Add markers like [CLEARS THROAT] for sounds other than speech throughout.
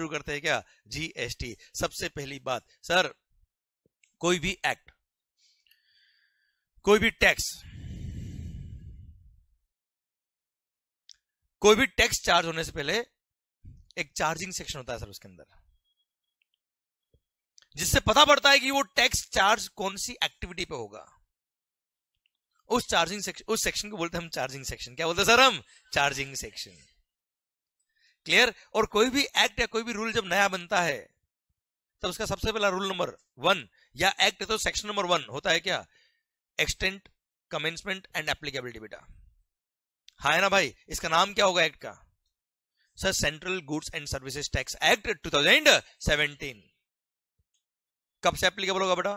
शुरू करते हैं क्या जीएसटी सबसे पहली बात सर कोई भी एक्ट कोई भी टैक्स कोई भी टैक्स चार्ज होने से पहले एक चार्जिंग सेक्शन होता है सर उसके अंदर जिससे पता पड़ता है कि वो टैक्स चार्ज कौन सी एक्टिविटी पे होगा उस चार्जिंग सेक्शन उस सेक्शन को बोलते हैं हम चार्जिंग सेक्शन क्या बोलते हैं सर हम चार्जिंग सेक्शन क्लियर और कोई भी एक्ट या कोई भी रूल जब नया बनता है तो उसका सबसे पहला रूल नंबर वन या एक्ट तो सेक्शन नंबर वन होता है क्या एक्सटेंट कमेंसमेंट एंड एप्लीकेबिलिटी बेटा हा है ना भाई इसका नाम क्या होगा एक्ट का sir central goods and services tax act 2017 कब से एप्लीकेबल होगा बेटा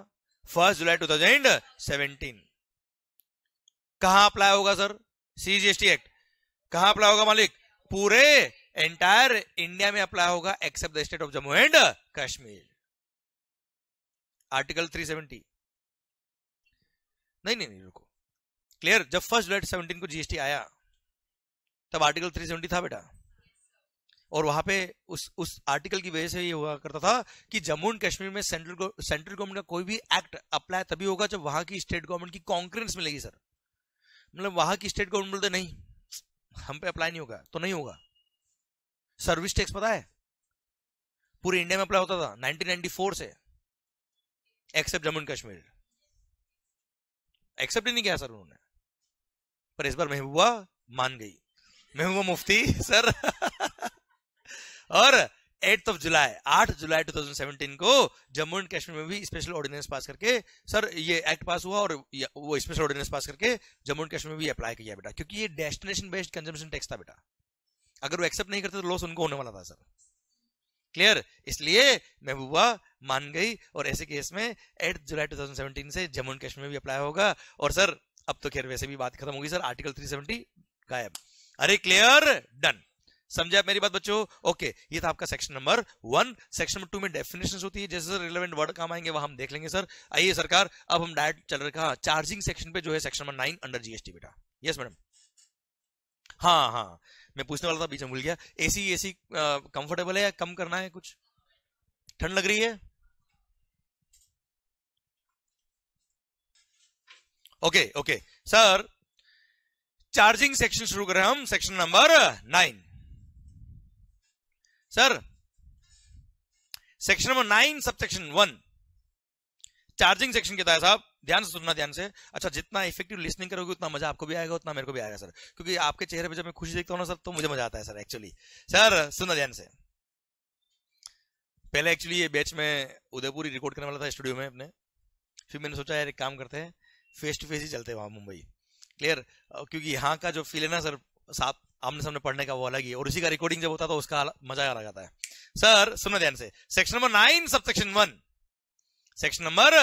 फर्स्ट जुलाई 2017 कहां अप्लाई होगा सर सीजीएसटी एक्ट कहां अप्लाई होगा मालिक पूरे एंटायर इंडिया में अप्लाई होगा except the state of Jammu and Kashmir article 370 नहीं नहीं नहीं रुको क्लियर जब फर्स्ट डेट 17 को जीएसटी आया तब आर्टिकल 370 था बेटा और वहां पे उस उस आर्टिकल की वजह से ये हुआ करता था कि जम्मू एंड कश्मीर में सेंट्रल सेंट्रल गवर्नमेंट का कोई भी एक्ट अप्लाई तभी होगा जब वहां की स्टेट गवर्नमेंट की कॉन्क्रेंस मिलेगी सर मतलब वहां की स्टेट गवर्नमेंट बोलते नहीं हम पे अप्लाई नहीं होगा तो नहीं होगा सर्विस टैक्स पता है पूरे इंडिया में अप्लाई होता था 1994 से except Jammu and Kashmir except ही नहीं किया सर उन्होंने पर इस बार महबूबा मान गई महबूबा मुफ्ती सर [LAUGHS] और 8th ऑफ जुलाई 8 जुलाई 2017 को जम्मू एंड कश्मीर में भी स्पेशल ऑर्डिनेंस पास करके सर ये एक्ट पास हुआ और वो स्पेशल ऑर्डिनेंस पास करके जम्मू एंड कश्मीर में भी अप्लाई किया बेटा क्योंकि ये डेस्टिनेशन बेस्ड कंजम्पशन टैक्स था बेटा अगर वो एक्सेप्ट नहीं करते तो लॉस उनको होने वाला था सर क्लियर इसलिए महबूबा मान गई और ऐसे केस में एट जुलाई 2017 से जम्मू एंड कश्मीर भी अप्लाई होगा और सर अब तो खैर वैसे भी बात खत्म होगी सर आर्टिकल 370 गायब अरे क्लियर डन समझे आप मेरी बात बच्चों ओके ये था आपका section number one section number two में डेफिनेशन होती है जैसे सर रिलेवेंट वर्ड काम आएंगे वहां हम देख लेंगे सर आइए सरकार अब हम डायरेक्ट चल रखा चार्जिंग सेक्शन पे जो है section number nine under GST बेटा यस मैडम हाँ हाँ मैं पूछने वाला था बीच में भूल गया एसी एसी कंफर्टेबल है या कम करना है कुछ ठंड लग रही है okay okay sir charging section शुरू कर रहे हैं हम section number nine sir section number nine sub section one charging section कहता है साहब ध्यान से सुनना ध्यान से अच्छा जितना इफेक्टिव लिसनिंग करोगे उतना मजा आपको भी आएगा उतना मेरे को भी आएगा सर क्योंकि आपके चेहरे पे जब मैं खुशी देखता हूँ ना सर तो मुझे मजा आता है सर एक्चुअली सर सुनना ध्यान से पहले एक्चुअली ये बैच में उदयपुर रिकॉर्ड करने वाला था स्टूडियो में अपने फिर मैंने सोचा यार एक काम करते हैं फेस टू फेस ही चलते हैं वहाँ मुंबई क्लियर क्योंकि यहाँ का जो फील है ना सर साथ आमने सामने पढ़ने का वो अलग ही और उसी का रिकॉर्डिंग जब होता तो उसका मजा अलग आता है सर सुनो ध्यान से section number nine sub section one section number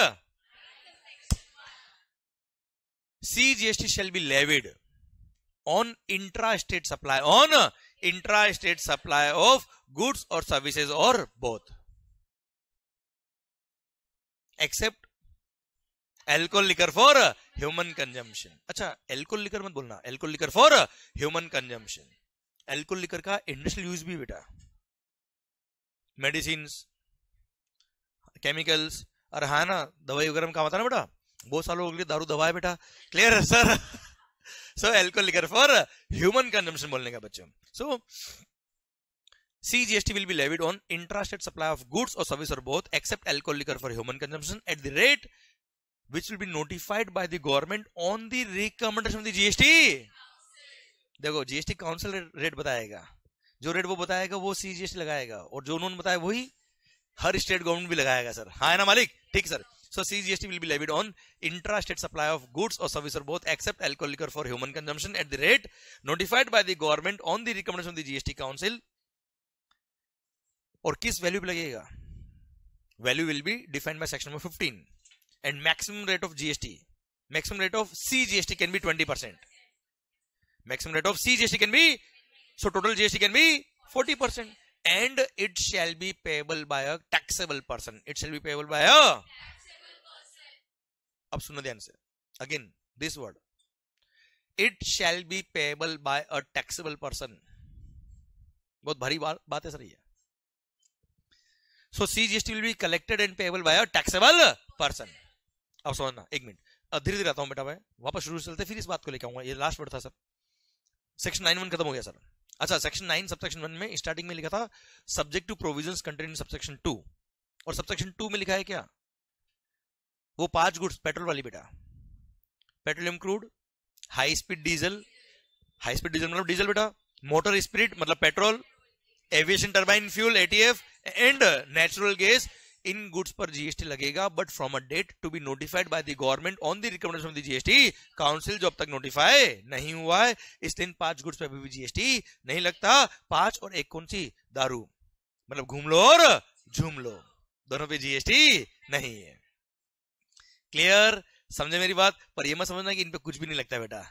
CGST shall be levied on intra-state supply, on intra-state supply of goods or services or both. Except alcohol liquor for human consumption. अच्छा alcohol liquor मत बोलना alcohol liquor for human consumption. alcohol liquor का industrial use भी बेटा medicines, chemicals और हाँ ना दवाई वगैरह में काम आता ना बेटा बहुत सालों के लिए दारू दबाया बेटा क्लियर है sir so alcohol liquor for human consumption बोलने का बच्चों so CGST will be levied on intrastate supply of goods or service or both except alcohol liquor for human consumption at the rate which will be notified by the government on the recommendation of the GST. देखो GST council rate बताएगा जो rate वो बताएगा वो CGST लगाएगा और जो उन्होंने बताया वही हर स्टेट गवर्नमेंट भी लगाएगा सर हाँ है ना मालिक ठीक sir So CGST will be levied on intra state supply of goods or services or both except alcohol liquor for human consumption at the rate notified by the government on the recommendation of the GST Council. और किस value पे लगेगा value will be defined by section number 15 and maximum rate of gst maximum rate of cgst can be 20 maximum rate of CGST can be so total GST can be 40 and it shall be payable by a taxable person it shall be payable by a अब सुनो ध्यान से again this word it shall be payable by a taxable person बहुत भारी बात है sir ये so C GST will be collected and payable by a taxable person अब समझना एक मिनट धीरे धीरे आता हूं बेटा मैं वापस शुरू चलते फिर इस बात को लेकर आऊंगा ये लास्ट वर्ड था सर सेक्शन नाइन वन खत्म हो गया सर अच्छा सेक्शन नाइन सबसेक्शन वन में स्टार्टिंग में लिखा था subject to provision contained in subsection two और सबसेक्शन टू में लिखा है क्या वो पांच गुड्स पेट्रोल वाली बेटा petroleum crude high speed diesel high speed diesel मतलब डीजल बेटा मोटर स्पिरिट मतलब petrol aviation turbine fuel ATF and natural gas इन गुड्स पर जीएसटी लगेगा but from a date to be notified by the government on the recommendation of the GST council जो अब तक notify नहीं हुआ है इस दिन पांच गुड्स पर अभी भी जीएसटी नहीं लगता पांच और एक कौन सी दारू मतलब घूम लो और झूम लो दोनों पे जीएसटी नहीं है क्लियर समझे मेरी बात पर यह मत समझना कि इन पे कुछ भी नहीं लगता बेटा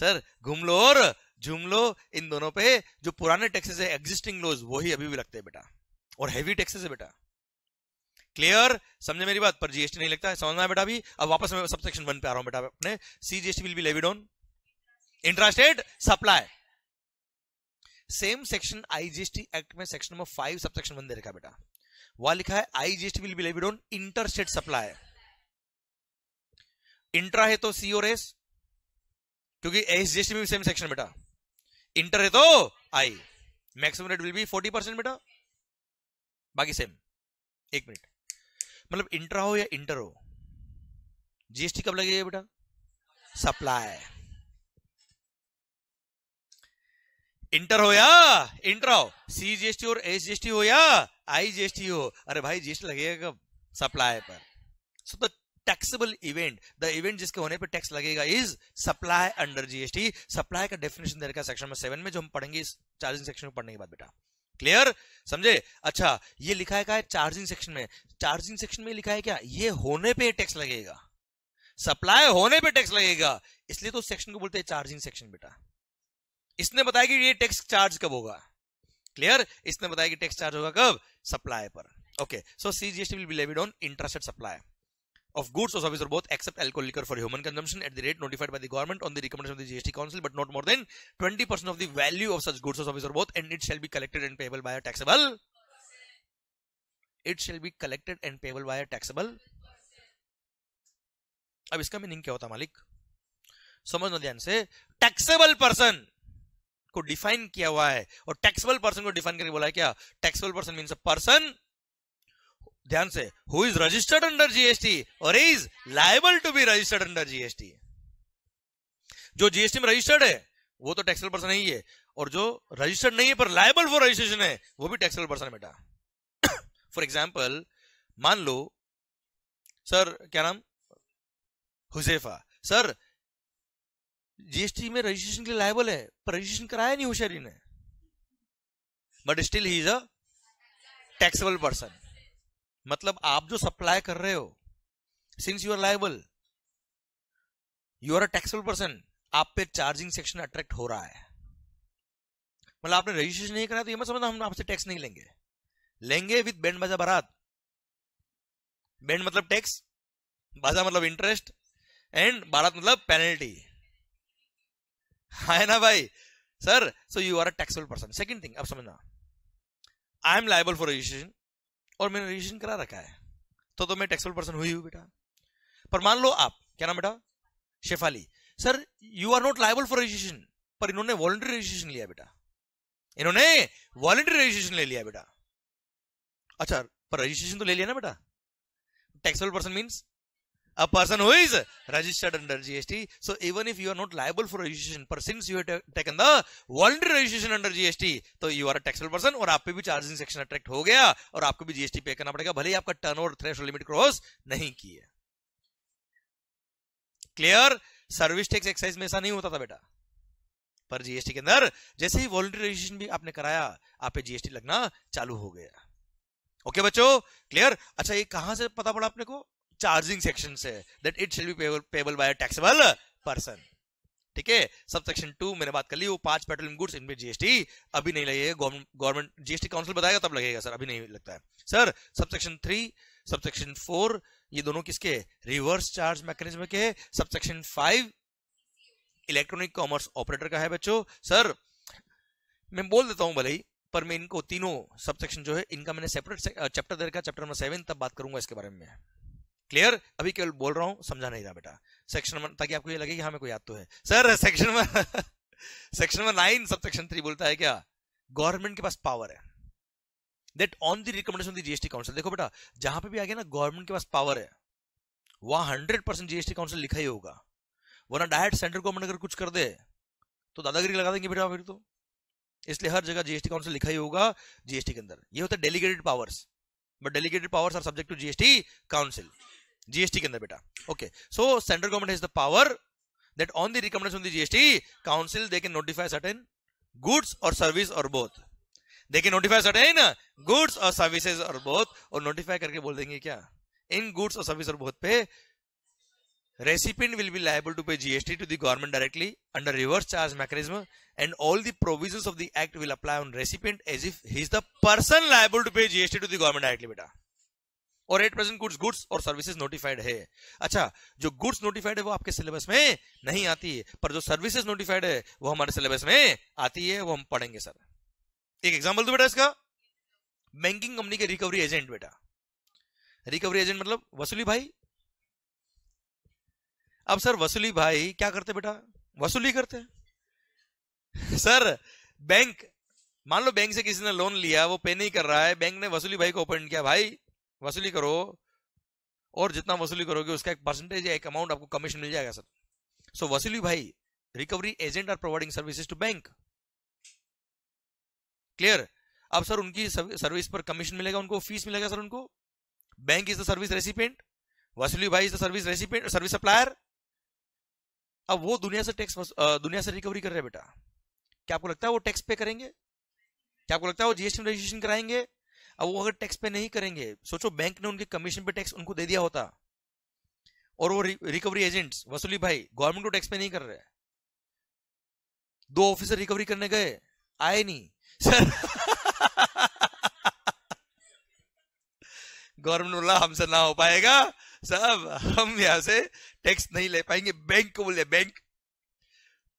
सर घूम लो और झूम लो इन दोनों पे जो पुराने टैक्सेस है एग्जिस्टिंग लोज वो ही अभी भी लगते हैं बेटा और हैवी टैक्सेस है बेटा क्लियर समझे मेरी बात पर जीएसटी नहीं लगता है समझना है बेटा अभी अब वापस मैं सब सेक्शन वन पे आ रहा हूं बेटा अपने C GST will be levied on intrastate supply same section IGST act में section number five sub section one दे रखा बेटा वहां लिखा है IGST will be levied on interstate supply intra है तो सी और एस क्योंकि एस जेस्ट में भी सेम सेक्शन बेटा इंटर है तो I maximum rate will be forty percent बेटा बाकी सेम एक मिनट मतलब इंट्रा हो या इंटर हो जीएसटी कब लगेगा बेटा सप्लाई इंटर हो या इंटर हो सी जीएसटी और एस जीएसटी हो या आई जीएसटी हो अरे भाई जीएसटी लगेगा कब सप्लाई पर सो तो the taxable event the event जिसके होने पर टैक्स लगेगा is supply under GST supply का डेफिनेशन दे रखा सेक्शन में सेवन में जो हम पढ़ेंगे इस चार्जिंग सेक्शन में पढ़ने के बाद बेटा क्लियर समझे अच्छा ये लिखा है क्या है चार्जिंग सेक्शन में चार्जिंग सेक्शन में लिखा है क्या ये होने पे टैक्स लगेगा सप्लाई होने पे टैक्स लगेगा इसलिए तो सेक्शन को बोलते हैं चार्जिंग सेक्शन बेटा इसने बताया कि ये टैक्स चार्ज कब होगा क्लियर इसने बताया कि टैक्स चार्ज होगा कब सप्लाई पर okay so CGST will be levied on intrastate supply of goods or services or both except alcohol liquor for human consumption at the rate notified by the government on the recommendation of the GST Council but not more than 20% of the value of such goods or services or both and it shall be collected and payable by a taxable it shall be collected and payable by a taxable अब इसका meaning क्या होता मालिक समझना ध्यान से taxable person को define किया हुआ है और टैक्सेबल पर्सन को डिफाइन करके बोला है क्या taxable person means a person ध्यान से who is registered under GST और is liable to be registered under GST जो जीएसटी में रजिस्टर्ड है वो तो टैक्सल पर्सन ही है और जो रजिस्टर्ड नहीं है पर लाइबल फॉर रजिस्ट्रेशन है वो भी टैक्सल पर्सन बेटा फॉर [COUGHS] एग्जाम्पल मान लो सर क्या नाम हुसेफा सर जीएसटी में रजिस्ट्रेशन के लिए लाइबल है पर रजिस्ट्रेशन कराया नहीं होशियारी ने but still he is a taxable person मतलब आप जो सप्लाई कर रहे हो since you are liable you are a taxable person आप पे चार्जिंग सेक्शन अट्रैक्ट हो रहा है मतलब आपने रजिस्ट्रेशन नहीं करा तो ये मत समझना हम आपसे टैक्स नहीं लेंगे लेंगे विद बैंड बाजा बारात बैंड मतलब टैक्स बाजा मतलब इंटरेस्ट एंड बारात मतलब पेनल्टी है हाँ ना भाई sir so you are a taxable person second thing अब समझना I am liable for registration और मैंने रजिस्ट्रेशन करा रखा है तो तो मैं टैक्सेबल पर्सन हुई हूँ बेटा पर मान लो आप क्या नाम बेटा Shefali sir you are not liable for registration पर इन्होंने वॉलंटरी रजिस्ट्रेशन लिया बेटा इन्होंने वॉलंटरी रजिस्ट्रेशन ले लिया बेटा अच्छा पर रजिस्ट्रेशन तो ले लिया ना बेटा taxable person means a person who is registered under GST. So even if you are not liable for registration, but since you have taken the voluntary registration under GST, so you are a taxable person aur aap pe bhi charging section attract ho gaya aur aapko bhi GST pay karna padega bhale hi aapka turnover threshold limit cross नहीं किए clear service tax exercise mein aisa nahi hota tha beta पर GST के अंदर जैसे ही voluntary registration भी आपने कराया आप पे जीएसटी लगना चालू हो गया ओके बच्चों क्लियर अच्छा ये कहां से पता पड़ा आपने को चार्जिंग सेक्शन से that it shall be payable by taxable person ठीक है सब सेक्शन टू मैंने बात कर ली वो पांच पेट्रोलियम गुड्स इनमें जीएसटी अभी नहीं लगेगा गवर्नमेंट जीएसटी काउंसिल बताएगा तब लगेगा सर अभी नहीं लगता है sir subsection three subsection four ये दोनों किसके रिवर्स चार्ज मैकेनिज्म के sub section five electronic commerce operator का है बच्चों सर मैं बोल देता हूं भले ही पर मैं इनको तीनों सब सेक्शन जो है इनका मैंने सेपरेट चैप्टर दे रखा चैप्टर नंबर सेवन तब बात करूंगा इसके बारे में क्लियर अभी केवल बोल रहा हूँ समझा नहीं रहा बेटा सेक्शन नंबर ताकि आपको ये लगे कि हाँ मेरे को याद तो है sir section number section number nine subsection three बोलता है क्या गवर्नमेंट के पास पावर है that on the recommendation of the GST council देखो बेटा जहां पे भी आ गया ना गवर्नमेंट के पास पावर है वहां हंड्रेड परसेंट जीएसटी काउंसिल लिखा ही होगा वरना डायरेक्ट सेंट्रल गवर्नमेंट अगर कुछ कर दे तो दादागिरी लगा देंगे बेटा फिर तो इसलिए हर जगह जीएसटी काउंसिल लिखा ही होगा जीएसटी के अंदर ये होता है delegated powers but delegated powers are subject to GST council GST के अंदर बेटा okay so central government has the power that on the recommendation of the GST council they can notify certain goods और service और both they can notify certain goods और services और both और notify करके बोल देंगे क्या इन गुड्स और सर्विस और बोथ पे recipient will be liable to pay GST to the government directly under reverse charge mechanism and all the provisions of the act will apply on recipient as if he is the person liable to pay GST to the government directly बेटा और at present goods goods और services notified है अच्छा जो goods notified है वो आपके syllabus में नहीं आती है पर जो सर्विसेज नोटिफाइड है वो हमारे सिलेबस में आती है वो हम पढ़ेंगे सर एक एग्जाम्पल दो बेटा इसका बैंकिंग कंपनी के रिकवरी एजेंट बेटा रिकवरी एजेंट मतलब वसूली भाई अब सर वसूली भाई क्या करते बेटा वसूली करते सर बैंक मान लो बैंक से किसी ने लोन लिया वो पे नहीं कर रहा है बैंक ने वसूली भाई को ओपन किया भाई वसूली करो और जितना वसूली करोगे उसका एक परसेंटेज या एक अमाउंट आपको कमीशन मिल जाएगा सर सो वसूली भाई recovery agent are providing services to bank clear अब सर उनकी सर्विस पर कमीशन मिलेगा उनको फीस मिलेगा सर उनको bank is the service recipient वसूली भाई is the service recipient service supplier अब वो दुनिया से टैक्स दुनिया से रिकवरी कर रहे बेटा क्या आपको लगता है वो टैक्स पे करेंगे क्या आपको लगता है वो जीएसटी रजिस्ट्रेशन कराएंगे अब वो अगर टैक्स पे नहीं करेंगे सोचो बैंक ने उनके कमीशन पे टैक्स उनको दे दिया होता और वो रिकवरी एजेंट्स वसूली भाई गवर्नमेंट को टैक्स पे नहीं कर रहे दो ऑफिसर रिकवरी करने गए आए नहीं सर गवर्नमेंट बोला हमसे ना हो पाएगा सब हम यहां से टैक्स नहीं ले पाएंगे बैंक को बोले बैंक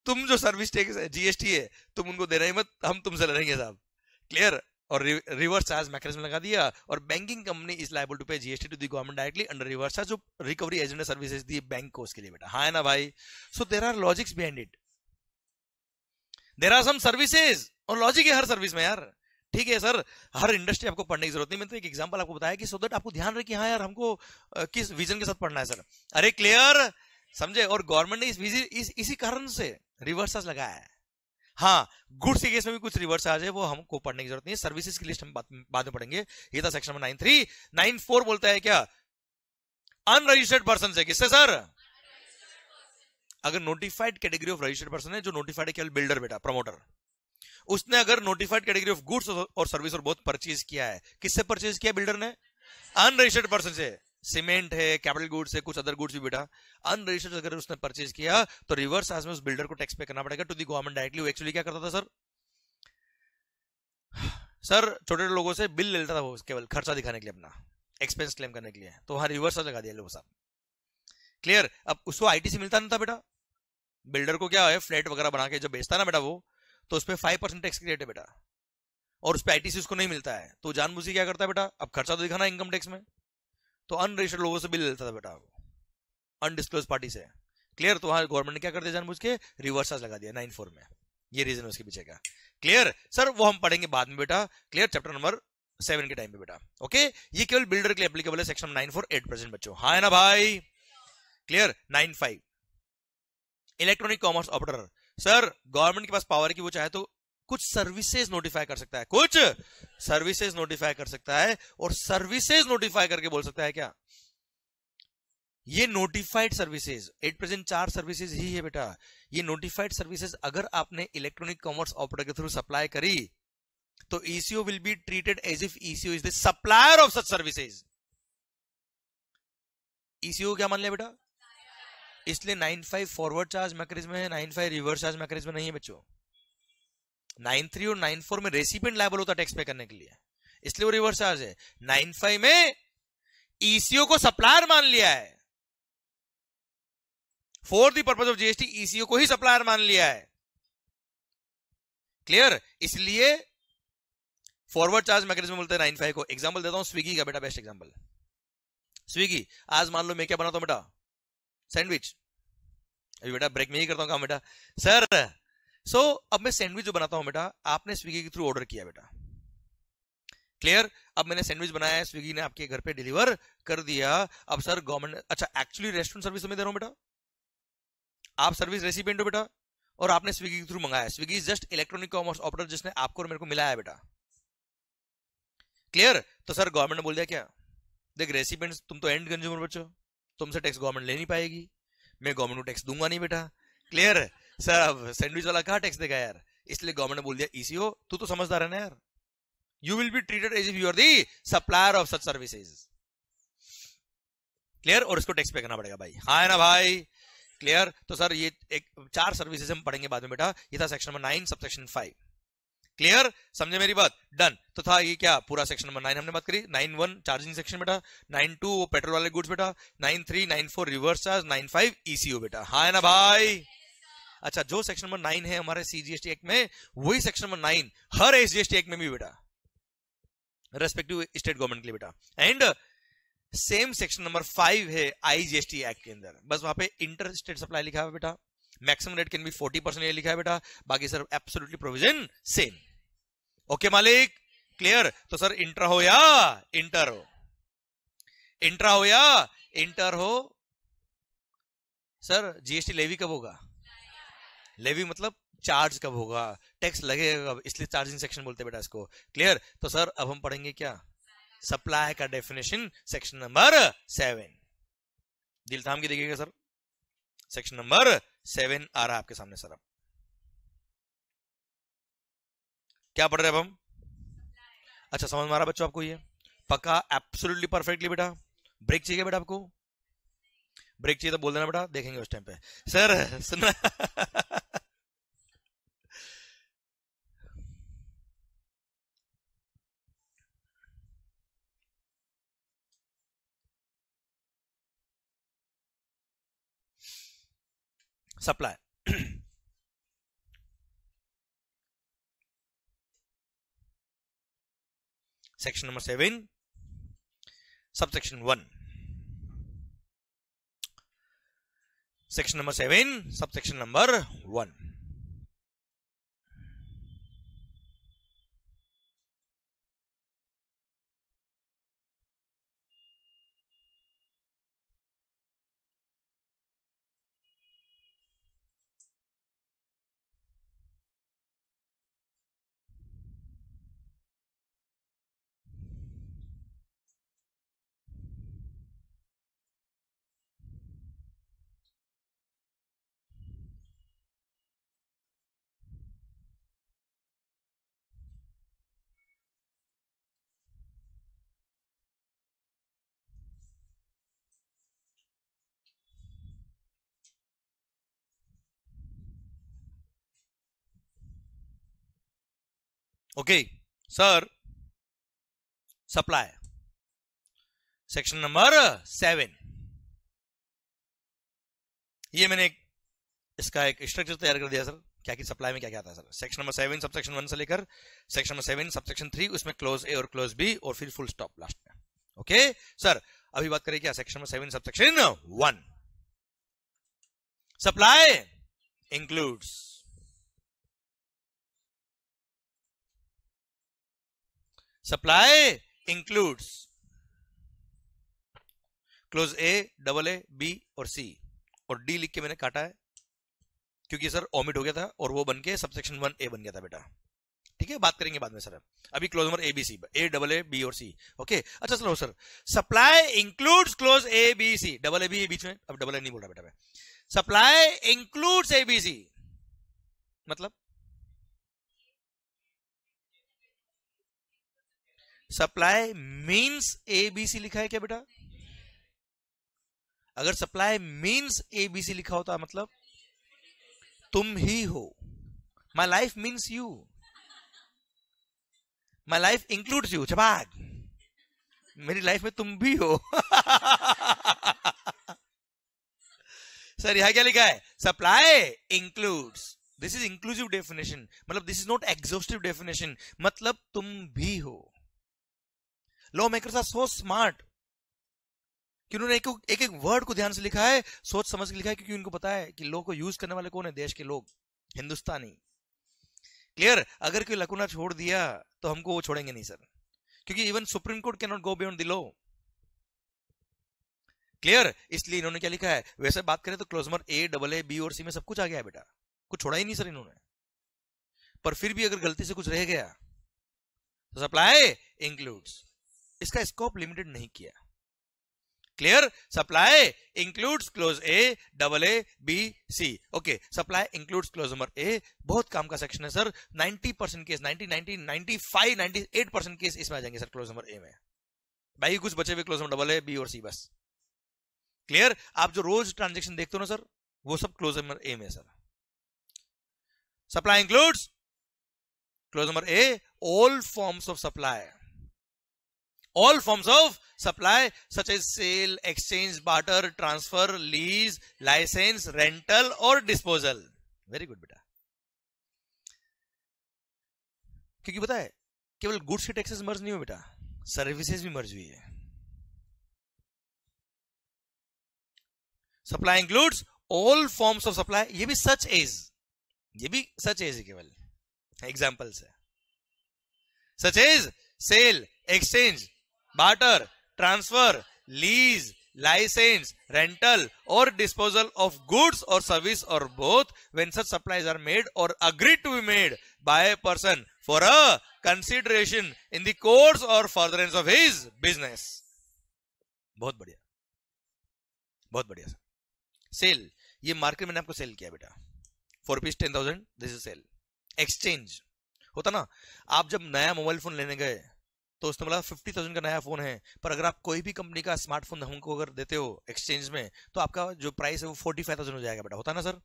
तुम जो सर्विस टैक्स है जीएसटी है तुम उनको दे रहे मत हम तुमसे लड़ेंगे साहब क्लियर और रिवर्स चार्ज मैकेनिज्म लगा दिया और banking company is liable to pay GST to the government directly under reverse charge जो रिकवरी एजेंट सर्विसेज दी बैंक को उसके लिए बेटा हाँ है ना भाई so there are logics behind it there are some services और लॉजिक है हर सर्विस में यार ठीक है सर हर इंडस्ट्री आपको पढ़ने की जरूरत नहीं मैंने तो एक एग्जांपल आपको बताया कि सो दैट आपको ध्यान रहे हाँ यार हमको किस विजन के साथ पढ़ना है सर अरे क्लियर समझे और गवर्नमेंट ने इस इस, इसी कारण से रिवर्सल लगाया है हाँ गुड्स के केस में भी कुछ रिवर्स आ जाए वो हमको पढ़ने की जरूरत नहीं है सर्विसेज की लिस्ट हम बाद में पढ़ेंगे ये था section nine three nine four बोलता है क्या अनरजिस्टर्ड पर्सन से किससे सर अगर notified category of registered person है जो नोटिफाइड है केवल बिल्डर बेटा प्रमोटर उसने अगर नोटिफाइड कैटेगरी ऑफ गुड्स और सर्विस और बहुत परचेज किया है किससे परचेज किया बिल्डर ने अनरजिस्टर्ड पर्सन से सीमेंट है कैपिटल गुड्स है कुछ अदर गुड्स भी बेटा अनरजिस्टर्ड अगर उसने परचेज किया तो रिवर्स आज में उस बिल्डर को टैक्स पे करना पड़ेगा टू दी गवर्नमेंट डायरेक्टली वो एक्चुअली क्या करता था सर सर छोटे छोटे लोगों से बिल ले लेता था वो केवल खर्चा दिखाने के लिए अपना एक्सपेंस क्लेम करने के लिए तो वहां रिवर्सल लगा दिया लोगों साहब क्लियर अब उसको आईटीसी मिलता नहीं था बेटा बिल्डर को क्या है फ्लैट वगैरह बना के जब बेचता ना बेटा वो तो उस पर फाइव परसेंट टैक्स क्रिएट है बेटा और उस पर आईटीसी उसको नहीं मिलता है तो जानबूझी क्या करता है बेटा अब खर्चा तो दिखाना इनकम टैक्स में तो अनरजिस्टर्ड लोगों से बिल लेता था बेटा अनडिस्क्लोज पार्टी से क्लियर तो वहां गवर्नमेंट ने क्या कर दिया जानबूझ के रिवर्स लगा दिया नाइन फोर में ये रीजन उसके पीछे का क्लियर सर वो हम पढ़ेंगे बाद में बेटा क्लियर चैप्टर नंबर सेवन के टाइम पे बेटा ओके ये केवल बिल्डर के लिए एप्लीकेबल है section nine four at present बच्चों हाँ है ना भाई clear nine five electronic commerce operator sir government के पास पावर की वो चाहे तो कुछ सर्विसेज नोटिफाई कर सकता है कुछ सर्विसेज नोटिफाई कर सकता है और सर्विसेज नोटिफाई करके बोल सकता है क्या ये नोटिफाइड सर्विसेज एट प्रेजेंट चार सर्विसेज ही है बेटा ये नोटिफाइड सर्विसेज अगर आपने इलेक्ट्रॉनिक कॉमर्स ऑपरेटर के थ्रू सप्लाई करी तो ECO will be treated as if ECO is the supplier of such services ECO क्या मान लिया बेटा इसलिए नाइन फाइव फॉरवर्ड चार्ज मैकेज है नाइन फाइव रिवर्स चार्ज मैकेज में नहीं है बच्चों नाइन थ्री और नाइन फोर में रेसिपेंट लाइबल होता है टैक्स पे करने के लिए इसलिए वो रिवर्स चार्ज है नाइन फाइव में ईसीओ e को सप्लायर मान लिया है for the purpose of GST ECO को ही सप्लायर मान लिया है क्लियर इसलिए फॉरवर्ड चार्ज मैकेनिज्म बोलते हैं नाइन फाइव को एग्जाम्पल देता हूं स्विगी का बेटा बेस्ट एग्जाम्पल स्विगी आज मान लो मैं क्या बनाता हूं बेटा सैंडविच अभी बेटा ब्रेक में ही करता हूं काम बेटा सर सो so, अब मैं सैंडविच जो बनाता हूं बेटा आपने स्विगी के थ्रू ऑर्डर किया बेटा क्लियर अब मैंने सैंडविच बनाया है स्विगी ने आपके घर पे डिलीवर कर दिया अब सर गवर्नमेंट अच्छा एक्चुअली रेस्टोरेंट सर्विस में दे रहा हूं बेटा आप सर्विस रेसिपेंट हो बेटा और आपने स्विगी के थ्रू मंगाया Swiggy just electronic commerce operator जिसने आपको और मेरे को मिलाया बेटा क्लियर तो सर गवर्नमेंट ने बोल दिया क्या देख रेसिपेंट तुम तो एंड कंज्यूमर बच्चो तुमसे टैक्स गवर्नमेंट ले नहीं पाएगी मैं गवर्नमेंट को टैक्स दूंगा नहीं बेटा क्लियर सर अब सैंडविच वाला कहा टैक्स देगा यार इसलिए गवर्नमेंट ने बोल दिया ईसीओ e तू तो समझदार है ना यार you will be treated as if you are the supplier of such services clear और इसको टैक्स पे करना पड़ेगा भाई हाँ है ना भाई क्लियर तो सर ये एक चार सर्विसेज हम पढ़ेंगे बाद में बेटा ये था section number nine sub section five clear समझे मेरी बात डन तो था ये क्या पूरा सेक्शन नंबर नाइन हमने बात करी नाइन वन चार्जिंग सेक्शन बेटा नाइन टू पेट्रोल वाले गुड्स बेटा nine three nine four reverse charge nine five ECO बेटा हाँ है ना भाई अच्छा जो सेक्शन नंबर नाइन है हमारे सीजीएसटी एक्ट में वही सेक्शन नंबर नाइन हर एसजीएसटी एक्ट में भी बेटा रेस्पेक्टिव स्टेट गवर्नमेंट के लिए बेटा and same section number five है आईजीएसटी एक्ट के अंदर बस वहां पे इंटर स्टेट सप्लाई लिखा है बेटा maximum rate can be forty percent लिखा है बेटा बाकी sir absolutely provision same okay मालिक क्लियर तो सर इंटर हो या इंटर हो इंट्रा हो या इंटर हो सर जीएसटी लेवी कब होगा लेवी मतलब चार्ज कब होगा टैक्स लगेगा कब इसलिए चार्जिंग सेक्शन बोलते बेटा इसको क्लियर तो सर अब हम पढ़ेंगे क्या सप्लाई का डेफिनेशन सेक्शन नंबर सेवन दिल थाम के देखिएगा सर सेक्शन नंबर सेवन आ रहा है आपके सामने सर अब क्या पढ़ रहे हैं अब हम अच्छा समझ में आ रहा बच्चों आपको ये पक्का एब्सोल्युटली परफेक्टली बेटा ब्रेक चाहिए बेटा आपको ब्रेक चाहिए तो बोल देना बेटा देखेंगे उस टाइम पे सर सुनना [LAUGHS] supply section number 7 subsection 1 section number 7 subsection number 1 okay sir supply section number seven ये मैंने इसका एक स्ट्रक्चर तैयार कर दिया सर क्या की सप्लाई में क्या क्या आता है sir section number seven sub section one से लेकर सेक्शन नंबर सेवन सब सेक्शन थ्री उसमें क्लोज ए और क्लोज बी और फिर फुल स्टॉप लास्ट में ओके सर अभी बात करें क्या section number seven sub section one supply includes supply includes clause A double A B और सी और डी लिख के मैंने काटा है क्योंकि सर ओमिट हो गया था और वो बन के सबसेक्शन वन ए बन गया था बेटा ठीक है बात करेंगे बाद में सर अभी clause number A B C A double A B और सी ओके अच्छा चलो sir supply includes clause A B C double A B बीच में अब डबल ए नहीं बोल रहा बेटा मैं supply includes A B C मतलब supply means A B C लिखा है क्या बेटा अगर supply means A B C लिखा होता मतलब तुम ही हो my life means you my life includes you चबाग मेरी लाइफ में तुम भी हो सर [LAUGHS] यहां क्या लिखा है supply includes this is inclusive definition मतलब this is not exhaustive definition मतलब तुम भी हो law makers are so smart कि उन्होंने एक एक, एक वर्ड को ध्यान से लिखा है सोच समझ के लिखा है क्योंकि उनको पता है कि लॉ को यूज करने वाले कौन है देश के लोग हिंदुस्तानी क्लियर अगर कोई लकुना छोड़ दिया तो हमको वो छोड़ेंगे नहीं सर क्योंकि even supreme court can not go beyond the law clear इसलिए इन्होंने क्या लिखा है वैसे बात करें तो क्लोजमर ए डबल ए बी और सी में सब कुछ आ गया है बेटा कुछ छोड़ा ही नहीं सर इन्होंने पर फिर भी अगर गलती से कुछ रह गया तो सप्लाई इंक्लूड्स इसका स्कोप लिमिटेड नहीं किया clear supply includes clause A double A B C okay supply includes clause number A बहुत काम का सेक्शन है sir 90 percent case 90 90 95 98 percent case इसमें आ जाएंगे सर क्लोज नंबर ए में भाई कुछ बचे हुए clause number double A B और सी बस क्लियर आप जो रोज ट्रांजेक्शन देखते हो ना सर वो सब क्लोज नंबर ए में sir supply includes clause number A all forms of supply all forms of supply such as sale, exchange, barter, transfer, lease, license, rental or disposal. Very good बेटा क्योंकि बताए केवल goods के taxes मर्ज नहीं हुए बेटा services भी मर्ज हुई है supply includes all forms of supply ये भी सच एज ये भी सच एज केवल एग्जाम्पल्स है such as sale exchange barter transfer lease license rental or disposal of goods और सर्विस और both when such supplies are made or agree to be made by person for a consideration in course or further of his business बहुत बढ़िया बहुत बढ़िया sir cell ये market मैंने आपको sale किया बेटा four piece ten thousand this is sale exchange होता ना आप जब नया मोबाइल फोन लेने गए तो उसने बोला फिफ्टी थाउजेंड का नया फोन है पर अगर आप कोई भी कंपनी का स्मार्टफोन हमको अगर देते हो एक्सचेंज में तो आपका जो प्राइस है वो फोर्टी फाइव थाउजेंड हो जाएगा बेटा होता ना sir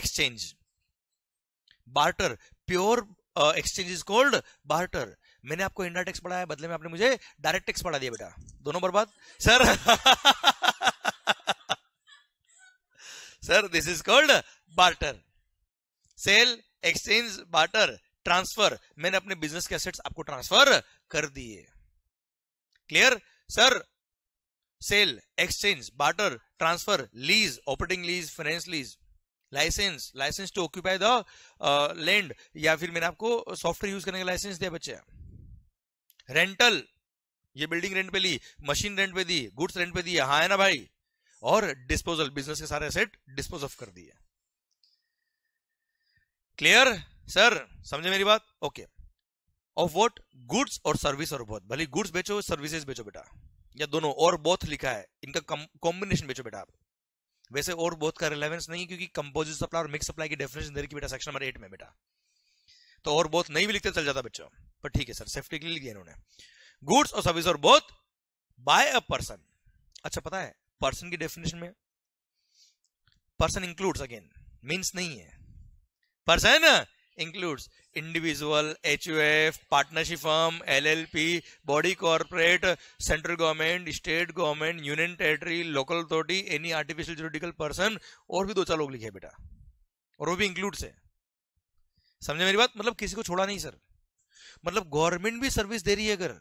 exchange barter pure exchange is called barter मैंने आपको इंडा टैक्स पढ़ाया बदले में आपने मुझे डायरेक्ट टैक्स पढ़ा दिया बेटा दोनों बर्बाद sir sir this is called barter sale exchange barter transfer मैंने अपने बिजनेस के एसेट्स आपको ट्रांसफर कर दिए clear sir sale exchange barter transfer lease operating lease finance lease license license to occupy the land या फिर मैंने आपको सॉफ्टवेयर यूज करने का लाइसेंस दिया बच्चे रेंटल ये बिल्डिंग रेंट पे ली मशीन रेंट पे दी गुड्स रेंट पे दिए हाँ है ना भाई और डिस्पोजल बिजनेस के सारे एसेट डिस्पोज ऑफ कर दिए क्लियर सर समझे मेरी बात ओके ऑफ वॉट गुड्स और सर्विस और बोथ भले गुड्स बेचो सर्विसेज बेचो बेटा या दोनों और बोथ लिखा है इनका कॉम्बिनेशन बेचो बेटा आप वैसे और बोथ का रिलेवेंस नहीं क्योंकि कंपोजिट सप्लाई और मिक्स सप्लाई की डेफिनेशन दे रही बेटा सेक्शन नंबर एट में बेटा तो और बोथ नहीं भी लिखते चल जाता बच्चों पर ठीक है सर सेफ्टी के लिए लिखे इन्होंने गुड्स और सर्विस और बोथ बाय अ पर्सन अच्छा पता है पर्सन की डेफिनेशन में पर्सन इंक्लूड्स अगेन मीन्स नहीं है person individual H includes individual, HUF, partnership L LLP, body corporate, central government, state government, union territory, local authority, any artificial juridical person और भी दो चार लोग लिखे बेटा और वो भी इंक्लूड्स है समझे मेरी बात मतलब किसी को छोड़ा नहीं सर मतलब गवर्नमेंट भी सर्विस दे रही है अगर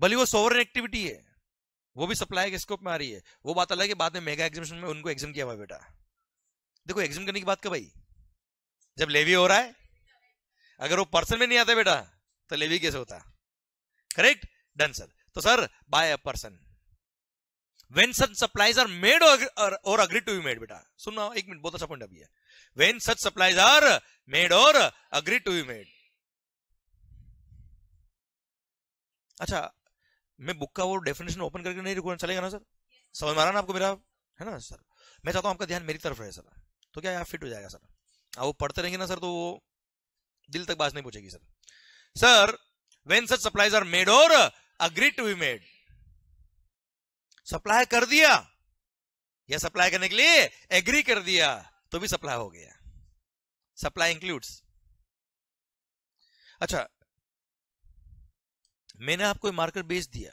भले वो सोवरन एक्टिविटी है वो भी सप्लाई के स्कोप में आ रही है वो बात अलग है बाद में मेगा एग्जामिशन में उनको एग्जाम किया हुआ बेटा देखो एग्जाम करने की बात का भाई जब लेवी हो रहा है अगर वो पर्सन में नहीं आता बेटा तो लेवी कैसे होता करेक्ट डन सर तो sir by a person when such supplies are made or agree to be made बेटा सुनना एक मिनट बहुत अच्छा पॉइंट अभी है when such supplies are made or agree to be made अच्छा मैं बुक का वो डेफिनेशन ओपन करके नहीं रिकॉर्ड चलेगा ना सर समझ में आ रहा ना आपको मेरा है ना सर मैं चाहता हूँ आपका ध्यान मेरी तरफ रहे सर तो क्या यार फिट हो जाएगा सर अब वो पढ़ते रहेंगे ना सर तो वो दिल तक बात नहीं पूछेगी sir sir when such supplies are made or agree to be made supply कर दिया या सप्लाई करने के लिए एग्री कर दिया तो भी सप्लाई हो गया सप्लाई इंक्लूड्स अच्छा मैंने आपको मार्केट बेच दिया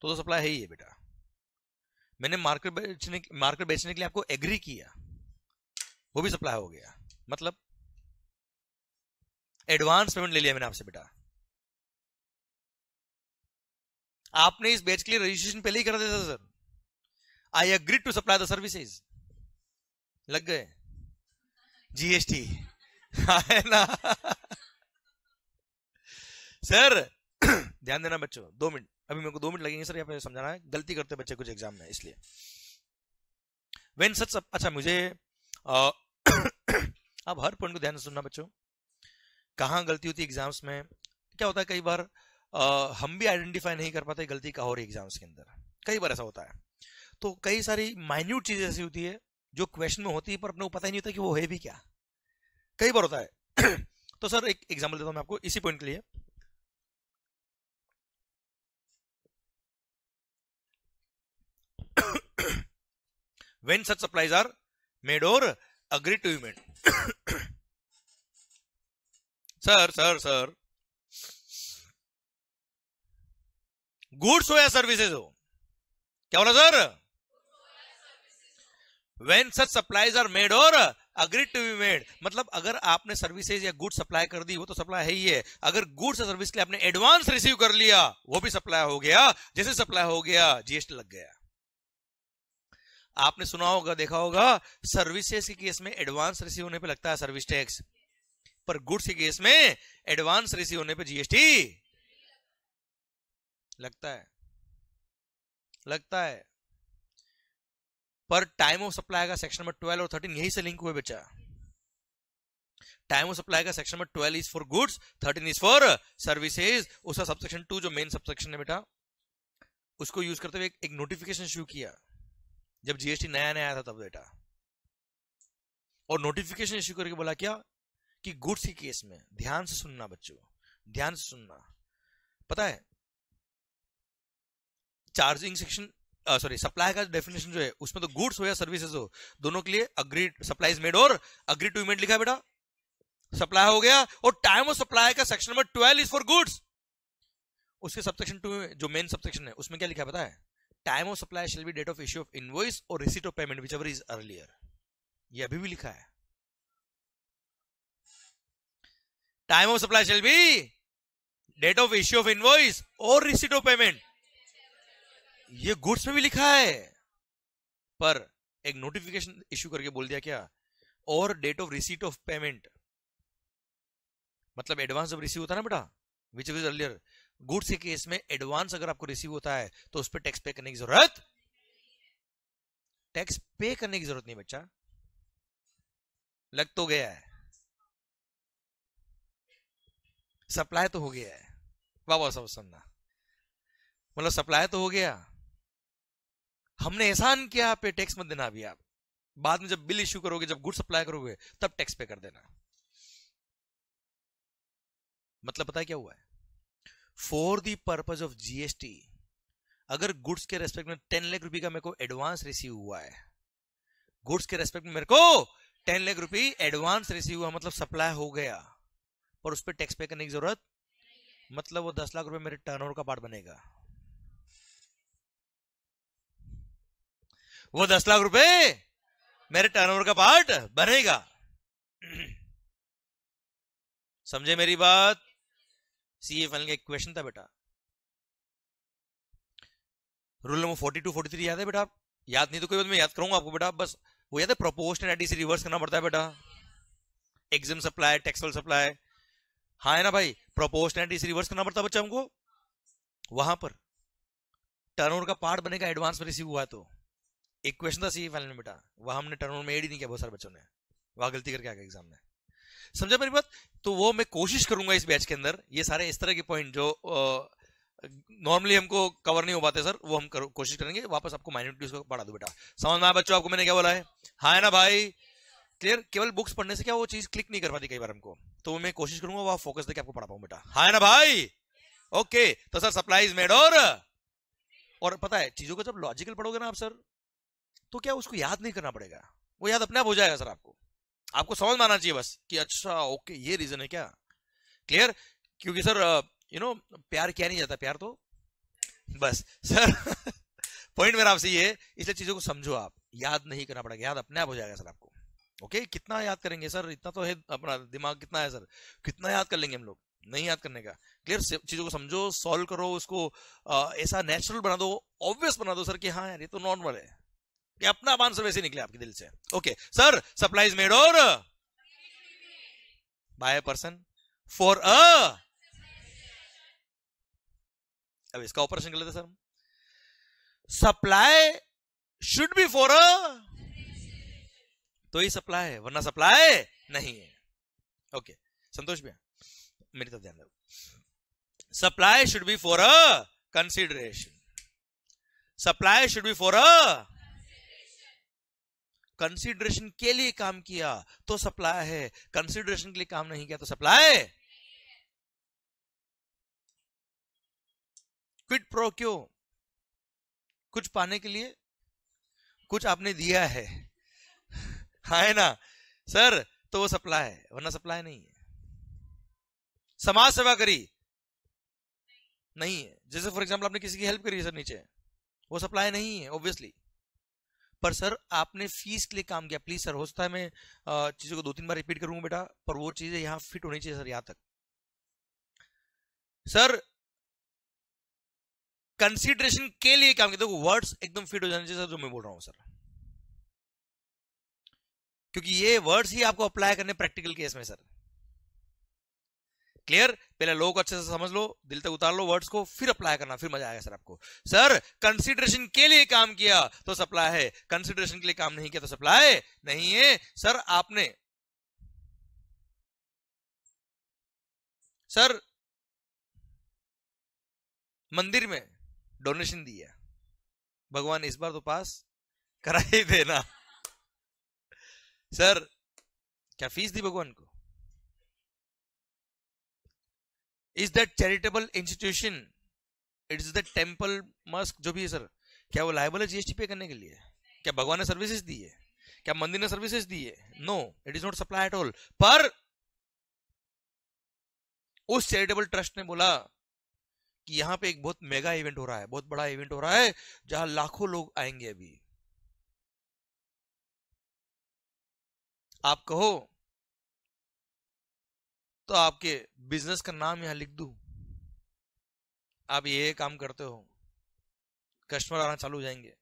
तो तो सप्लाई है ही है बेटा मैंने मार्केट बेचने मार्केट बेचने के लिए आपको एग्री किया वो भी सप्लाई हो गया मतलब एडवांस पेमेंट ले लिया मैंने आपसे बेटा आपने इस बैच के लिए रजिस्ट्रेशन पहले ही कर दिया था sir I agree to supply the services लग गए जीएसटी [LAUGHS] है ना सर ध्यान देना बच्चों दो मिनट अभी मेरे को दो मिनट लगेंगे सर यहाँ पे समझाना है गलती करते बच्चे कुछ एग्जाम में इसलिए वेन सच अच्छा मुझे आप हर पॉइंट को ध्यान से सुनना बच्चों कहाँ गलती होती है एग्जाम्स में क्या होता है कई बार आ, हम भी आइडेंटिफाई नहीं कर पाते गलती कहाँ हो रही एग्जाम्स के अंदर कई बार ऐसा होता है तो कई सारी माइन्यूट चीजें ऐसी होती है जो क्वेश्चन में होती है पर अपने को पता ही नहीं होता कि वो है भी क्या कई बार होता है [CLEARS THROAT] तो सर एक एग्जाम्पल देता हूँ मैं आपको इसी पॉइंट के लिए [CLEARS THROAT] when such supplies are made or agreed to be made sir sir sir goods हो या सर्विसेज हो क्या बोला sir when such supplies are made or agreed to be made मतलब अगर आपने सर्विसेज या गुड्स सप्लाई कर दी वो तो सप्लाई है ही है अगर गुड्स या सर्विस के लिए आपने एडवांस रिसीव कर लिया वो भी सप्लाई हो गया जैसे सप्लाई हो गया जीएसटी लग गया आपने सुना होगा देखा होगा सर्विसेज के केस में एडवांस रिसीव होने पे लगता है सर्विस टैक्स पर गुड्स के केस में एडवांस रिसीव होने पे जीएसटी लगता है लगता है पर टाइम ऑफ सप्लाई का सेक्शन नंबर ट्वेल्व और थर्टीन यही से लिंक हुए बेचा टाइम ऑफ सप्लाई का section number twelve is for goods thirteen is for services उसका सबसेक्शन टू जो मेन सबसेक्शन है बेटा उसको यूज करते हुए एक, एक नोटिफिकेशन शुरू किया जब जीएसटी नया नया आया था तब बेटा और नोटिफिकेशन इश्यू करके बोला क्या कि गुड्स की केस में ध्यान से सुनना बच्चों ध्यान से सुनना पता है चार्जिंग सेक्शन सॉरी सप्लाई का डेफिनेशन जो है उसमें तो गुड्स हो या सर्विसेज हो दोनों के लिए agree supplies made or agree to made लिखा बेटा सप्लाई हो गया और टाइम ऑफ सप्लाई का section number twelve is for goods उसके सबसेक्शन टू जो मेन सबसेक्शन है उसमें क्या लिखा पता है time of supply shall be date of issue of invoice or receipt of payment whichever is earlier ये अभी भी लिखा है time of supply shall be date of issue of invoice or receipt of payment ये goods में भी लिखा है पर एक नोटिफिकेशन इश्यू करके बोल दिया क्या और date of receipt of payment मतलब एडवांस जब रिसीव होता ना बेटा विच इज अर्लियर गुड्स के केस में एडवांस अगर आपको रिसीव होता है तो उस पर टैक्स पे करने की जरूरत टैक्स पे करने की जरूरत नहीं बच्चा लग तो गया है सप्लाई तो हो गया है बाबा सब समझना मतलब सप्लाई तो हो गया हमने एहसान किया पे टैक्स मत देना अभी आप बाद में जब बिल इश्यू करोगे जब गुड सप्लाई करोगे तब टैक्स पे कर देना मतलब पता है क्या हुआ है for the purpose of GST अगर गुड्स के रेस्पेक्ट में टेन लाख रुपए का मेरे को एडवांस रिसीव हुआ है गुड्स के रेस्पेक्ट में मेरे को टेन लाख रुपए एडवांस रिसीव हुआ मतलब सप्लाई हो गया पर उस पर टैक्स पे करने की जरूरत मतलब वो दस लाख रुपए मेरे टर्नओवर का पार्ट बनेगा वो दस लाख रुपए मेरे टर्नओवर का पार्ट बनेगा [CLEARS THROAT] समझे मेरी बात सी ए फाइनल का इक्वेशन था बेटा rule number forty two forty three याद है बेटा याद नहीं तो कोई बात मैं याद करूंगा आपको बेटा बस वो याद है प्रोपोर्शनल एडी से रिवर्स करना पड़ता है बेटा एग्जाम सप्लाई टेक्सल सप्लाई हाँ है ना भाई प्रोपोर्शनल एडी से रिवर्स करना पड़ता है बच्चा हमको वहां पर टर्नओवर का पार्ट बनेगा एडवांस में रिसीव हुआ तो एक क्वेश्चन था सी फाइनल e में बेटा वहां हमने टर्नओवर में एड ही नहीं किया बहुत सारे बच्चों ने वहां गलती करके आ गया एग्जाम में समझा मेरी बात तो वो मैं कोशिश करूंगा इस बैच के अंदर ये सारे इस तरह के पॉइंट जो नॉर्मली हमको कवर नहीं हो पाते सर वो हम कर, कोशिश करेंगे वापस आपको माइनोरिटी को पढ़ा दो बेटा समझ में आया बच्चों आपको मैंने क्या बोला है हाँ ना भाई क्लियर केवल बुक्स पढ़ने से क्या वो चीज क्लिक नहीं कर पाती कई बार हमको तो मैं कोशिश करूंगा वहां फोकस देखिए आपको पढ़ा पाऊँ बेटा हाँ ना भाई ओके तो सर सप्लाईज मेड और और पता है चीजों को जब लॉजिकल पढ़ोगे ना आप सर तो क्या उसको याद नहीं करना पड़ेगा वो याद अपने आप हो जाएगा सर आपको आपको समझ में आना चाहिए बस कि अच्छा ओके ये रीजन है क्या क्लियर क्योंकि सर यू नो प्यार क्या नहीं जाता प्यार तो बस सर पॉइंट [LAUGHS] मेरा आपसे ये इसलिए चीजों को समझो आप याद नहीं करना पड़ेगा याद अपने आप हो जाएगा सर आपको ओके okay, कितना याद करेंगे सर इतना तो है अपना दिमाग कितना है सर कितना याद कर लेंगे हम लोग नहीं याद करने का क्लियर चीजों को समझो सॉल्व करो उसको ऐसा नेचुरल बना दो ऑब्वियस बना दो सर कि हाँ यार ये तो नॉर्मल है कि अपना आंसर वैसे निकले आपके दिल से okay sir supply made or by person for a अब इसका ऑपरेशन कर लेते sir supply should be for a तो ही सप्लाई है वरना सप्लाई नहीं है ओके okay. संतोष भैया मेरी तरफ ध्यान दो supply should be for a consideration supply should be for a consideration के लिए काम किया तो सप्लाई है कंसिडरेशन के लिए काम नहीं किया तो सप्लाय क्विट प्रो क्यों कुछ पाने के लिए कुछ आपने दिया है है हाँ ना सर तो वो सप्लाय है वरना सप्लाई नहीं है समाज सेवा करी नहीं है जैसे फॉर एग्जाम्पल आपने किसी की हेल्प करी है सर नीचे वो सप्लाई नहीं है ऑब्वियसली पर सर आपने फीस के लिए काम किया प्लीज सर हो सकता है मैं चीज़ों को दो तीन बार रिपीट करूंगा बेटा पर वो चीज़ें यहाँ फिट होनी चाहिए सर यहां तक सर कंसिडरेशन के लिए काम किया देखो वर्ड्स एकदम फिट हो जाने चाहिए सर जो मैं बोल रहा हूँ सर क्योंकि ये वर्ड्स ही आपको अप्लाई करने प्रैक्टिकल केस में सर क्लियर पहले लो को अच्छे से समझ लो दिल तक उतार लो वर्ड्स को फिर अप्लाई करना फिर मजा आएगा सर आपको सर कंसिडरेशन के लिए काम किया तो सप्लाई है कंसिडरेशन के लिए काम नहीं किया तो सप्लाई नहीं है सर आपने सर मंदिर में डोनेशन दिया भगवान इस बार तो पास करा ही देना सर क्या फीस दी भगवान को is that charitable institution it is the temple mosque जो भी है सर क्या वो लाइबल है जीएसटी पे करने के लिए क्या भगवान ने सर्विसेज दी है क्या मंदिर ने सर्विसेज दी है no it is not supply at all पर उस चैरिटेबल ट्रस्ट ने बोला कि यहां पे एक बहुत मेगा इवेंट हो रहा है बहुत बड़ा इवेंट हो रहा है जहां लाखों लोग आएंगे अभी आप कहो तो आपके बिजनेस का नाम यहां लिख दू आप ये काम करते हो कस्टमर आना चालू हो जाएंगे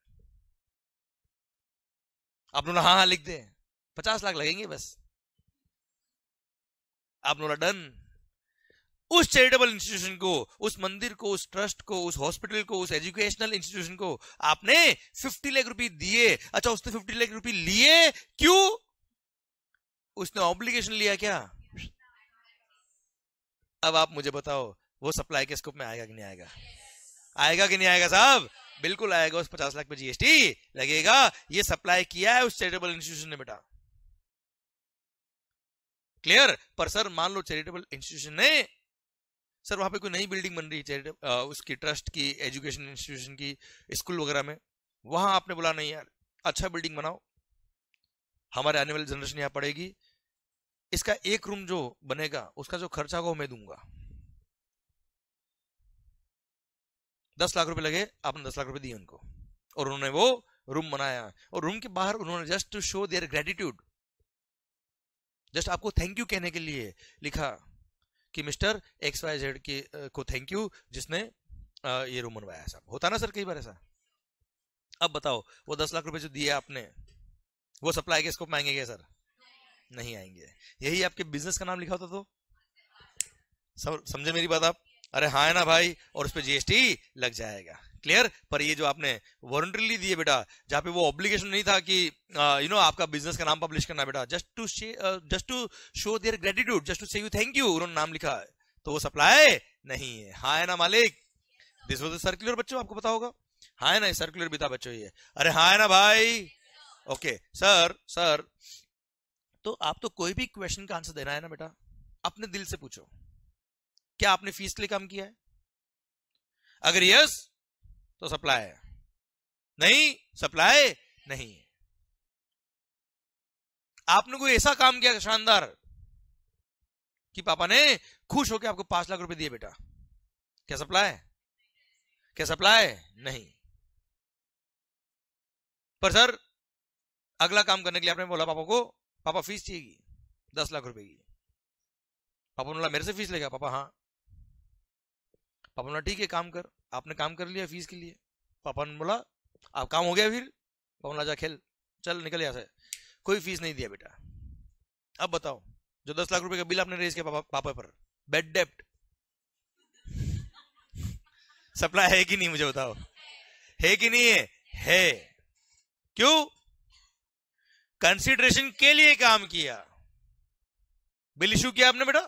आप लोग हाँ हाँ लिख दे पचास लाख लगेंगे बस आप लोग डन उस चैरिटेबल इंस्टीट्यूशन को उस मंदिर को उस ट्रस्ट को उस हॉस्पिटल को उस एजुकेशनल इंस्टीट्यूशन को आपने फिफ्टी लाख रुपए दिए अच्छा उसने फिफ्टी लाख रुपए लिए क्यों उसने ऑब्लिगेशन लिया क्या अब आप मुझे बताओ वो सप्लाई के स्कोप में आएगा कि नहीं आएगा आएगा कि नहीं आएगा साहब बिल्कुल आएगा उस पचास लाख पे जीएसटी लगेगा ये सप्लाई किया है उस चैरिटेबल इंस्टीट्यूशन ने बेटा क्लियर पर सर मान लो चैरिटेबल इंस्टीट्यूशन ने सर वहां पे कोई नई बिल्डिंग बन रही है उसकी ट्रस्ट की एजुकेशन इंस्टीट्यूशन की स्कूल वगैरह में वहां आपने बोला नहीं यार अच्छा बिल्डिंग बनाओ हमारे आने वाली जनरेशन यहाँ पड़ेगी इसका एक रूम जो बनेगा उसका जो खर्चा होगा मैं दूंगा दस लाख रुपए लगे आपने दस लाख रुपए दिए उनको और उन्होंने वो रूम बनाया और रूम के बाहर उन्होंने just to show their gratitude just आपको थैंक यू कहने के लिए लिखा कि मिस्टर एक्स वाई जेड के को थैंक यू जिसने ये रूम बनवाया साहब होता ना सर कई बार ऐसा अब बताओ वो दस लाख रुपए जो दिए आपने वो सप्लाई के स्कोप मांगेंगे सर नहीं आएंगे यही आपके बिजनेस का नाम लिखा होता तो समझे मेरी बात आप अरे हाँ है ना भाई और उस पर जीएसटी लग जाएगा क्लियर पर ये जो आपने वॉरंटरीली दिए बेटा जहाँ पे वो ऑब्लिगेशन नहीं था कि यू नो आपका बिजनेस का नाम पब्लिश करना बेटा just to just to show their gratitude just to say you thank you उन्होंने नाम लिखा है तो वो सप्लाई नहीं है हाँ है ना मालिक दिस वॉज सर्कुलर बच्चों आपको पता होगा हाँ है ना सर्कुलर भी था बच्चों ये अरे हाँ है ना भाई ओके सर सर तो आप तो कोई भी क्वेश्चन का आंसर देना है ना बेटा अपने दिल से पूछो क्या आपने फीस के लिए काम किया है अगर यस तो सप्लाई है नहीं सप्लाई नहीं है आपने कोई ऐसा काम किया शानदार कि पापा ने खुश होकर आपको पांच लाख रुपए दिए बेटा क्या सप्लाई क्या सप्लाई नहीं पर सर अगला काम करने के लिए आपने बोला पापा को पापा फीस चाहिए दस लाख रुपए की पापा ने बोला मेरे से फीस लेगा पापा हाँ पापा बोला ठीक है काम कर आपने काम कर लिया फीस के लिए पापा ने बोला आप काम हो गया फिर पापा बोला जा खेल चल निकल यहाँ से कोई फीस नहीं दिया बेटा अब बताओ जो दस लाख रुपए का बिल आपने रेज किया पापा, पापा पर बेड डेप्ट सप्लाई है कि नहीं मुझे बताओ है कि नहीं है है क्यों कंसिडरेशन के लिए काम किया बिल इश्यू किया आपने बेटा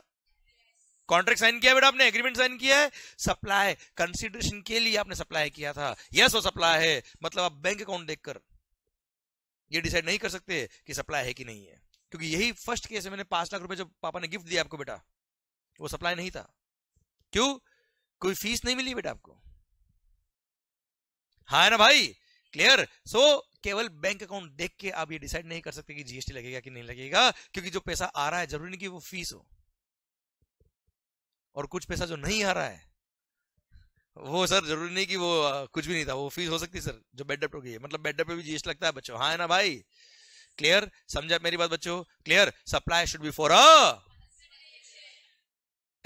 कॉन्ट्रैक्ट साइन किया बेटा आपने एग्रीमेंट साइन किया है सप्लाई कंसिडरेशन के लिए आपने सप्लाई किया था यस वो सप्लाई है मतलब आप बैंक अकाउंट देखकर ये डिसाइड नहीं कर सकते कि सप्लाई है कि नहीं है क्योंकि यही फर्स्ट केस है मैंने पांच लाख रुपए जो पापा ने गिफ्ट दिया आपको बेटा वो सप्लाई नहीं था क्यों कोई फीस नहीं मिली बेटा आपको हाँ है ना भाई क्लियर सो केवल बैंक अकाउंट देख के आप ये डिसाइड नहीं कर सकते कि जीएसटी लगेगा कि नहीं लगेगा क्योंकि जो पैसा आ रहा है जरूरी नहीं कि वो फीस हो और कुछ पैसा जो नहीं आ रहा है वो सर जरूरी नहीं कि वो कुछ भी नहीं था वो फीस हो सकती सर जो बेड डेप्ट हो गई है मतलब बेड डेप्ट भी जीएसटी लगता है बच्चों हाँ है ना भाई क्लियर समझा मेरी बात बच्चों clear supply should be for a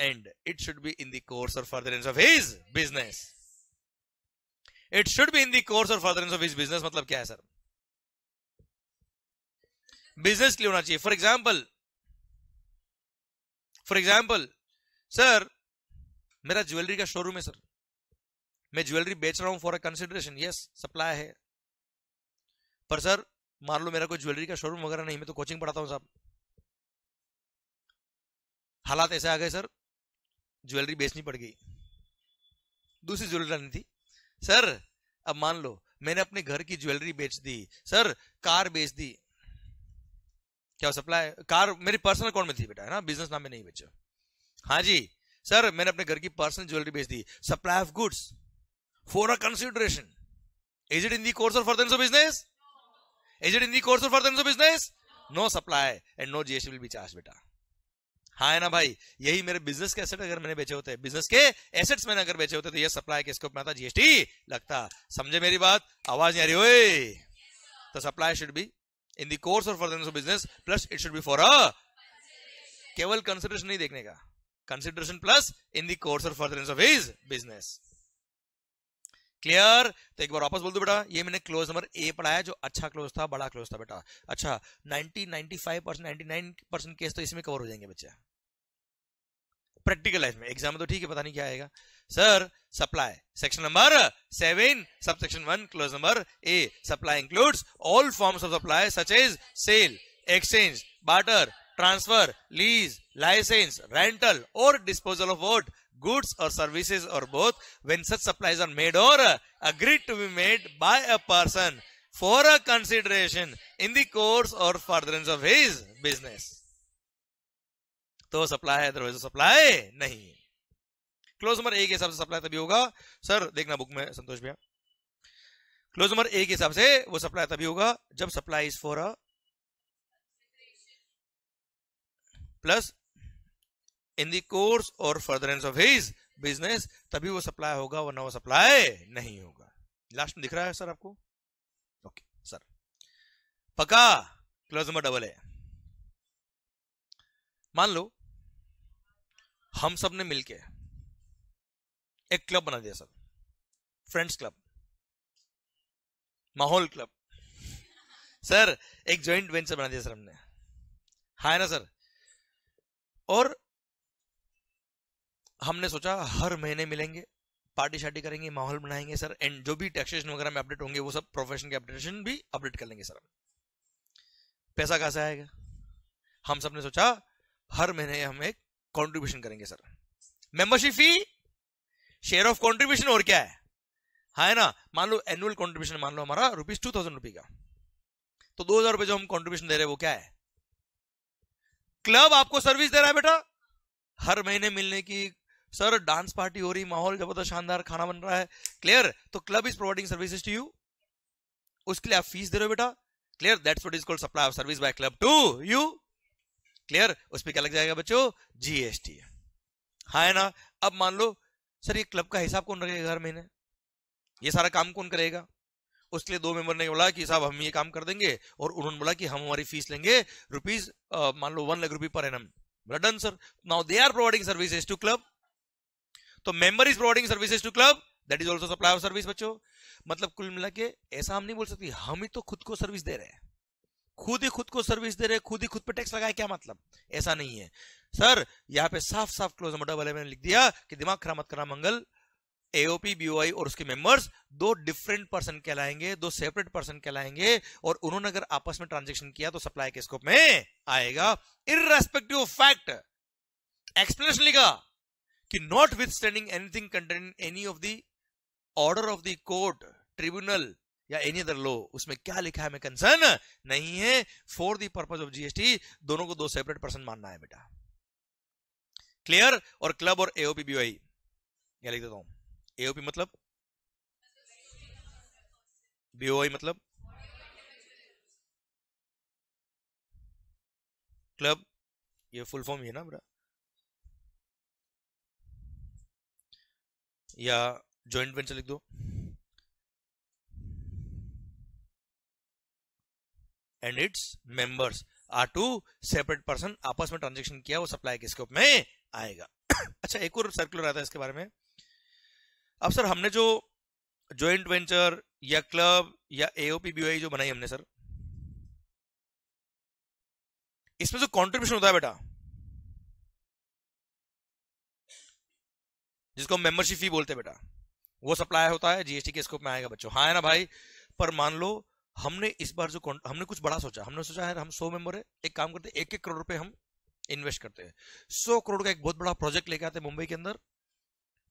and it should be in the course और further the of his business it should be in the course or furtherance of his business मतलब क्या है सर बिजनेस के लिए होना चाहिए for example for example sir मेरा jewellery का शोरूम है सर मैं ज्वेलरी बेच रहा हूं for a consideration yes supply है पर सर मान लो मेरा कोई ज्वेलरी का शोरूम वगैरह नहीं मैं तो कोचिंग पढ़ाता हूँ साहब हालात ऐसे आ गए सर ज्वेलरी बेचनी पड़ गई दूसरी ज्वेलरी लानी थी सर अब मान लो मैंने अपने घर की ज्वेलरी बेच दी सर कार बेच दी क्या सप्लाई कार मेरी पर्सनल अकाउंट में थी बेटा है ना बिजनेस नाम में नहीं बेचा हाँ जी सर मैंने अपने घर की पर्सनल ज्वेलरी बेच दी supply of goods for a consideration is it in the course of further business is it in the course of further business no supply and no GST will be charge बेटा हाँ है ना भाई यही मेरे business के asset अगर मैंने बेचे होते बिजनेस के एसेट्स मैंने अगर बेचे होते तो ये सप्लाई के स्कोप में आता जीएसटी लगता समझे मेरी बात आवाज नहीं आ रही ओए तो supply should be in the course of for business plus it should be for a केवल कंसिडरेशन नहीं देखने का consideration plus in the course of for of his business clear तो एक बार वापस बोल दो बेटा ये मैंने क्लोज नंबर ए पढ़ाया जो अच्छा क्लोज था बड़ा क्लोज था बेटा अच्छा 90 95 परसेंट नाइनटी परसेंट केस तो इसमें कवर हो जाएंगे बच्चा प्रैक्टिकल लाइफ में एग्जाम तो ठीक है पता नहीं क्या आएगा sir supply section number seven sub section one clause number A supply includes all forms of supply such as sale exchange barter transfer lease license rental or disposal of what goods और services और both when such supplies are made or agreed to be made by a person for a consideration in the course और further of his business तो supply है otherwise supply नहीं है close number ए के हिसाब से सप्लाई तभी होगा सर देखना बुक में संतोष भैया क्लोज नंबर ए के हिसाब से वो सप्लाई तभी होगा जब supply is for a plus in the course or furtherance of his business तभी वो सप्लाई होगा वरना वो सप्लाई नहीं होगा लास्ट में दिख रहा है सर आपको ओके सर पका क्लोज नंबर डबल है मान लो हम सब ने मिलके एक क्लब बना दिया सर फ्रेंड्स क्लब माहौल क्लब सर एक जॉइंट वेंचर बना दिया सर हमने हाँ है ना सर और हमने सोचा हर महीने मिलेंगे पार्टी शार्टी करेंगे माहौल बनाएंगे सर एंड जो भी टैक्सेशन वगैरह में अपडेट होंगे वो सब प्रोफेशन के अपडेटेशन भी अपडेट कर लेंगे सर पैसा कहाँ से आएगा हम सब ने सोचा हर महीने हम एक कंट्रीब्यूशन करेंगे sir membership fee share of contribution और क्या है हाँ, है ना मान लो एनुअल कंट्रीब्यूशन मान लो हमारा रुपीज टू थाउजेंड रुपी का तो दो हजार रुपए जो हम कंट्रीब्यूशन दे रहे हैं वो क्या है क्लब आपको सर्विस दे रहा है बेटा हर महीने मिलने की सर डांस पार्टी हो रही माहौल जबरदस्त शानदार खाना बन रहा है क्लियर तो club is providing services to you उसके लिए आप फीस दे रहे हो बेटा clear that's what is called supply of service by club to you clear उस पर क्या लग जाएगा बच्चों जीएसटी हाँ है ना अब मान लो सर ये क्लब का हिसाब कौन रखेगा हर महीने ये सारा काम कौन करेगा उसके लिए दो मेंबर ने बोला कि साहब हम ये काम कर देंगे और उन्होंने बोला कि हम हमारी फीस लेंगे रुपीज मान लो वन लाख रुपी पर एनम बोला done sir now they are providing services to club तो member is providing services to club that is also supply of service बच्चों मतलब कुल मिला के ऐसा हम नहीं बोल सकते हम ही तो खुद को सर्विस दे रहे हैं खुद ही खुद को सर्विस दे रहे खुद ही खुद पे टैक्स लगाए क्या मतलब ऐसा नहीं है सर यहाँ पे साफ साफ क्लोज नंबर डबल लिख दिया कि दिमाग खराब मत करना मंगल एओपी बीओआई और उसके मेंबर्स दो डिफरेंट पर्सन कहलाएंगे दो सेपरेट पर्सन कहलाएंगे और उन्होंने अगर आपस में ट्रांजेक्शन किया तो सप्लाई के स्कोप में आएगा इरेस्पेक्टिव फैक्ट एक्सप्लेनेशन लिखा कि notwithstanding anything contain any of the order of the court tribunal या एनी अदर लो उसमें क्या लिखा है हमें कंसर्न नहीं है for the purpose of GST दोनों को दो सेपरेट पर्सन मानना है बेटा क्लियर और क्लब और एओपी बीवाई क्या लिख देता हूं एओपी मतलब बीओआई मतलब क्लब ये फुल फॉर्म है ना बेटा या ज्वाइंट वेंचर लिख दो and its members are two separate person आपस में ट्रांजेक्शन किया वो सप्लाई के स्कोप में आएगा [COUGHS] अच्छा एक और सर्कुलर आता है इसके बारे में अब सर हमने जो ज्वाइंट वेंचर या क्लब या एओपी बीवाई जो बनाई हमने सर इसमें जो कंट्रीब्यूशन होता है बेटा जिसको हम मेंबरशिप फी बोलते हैं बेटा वो सप्लाई होता है जीएसटी के स्कोप में आएगा बच्चों हाँ है ना भाई पर मान लो हमने इस बार जो हमने कुछ बड़ा सोचा हमने सोचा है हम सौ मेंबर है एक काम करते हैं एक एक करोड़ रुपए हम इन्वेस्ट करते हैं सौ करोड़ का एक बहुत बड़ा प्रोजेक्ट लेके आते हैं मुंबई के अंदर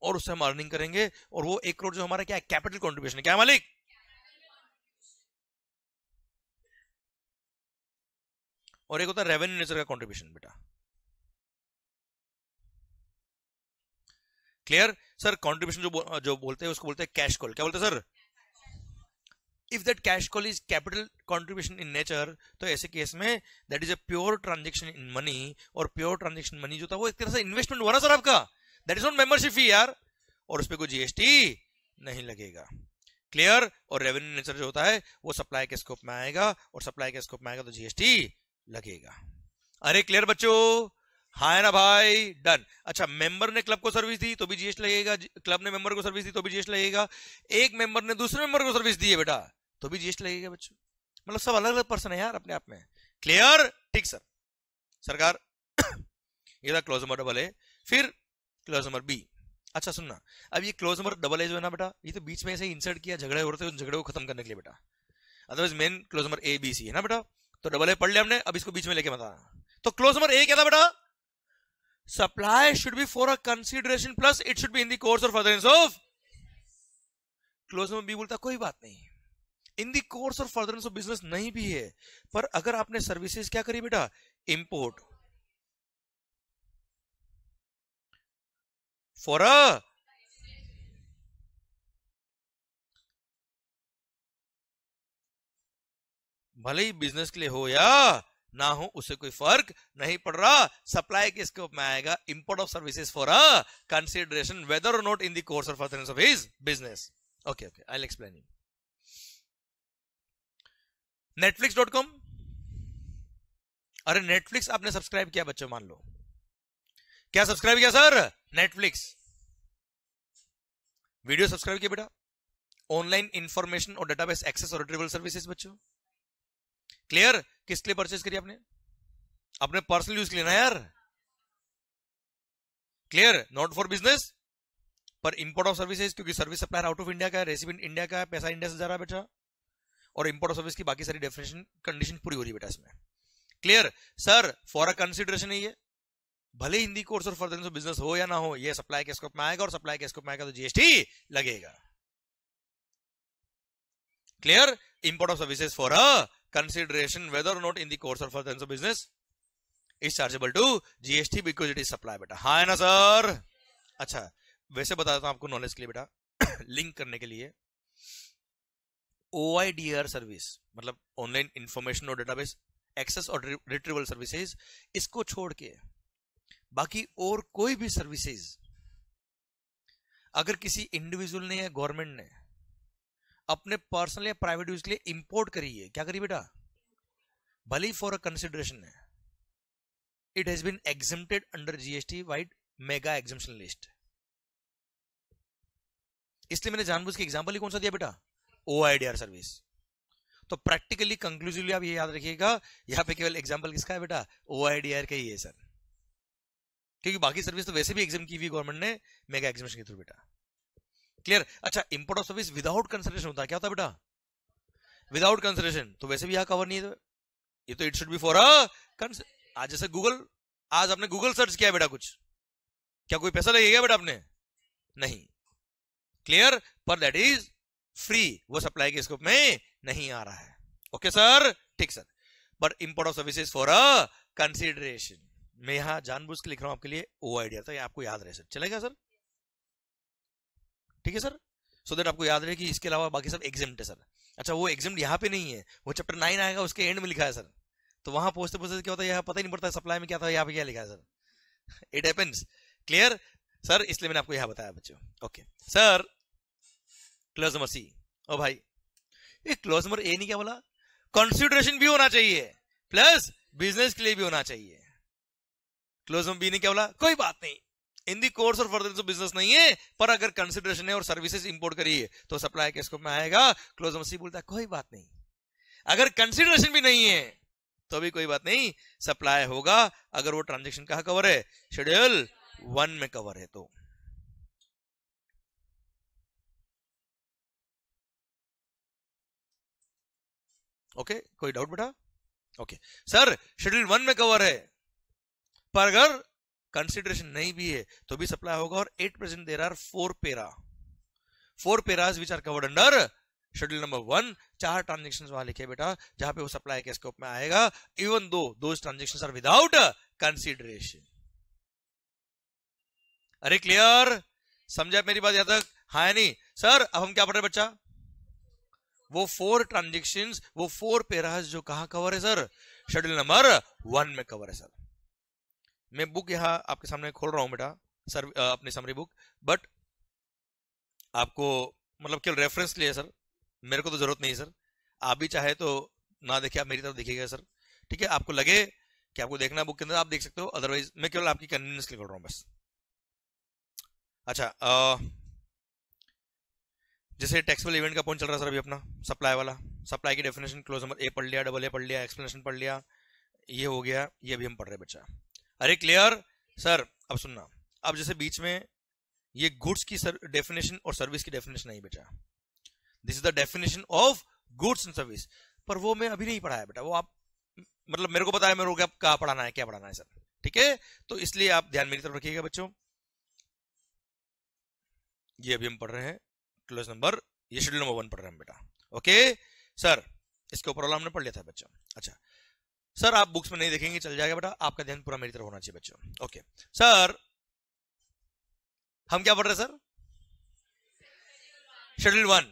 और उससे हम अर्निंग करेंगे और वो एक करोड़ जो हमारा क्या कैपिटल कॉन्ट्रीब्यूशन क्या मालिक और एक होता है रेवेन्यू नेचर का कॉन्ट्रीब्यूशन बेटा क्लियर सर कॉन्ट्रीब्यूशन जो बो, जो बोलते हैं उसको बोलते हैं कैश कॉल क्या बोलते हैं sir if that cash call is capital contribution in nature तो ऐसे केस में that is a pure transaction in money और प्योर ट्रांजेक्शन मनी जो था वो एक तरह से इन्वेस्टमेंट हुआ ना सर आपका that is not membership fee यार और उस पर कोई जीएसटी नहीं लगेगा क्लियर और रेवेन्यू नेचर जो होता है वो सप्लाई के स्कोप में आएगा और सप्लाई के स्कोप में आएगा तो जीएसटी लगेगा अरे क्लियर बच्चों हाँ ना भाई डन अच्छा मेंबर ने क्लब को सर्विस दी तो भी जीएसटी लगेगा क्लब ने मेंबर को सर्विस दी तो भी जीएसटी लगेगा एक मेंबर ने दूसरे मेंबर को सर्विस दी है बेटा तो भी जीएसटी लगेगा बच्चों मतलब सब अलग अलग पर्सन है यार अपने आप में क्लियर ठीक सर सरकार [COUGHS] ये था क्लोज नंबर डबल ए फिर क्लोज नंबर बी अच्छा सुनना अब ये क्लोज नंबर डबल ए जो है ना बेटा ये तो बीच में ऐसे ही इंसर्ट किया झगड़े हो रहे थे उन झगड़े को खत्म करने के लिए बेटा otherwise main clause number A B C है ना बेटा तो डबल ए पढ़ लिया हमने अब इसको बीच में लेके बताना तो क्लोज नंबर ए क्या था बेटा supply should be for a consideration plus it should be in the course or furtherance of clause number B बोलता कोई बात नहीं in the course or furtherance of business नहीं भी है पर अगर आपने सर्विसेज क्या करी बेटा इंपोर्ट फॉर अ भले ही बिजनेस के लिए हो या ना हो उसे कोई फर्क नहीं पड़ रहा सप्लाई के स्कोप में आएगा import of services for a consideration whether or not in the course of furtherance of his business okay okay I explain you Netflix dot com अरे नेटफ्लिक्स आपने सब्सक्राइब किया बच्चों मान लो क्या सब्सक्राइब किया सर नेटफ्लिक्स वीडियो सब्सक्राइब किया बेटा online information और database access or retrieval services बच्चों क्लियर किस लिए परचेज करी आपने अपने पर्सनल यूज के लिए ना यार क्लियर नॉट फॉर बिजनेस पर इंपोर्ट ऑफ सर्विसेज क्योंकि service supplier out of India का है रेसिपेंट इंडिया का है पैसा इंडिया से जा रहा है बेटा और इंपोर्ट सर्विस की बाकी सारी डेफिनेशन कंडीशन पूरी हो रही है बेटा इसमें clear sir for a consideration है ये भले हिंदी कोर्स और फर्दर बिजनेस हो या ना हो ये सप्लाई के स्कोप में आएगा और सप्लाई के स्कोप में आएगा तो जीएसटी लगेगा clear import of services for a consideration whether not in the course और further business is chargeable to GST because it is supply बेटा हाँ है ना सर अच्छा वैसे बताता हूं आपको नॉलेज के लिए बेटा लिंक [COUGHS] करने के लिए ओ सर्विस मतलब ऑनलाइन इंफॉर्मेशन और database access or retrieval services इसको छोड़ के बाकी और कोई भी सर्विसेज अगर किसी इंडिविजुअल ने या गवर्नमेंट ने अपने पर्सनल या प्राइवेट यूज के लिए इंपोर्ट करी है क्या करी बेटा भली फॉर अ कंसिडरेशन है it has been exempted under GST vide mega exemption list इसलिए मैंने जानबूझ के एग्जाम्पल ही कौन सा दिया बेटा ओ सर्विस तो प्रैक्टिकली कंक्लूसिवली आप ये याद रखिएगा यहाँ पे केवल एग्जाम्पल किसका है बेटा ओ का ही है सर क्योंकि बाकी सर्विस तो वैसे भी एग्जाम की हुई गवर्नमेंट ने मेगा एग्जामेशन के थ्रू बेटा क्लियर अच्छा import of service without consideration होता है क्या होता है बेटा विदाउट कंसिडरेशन तो वैसे भी यहाँ कवर नहीं है तो ये तो it should be for a आज जैसे गूगल आज आपने गूगल सर्च किया बेटा कुछ क्या कोई पैसा लगेगा बेटा आपने नहीं क्लियर पर दैट इज फ्री वो सप्लाई के स्कोप में नहीं आ रहा है ओके सर ठीक सर but import of services for a consideration मैं यहां जानबूझ के लिख रहा हूं आपके लिए वो आइडिया तो था आपको याद रहे सर चलेगा सर ठीक है सर सो so देट आपको याद रहे कि इसके अलावा बाकी सब एग्जाम है सर अच्छा वो एग्जाम यहाँ पे नहीं है वो चैप्टर नाइन आएगा उसके एंड में लिखा है सर तो वहां पहुंचते पहुंचते क्या होता है यहाँ पता ही नहीं पड़ता सप्लाई में क्या था यहाँ पे क्या लिखा है sir it happens clear sir इसलिए मैंने आपको यहाँ बताया बच्चों ओके सर क्लोजमर सी ओ भाई ये क्लोजमर ए नहीं क्या बोला कंसिडरेशन भी होना चाहिए प्लस बिजनेस के लिए भी होना चाहिए क्लोजमर बी ने क्या बोला कोई बात नहीं इन दी कोर्स और फर्दर तो बिजनेस नहीं है पर अगर कंसिडरेशन है और सर्विसेज इंपोर्ट करिए तो सप्लाई के स्कोप में आएगा क्लोजमर सी बोलता है कोई बात नहीं अगर कंसिडरेशन भी नहीं है तो भी कोई बात नहीं सप्लाई होगा अगर वो ट्रांजेक्शन कहा कवर है शेड्यूल वन में कवर है तो ओके कोई डाउट बेटा ओके सर शेड्यूल वन में कवर है पर अगर कंसिडरेशन नहीं भी है तो भी सप्लाई होगा और at present there are four para four paras which are covered under schedule number one चार ट्रांजेक्शन वहां लिखे बेटा जहां पे वो सप्लाई के स्कोप में आएगा इवन दो दो ट्रांजेक्शन आर विदाउट कंसिडरेशन अरे क्लियर समझा मेरी बात यहां तक हाँ नहीं सर अब हम क्या पढ़ रहे बच्चा वो फोर ट्रांजेक्शन वो फोर पेराज जो कहा कवर है सर शेड्यूल नंबर वन में कवर है सर मैं बुक यहां आपके सामने खोल रहा हूं बेटा सर अपनी समरी बुक बट आपको मतलब केवल रेफरेंस लिए सर मेरे को तो जरूरत नहीं सर आप भी चाहे तो ना देखिए आप मेरी तरफ देखिएगा सर ठीक है आपको लगे कि आपको देखना बुक के अंदर आप देख सकते हो अदरवाइज मैं केवल आपकी कन्वीनियंस लिए खोल रहा हूं बस अच्छा आ, जैसे टेक्सबल इवेंट का पॉइंट चल रहा है सर अभी अपना सप्लाई वाला सप्लाई की डेफिनेशन क्लोज नंबर ए पढ़ लिया डबल ए पढ़ लिया एक्सप्लेनेशन पढ़ लिया ये हो गया ये अभी हम पढ़ रहे बच्चा अरे क्लियर सर अब सुनना अब जैसे बीच में ये गुड्स की डेफिनेशन और सर्विस की डेफिनेशन नहीं बेटा this is the definition of goods and service पर वो मैं अभी नहीं पढ़ाया बेटा वो आप मतलब मेरे को पता है मेरे को कहा पढ़ाना है क्या पढ़ाना है सर ठीक है तो इसलिए आप ध्यान मेरी तरफ रखिएगा बच्चों ये अभी हम पढ़ रहे हैं क्लोज नंबर ये शेड्यूल नंबर वन पढ़ रहे हैं बेटा ओके सर इसके ऊपर वाला हमने पढ़ लिया था बच्चों अच्छा सर आप बुक्स में नहीं देखेंगे चल जाएगा बेटा आपका ध्यान पूरा मेरी तरफ होना चाहिए बच्चों ओके सर हम क्या पढ़ रहे सर शेड्यूल वन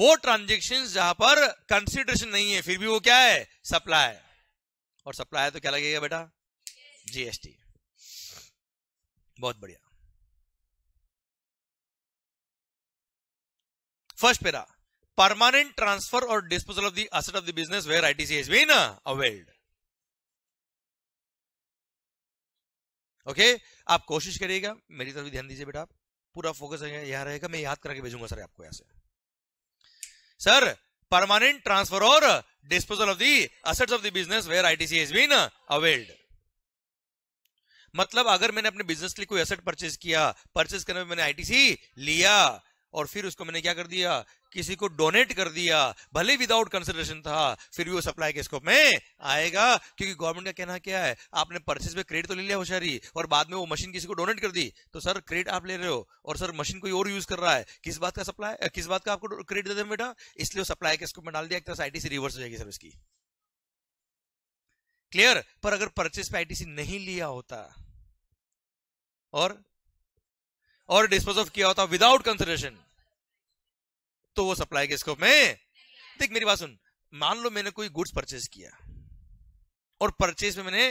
वो ट्रांजेक्शन जहां पर कंसिडरेशन नहीं है फिर भी वो क्या है सप्लाई और सप्लाई तो क्या लगेगा बेटा जीएसटी बहुत बढ़िया फर्स्ट पेरा परमानेंट ट्रांसफर और disposal of the asset of the business where ITC has been uh, availed. Okay okay? आप कोशिश करिएगा मेरी तरफ ध्यान दीजिए बेटा पूरा फोकस यहां रहेगा मैं याद करके भेजूंगा सर आपको यहां से सर परमानेंट ट्रांसफर और disposal of the asset of the business where ITC has been availed मतलब अगर मैंने अपने बिजनेस के लिए कोई असेट परचेज किया परचेज करने में मैंने आईटीसी लिया और फिर उसको मैंने क्या कर दिया किसी को डोनेट कर दिया भले विदाउट कंसिडरेशन था फिर भी वो सप्लाई के स्कोप में आएगा क्योंकि गवर्नमेंट का कहना क्या है आपने परचेज में क्रेडिट तो ले लिया होशियारी और बाद में वो मशीन किसी को डोनेट कर दी तो सर क्रेडिट आप ले रहे हो और सर मशीन कोई और यूज कर रहा है किस बात का सप्लाई किस बात का आपको क्रेडिट दे दे बेटा इसलिए वो सप्लाई के स्कोप में डाल दिया एक तरह से आईटीसी रिवर्स हो जाएगी सर इसकी क्लियर पर अगर परचेज पे आईटीसी नहीं लिया होता और और डिस्पोज ऑफ किया होता विदाउट कंसिडरेशन तो वो सप्लाई के स्कोप में देख मेरी बात सुन मान लो मैंने कोई गुड्स परचेज किया और परचेज में मैंने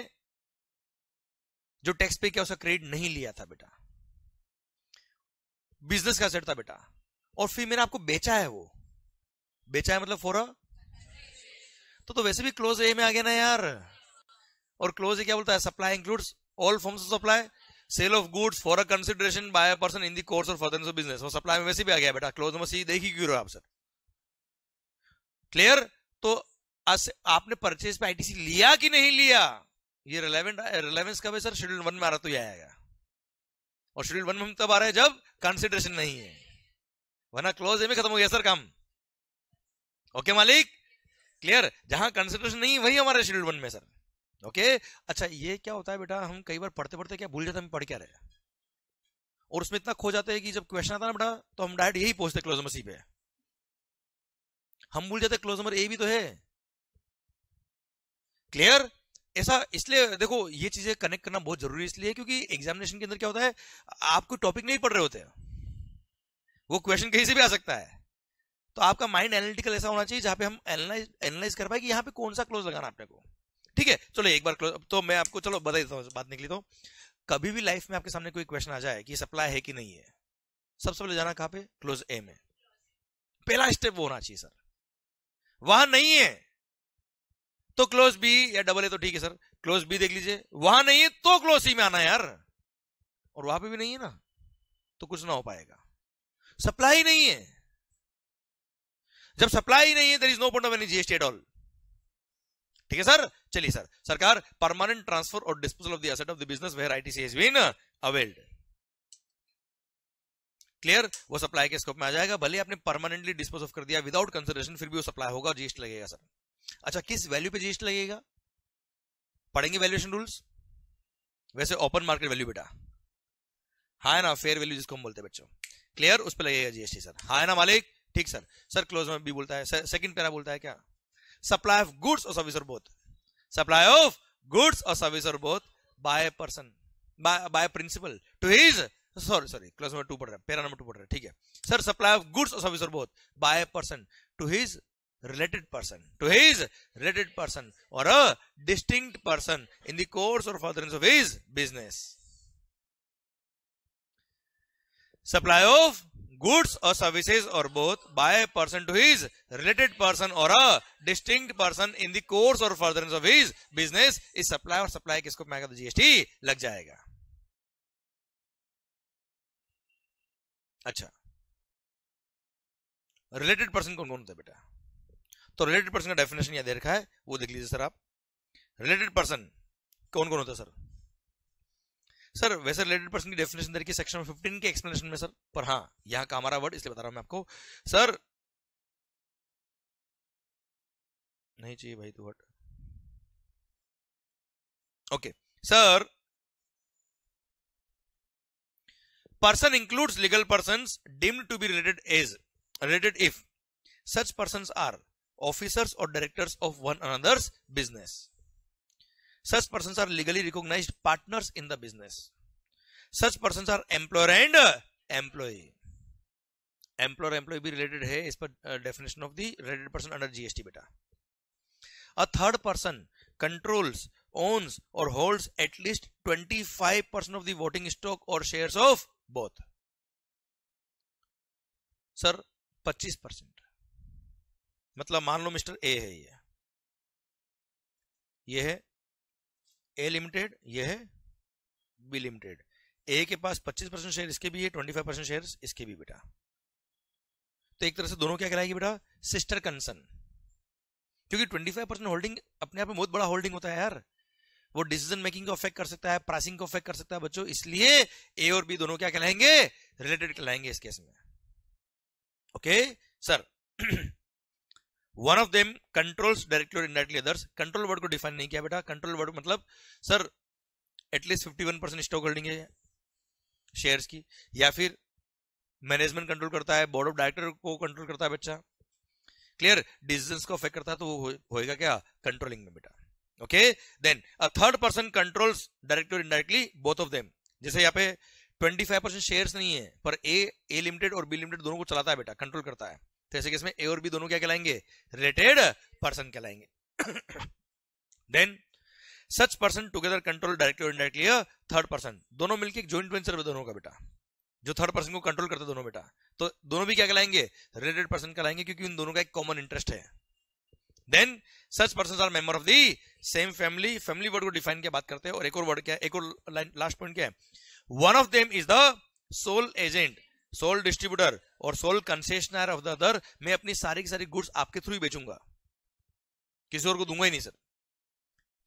जो टैक्स पे किया उसका क्रेडिट नहीं लिया था बेटा बिजनेस का सेट था बेटा और फिर मैंने आपको बेचा है वो बेचा है मतलब फॉर तो तो वैसे भी क्लोज ए में आ गया ना यार और क्लोज ए क्या बोलता है supply includes all forms of supply sale of goods for a consideration by a person in the course of further business वो सप्लाई में वैसे भी आ गया बेटा क्लोज नंबर सी देखी क्यों रहे आप सर क्लियर तो आस, आपने परचेज पे आईटीसी लिया कि नहीं लिया ये रिलेवेंट रिलेवेंस कब है सर शेड्यूल वन में आ रहा तो ये आएगा और शेड्यूल वन में हम तब आ रहे हैं जब कंसिडरेशन नहीं है वरना क्लोज ए में खत्म हो गया सर काम ओके मालिक क्लियर जहां कंसिडरेशन नहीं वही हमारे शेड्यूल वन में सर ओके अच्छा ये क्या होता है बेटा हम कई बार पढ़ते पढ़ते क्या भूल जाते हम पढ़ क्या रहे और उसमें इतना खो जाते हैं कि जब क्वेश्चन आता ना बेटा तो हम डायरेक्ट यही पहुंचते नंबर सी पे हम भूल जाते नंबर ए भी तो है क्लियर ऐसा इसलिए देखो ये चीजें कनेक्ट करना बहुत जरूरी है इसलिए क्योंकि एग्जामिनेशन के अंदर क्या होता है आपको टॉपिक नहीं पढ़ रहे होते वो क्वेश्चन कहीं से भी आ सकता है तो आपका माइंड एनालिटिकल ऐसा होना चाहिए जहां पे हम एनालाइज एनालाइज कर पाए कि यहाँ पे कौन सा क्लोज लगाना आपने को ठीक है चलो एक बार क्लोज तो मैं आपको चलो बता देता हूँ बात निकली तो कभी भी लाइफ में आपके सामने कोई क्वेश्चन आ जाए कि सप्लाई है कि नहीं है सबसे पहले जाना कहा पे क्लोज ए में पहला स्टेप वो होना चाहिए सर वहां नहीं है तो क्लोज बी या डबल ए तो ठीक है सर क्लोज बी देख लीजिए वहां नहीं है तो क्लोज सी में आना है यार और वहां पे भी नहीं है ना तो कुछ ना हो पाएगा सप्लाई नहीं है जब सप्लाई नहीं है there is no point of any GST at all ठीक है सर चलिए सर सरकार परमानेंट ट्रांसफर और disposal of that of the business where ITC been availed clear वो सप्लाई के स्कोप में आ जाएगा भले आपने परमानेंटली डिस्पोज ऑफ कर दिया विदाउट कंसिडरेशन फिर भी वो सप्लाई होगा जीएसट जीएसटी लगेगा सर अच्छा किस वैल्यू पे जीएसटी लगेगा पढ़ेंगे वैल्यूएशन रूल्स वैसे ओपन मार्केट वैल्यू बेटा हाँ ना फेयर वैल्यू जिसको हम बोलते हैं बच्चों क्लियर उस पर लगेगा जीएसटी सर हाँ ना मालिक ठीक सर सर क्लोज में भी बोलता है सेकंड पैरा बोलता है क्या supply of goods or service or both supply of goods or service or both by a person by by a principal to his sorry sorry clause number 2 पढ़ raha para number 2 पढ़ raha theek hai sir supply of goods or और or both by a person to his related person to his related person or a distinct person in the course or furtherance of his business supply of goods और services और both by person to his related person or a distinct person in the course और further of his business is supply और supply किसको मैं कहता GST लग जाएगा अच्छा रिलेटेड पर्सन कौन कौन होता है बेटा तो रिलेटेड पर्सन का डेफिनेशन यह देखा है वो देख लीजिए सर आप रिलेटेड पर्सन कौन कौन होता है सर सर वैसे रिलेटेड पर्सन की डेफिनेशन देखिए सेक्शन 15 के एक्सप्लेनेशन में सर पर हाँ यहां का हमारा वर्ड इसलिए बता रहा हूं मैं आपको सर नहीं चाहिए भाई तू word okay sir person includes legal person deemed to be related as related if such person are officers or directors of one another's business such persons are legally recognized partners in the business such persons are employer and employee employer employee be related hai is इस uh, definition of the related person under gst beta a third person controls owns or holds at least 25% of the voting stock or shares of both sir 25 percent मतलब मान लो mister A है ये ये है ए limited ये है B limited A के पास 25 percent share इसके भी है 25 परसेंट शेयर इसके भी बेटा तो एक तरह से दोनों क्या कराएगी बेटा सिस्टर कंसर्न क्योंकि 25 परसेंट होल्डिंग अपने आप में बहुत बड़ा होल्डिंग होता है यार वो डिसीजन मेकिंग को अफेक्ट कर सकता है प्राइसिंग को अफेक्ट कर सकता है बच्चों इसलिए ए और बी दोनों क्या कहलाएंगे रिलेटेड कहलाएंगे इस केस में okay sir one of them controls directly or indirectly others control word को डिफाइन नहीं किया बेटा कंट्रोल वर्ड मतलब sir at least fifty one percent stock holding है शेयर्स की या फिर मैनेजमेंट कंट्रोल करता है बोर्ड ऑफ डायरेक्टर को कंट्रोल करता है बच्चा क्लियर डिसीजन को अफेक्ट करता है तो वो होएगा क्या कंट्रोलिंग में बेटा okay then a third person controls directly or indirectly both of them जैसे यहाँ पे 25 परसेंट शेयर नहीं है पर ए ए लिमिटेड और बी लिमिटेड दोनों को चलाता है बेटा कंट्रोल करता है तो ऐसे केस में ए और बी दोनों क्या कहलाएंगे रिलेटेड पर्सन कहलाएंगे then such person together control directly or indirectly third person दोनों मिलकर एक ज्वाइंट वेंचर है दोनों का बेटा जो थर्ड पर्सन को कंट्रोल करते दोनों बेटा तो दोनों भी क्या कहलाएंगे रिलेटेड पर्सन कहलाएंगे क्योंकि इन दोनों का एक कॉमन इंटरेस्ट है then such person are member of the same family family word को डिफाइन किया बात करते हैं और एक और वर्ड क्या है एक और लास्ट पॉइंट क्या है one of them is the sole agent sole distributor or sole concessioner of the other मैं अपनी सारी की सारी गुड्स आपके थ्रू ही बेचूंगा किसी और को दूंगा ही नहीं सर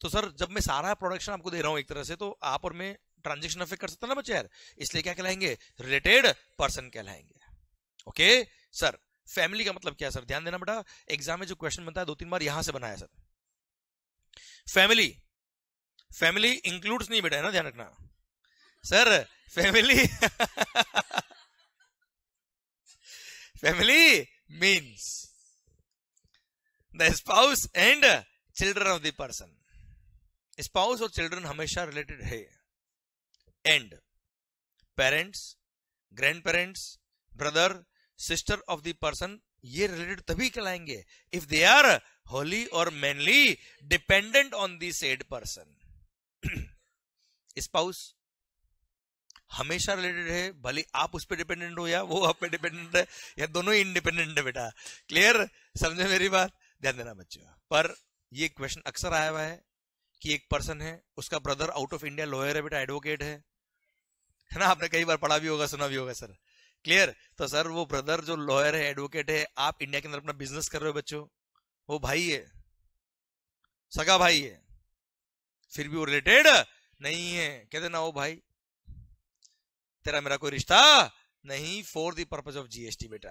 तो सर जब मैं सारा प्रोडक्शन आपको दे रहा हूं एक तरह से तो आप और मैं ट्रांजेक्शन अफेक्ट कर सकता ना बच्चे यार इसलिए क्या कहलाएंगे रिलेटेड पर्सन कहलाएंगे ओके सर फैमिली का मतलब क्या सर ध्यान देना बेटा एग्जाम में जो क्वेश्चन बनता है दो तीन बार यहां से बनाया सर फैमिली फैमिली इंक्लूड्स नहीं बेटा है ना ध्यान रखना sir family [LAUGHS] family means the spouse and children of the person spouse or children hamesha related hai and parents grandparents brother sister of the person ye related tabhi कहलाएंगे if they are holy or mainly dependent on the said person spouse हमेशा related है भले आप उस पर dependent हो या वो आप पे डिपेंडेंट है या दोनों ही इंडिपेंडेंट है बेटा क्लियर समझे मेरी बात ध्यान देना बच्चों पर ये क्वेश्चन अक्सर आया हुआ है कि एक पर्सन है उसका brother out of India lawyer है बेटा एडवोकेट है है ना आपने कई बार पढ़ा भी होगा सुना भी होगा सर क्लियर तो सर वो ब्रदर जो लॉयर है एडवोकेट है आप इंडिया के अंदर अपना बिजनेस कर रहे हो बच्चों वो भाई है सगा भाई है फिर भी वो रिलेटेड नहीं है कहते ना वो भाई तेरा मेरा कोई रिश्ता नहीं for the purpose of GST बेटा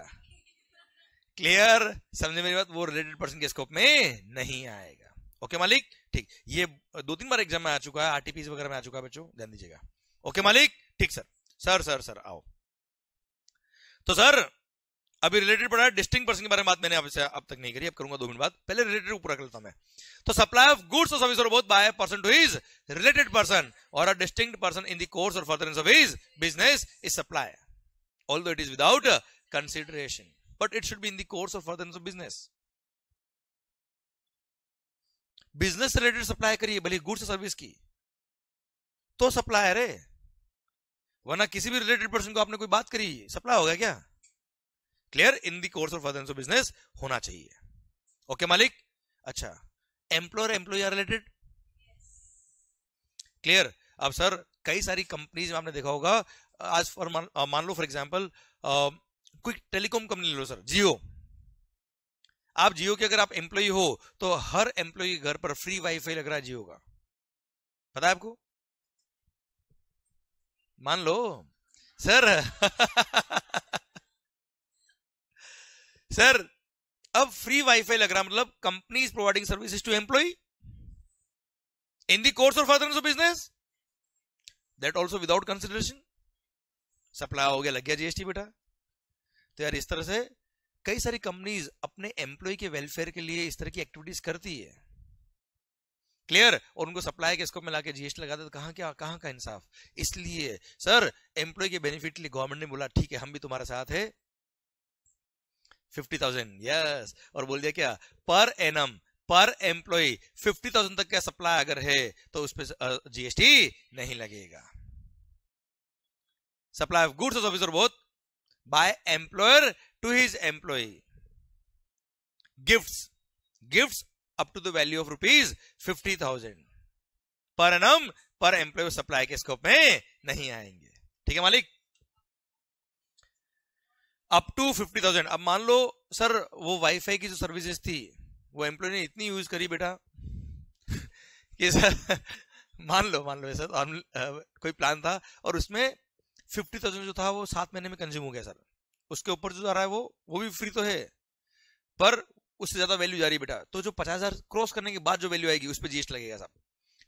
क्लियर समझे मेरी बात वो रिलेटेड पर्सन के स्कोप में नहीं आएगा ओके मालिक ठीक ये दो तीन बार एग्जाम में आ चुका है आरटीपीसी वगैरह में आ चुका है बच्चों ध्यान दीजिएगा ओके मालिक ठीक सर सर सर सर आओ तो सर अभी रिलेटेड पढ़ा डिस्टिंग पर्सन के बारे में बात मैंने आपसे अब तक नहीं करी अब करूंगा दो मिनट बाद पहले रिलेटेड पूरा कर लेता मैं तो सप्लाई ऑफ गुड्स और सर्विस और both by person to his related person or a distinct person in the course or furtherance of his business is supply although it is without consideration but it should be in the course or in of business business related supply करिए भले goods और service की तो supply है रे वरना किसी भी रिलेटेड पर्सन को आपने कोई बात करी सप्लाई होगा क्या clear in the course of other business होना चाहिए ओके okay, मालिक अच्छा एम्प्लॉयर एम्प्लॉय रिलेटेड क्लियर अब सर कई सारी कंपनीज में आपने देखा होगा आज फॉर मान लो for example quick telecom company ले लो सर जियो आप जियो के अगर आप एम्प्लॉय हो तो हर एम्प्लॉय घर पर फ्री वाईफाई लग रहा है जियो का पता है आपको मान लो सर [LAUGHS] सर अब फ्री वाईफाई लग रहा मतलब company providing services to employee in the course of further business that also without consideration supply हो गया लग गया जीएसटी बेटा तो यार इस तरह से कई सारी कंपनीज अपने एम्प्लॉय के वेलफेयर के लिए इस तरह की एक्टिविटीज करती है क्लियर और उनको सप्लाई के स्कोप में के जीएसटी लगा देते कहाँ क्या कहां का इंसाफ इसलिए सर एम्प्लॉय के बेनिफिट के लिए गवर्नमेंट ने बोला ठीक है हम भी तुम्हारे साथ है फिफ्टी थाउजेंड यस और बोल दिया क्या पर एन पर एम्प्लॉय फिफ्टी थाउजेंड तक का सप्लाई अगर है तो उस पर जीएसटी नहीं लगेगा supply of goods officer both by employer to his employee gifts gifts up to the value of rupees fifty thousand per annum per employee supply के स्कोप में नहीं आएंगे ठीक है मालिक अप टू फिफ्टी थाउजेंड अब मान लो सर वो वाईफाई की जो सर्विसेज थी वो एम्प्लॉय ने इतनी यूज करी बेटा [LAUGHS] कि सर मान लो मान लो सर आ, कोई प्लान था और उसमें फिफ्टी थाउजेंड जो था वो सात महीने में कंज्यूम हो गया सर उसके ऊपर जो आ रहा है वो वो भी फ्री तो है पर उससे ज्यादा वैल्यू जा रही है बेटा तो जो पचास हजार क्रॉस करने के बाद जो वैल्यू आएगी उस पर जीएसटी लगेगा सर